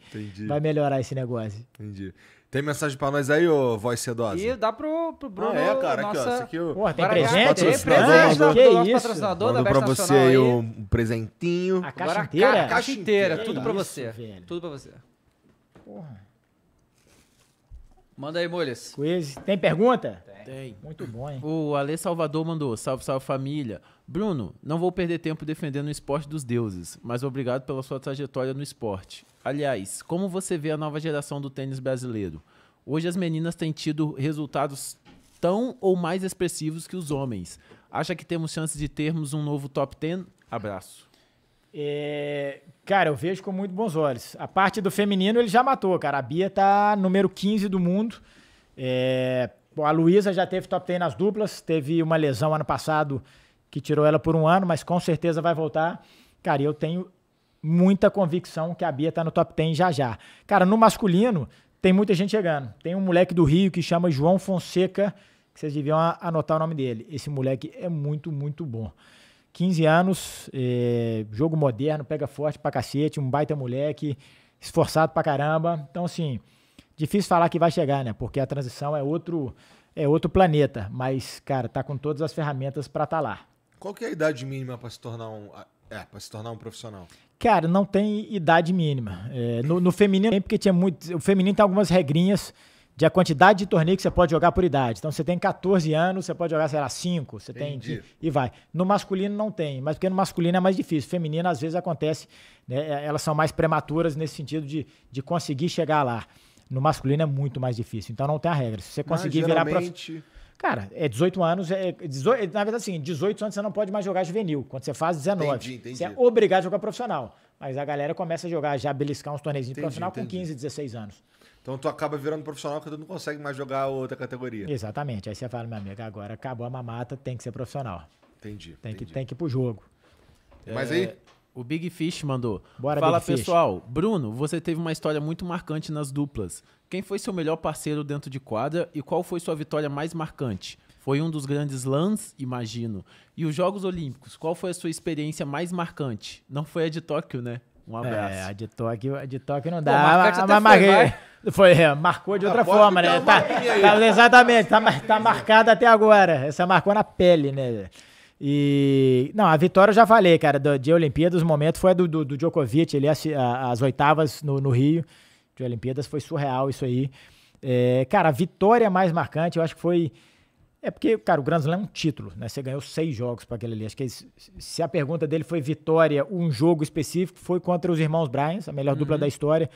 vai melhorar esse negócio. Entendi. Tem mensagem pra nós aí, ô voz sedosa? E dá pro, pro Bruno. Ah, é, cara, nossa... aqui, ó. Isso aqui, ó. Porra, tem presente? Tem presente do né? que nosso isso? patrocinador Mando da pra você aí um presentinho. A caixa Agora, inteira? A caixa inteira, que tudo é pra isso, você. Velho. Tudo pra você. Porra. Manda aí, Molhas. Quiz. Tem pergunta? Tem. Muito bom, hein? O Ale Salvador mandou. Salve, salve família. Bruno, não vou perder tempo defendendo o esporte dos deuses, mas obrigado pela sua trajetória no esporte. Aliás, como você vê a nova geração do tênis brasileiro? Hoje as meninas têm tido resultados tão ou mais expressivos que os homens. Acha que temos chances de termos um novo top 10? Abraço. É, cara, eu vejo com muito bons olhos. A parte do feminino ele já matou, cara. A Bia tá número 15 do mundo. É, a Luísa já teve top 10 nas duplas, teve uma lesão ano passado que tirou ela por um ano, mas com certeza vai voltar. Cara, eu tenho muita convicção que a Bia tá no top 10 já já. Cara, no masculino, tem muita gente chegando. Tem um moleque do Rio que chama João Fonseca, que vocês deviam anotar o nome dele. Esse moleque é muito, muito bom. 15 anos, é, jogo moderno, pega forte pra cacete, um baita moleque, esforçado pra caramba. Então, assim, difícil falar que vai chegar, né? Porque a transição é outro é outro planeta, mas, cara, tá com todas as ferramentas para estar tá lá. Qual que é a idade mínima para se tornar um é, para se tornar um profissional? Cara, não tem idade mínima. É, no, no, feminino tem porque tinha muito, o feminino tem algumas regrinhas de a quantidade de torneio que você pode jogar por idade. Então você tem 14 anos, você pode jogar, sei lá, 5, você Entendi. tem e vai. No masculino não tem, mas porque no masculino é mais difícil. Feminino às vezes acontece, né, é, elas são mais prematuras nesse sentido de, de conseguir chegar lá. No masculino é muito mais difícil. Então não tem a regra. Se você conseguir mas, geralmente... virar profissional. Cara, é 18 anos, é 18, é, é, na verdade, assim, 18 anos você não pode mais jogar juvenil. Quando você faz 19, entendi, entendi. você é obrigado a jogar profissional. Mas a galera começa a jogar, já beliscar uns torneios profissional entendi. com 15, 16 anos. Então tu acaba virando profissional porque tu não consegue mais jogar outra categoria. Exatamente. Aí você fala, meu amigo, agora acabou a mamata, tem que ser profissional. Entendi. Tem, entendi. Que, tem que ir pro jogo. Mas é... aí, o Big Fish mandou. Bora, Fala Big pessoal, Fish. Bruno, você teve uma história muito marcante nas duplas. Quem foi seu melhor parceiro dentro de quadra e qual foi sua vitória mais marcante? Foi um dos grandes lãs, imagino. E os Jogos Olímpicos, qual foi a sua experiência mais marcante? Não foi a de Tóquio, né? Um é, abraço. É, a de Tóquio, a de Tóquio não dá. Pô, marcante foi, foi é, marcou de ah, outra forma, né? Tá, tá, exatamente, tá, tá marcada até agora. Essa marcou na pele, né? E. Não, a vitória eu já falei, cara, do, de Olimpíadas. O momento foi do, do, do Djokovic, ele, as, as oitavas no, no, Rio de Olimpíadas. Foi surreal isso aí. É, cara, a vitória mais marcante, eu acho que foi. É porque, cara, o Grand Slam é um título, né? Você ganhou seis jogos para aquele ali. Acho que se a pergunta dele foi vitória, um jogo específico, foi contra os irmãos Bryans, a melhor uhum. dupla da história.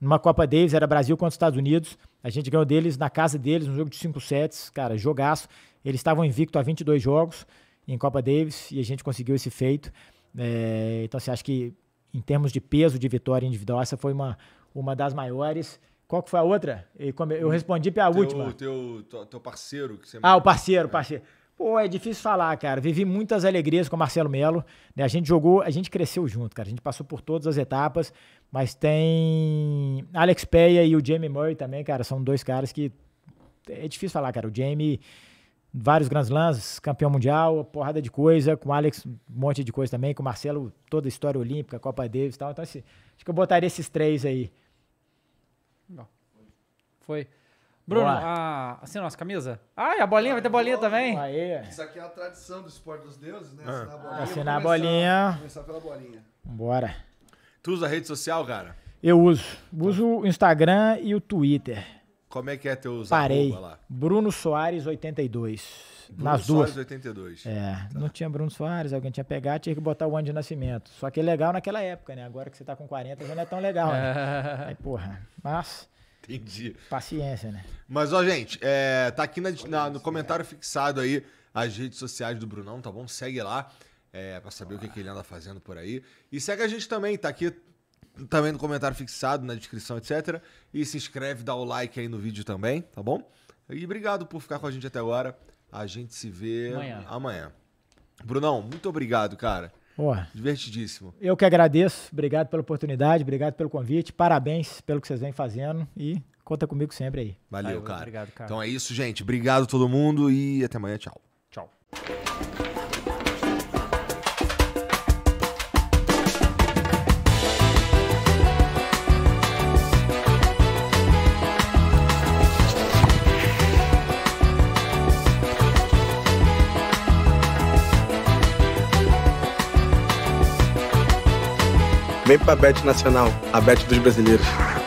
Numa Copa Davis, era Brasil contra os Estados Unidos. A gente ganhou deles na casa deles, um jogo de cinco sets, cara, jogaço. Eles estavam invicto a 22 jogos em Copa Davis e a gente conseguiu esse feito. É, então, você acha que em termos de peso de vitória individual, essa foi uma, uma das maiores. Qual que foi a outra? Eu respondi para a última. o teu, teu parceiro que você... Ah, o parceiro, é. parceiro. Pô, é difícil falar, cara. Vivi muitas alegrias com o Marcelo Melo. Né? A gente jogou, a gente cresceu junto, cara. A gente passou por todas as etapas. Mas tem Alex Peia e o Jamie Murray também, cara. São dois caras que é difícil falar, cara. O Jamie vários Grand Slams, campeão mundial, porrada de coisa, com o Alex, um monte de coisa também, com o Marcelo, toda a história olímpica, Copa Davis e tal. Então, assim, acho que eu botaria esses três aí. Não. Foi. Bruno, ah, a, assim, nossa camisa? Ah, e a bolinha? Vai ter bolinha também? Aê. Isso aqui é a tradição do esporte dos deuses, né? Assinar a ah, bolinha. Assinar a bolinha. Começar pela bolinha. Bora. Tu usa rede social, cara? Eu uso. Uso o Instagram e o Twitter. Como é que é teu Parei. lá? Bruno Soares 82. Bruno nas Soares duas. 82. É, tá. não tinha Bruno Soares, alguém tinha pegar, tinha que botar o ano de nascimento. Só que é legal naquela época, né? Agora que você tá com 40 já não é tão legal, né? Aí, porra, mas... Entendi. Paciência, né? Mas, ó, gente, é, tá aqui na, na, no comentário fixado aí as redes sociais do Brunão, tá bom? Segue lá é, para saber Olá. o que, que, ele anda fazendo por aí. E segue a gente também, tá aqui também no comentário fixado, na descrição, etc. E se inscreve, dá o like aí no vídeo também, tá bom? E obrigado por ficar com a gente até agora. A gente se vê amanhã. amanhã. Brunão, muito obrigado, cara. Divertidíssimo. Eu que agradeço. Obrigado pela oportunidade, obrigado pelo convite. Parabéns pelo que vocês vêm fazendo e conta comigo sempre aí. Valeu, Valeu cara. Obrigado, cara. Então é isso, gente. Obrigado todo mundo e até amanhã. Tchau. Tchau. Vem pra Bet Nacional, a Bet dos brasileiros.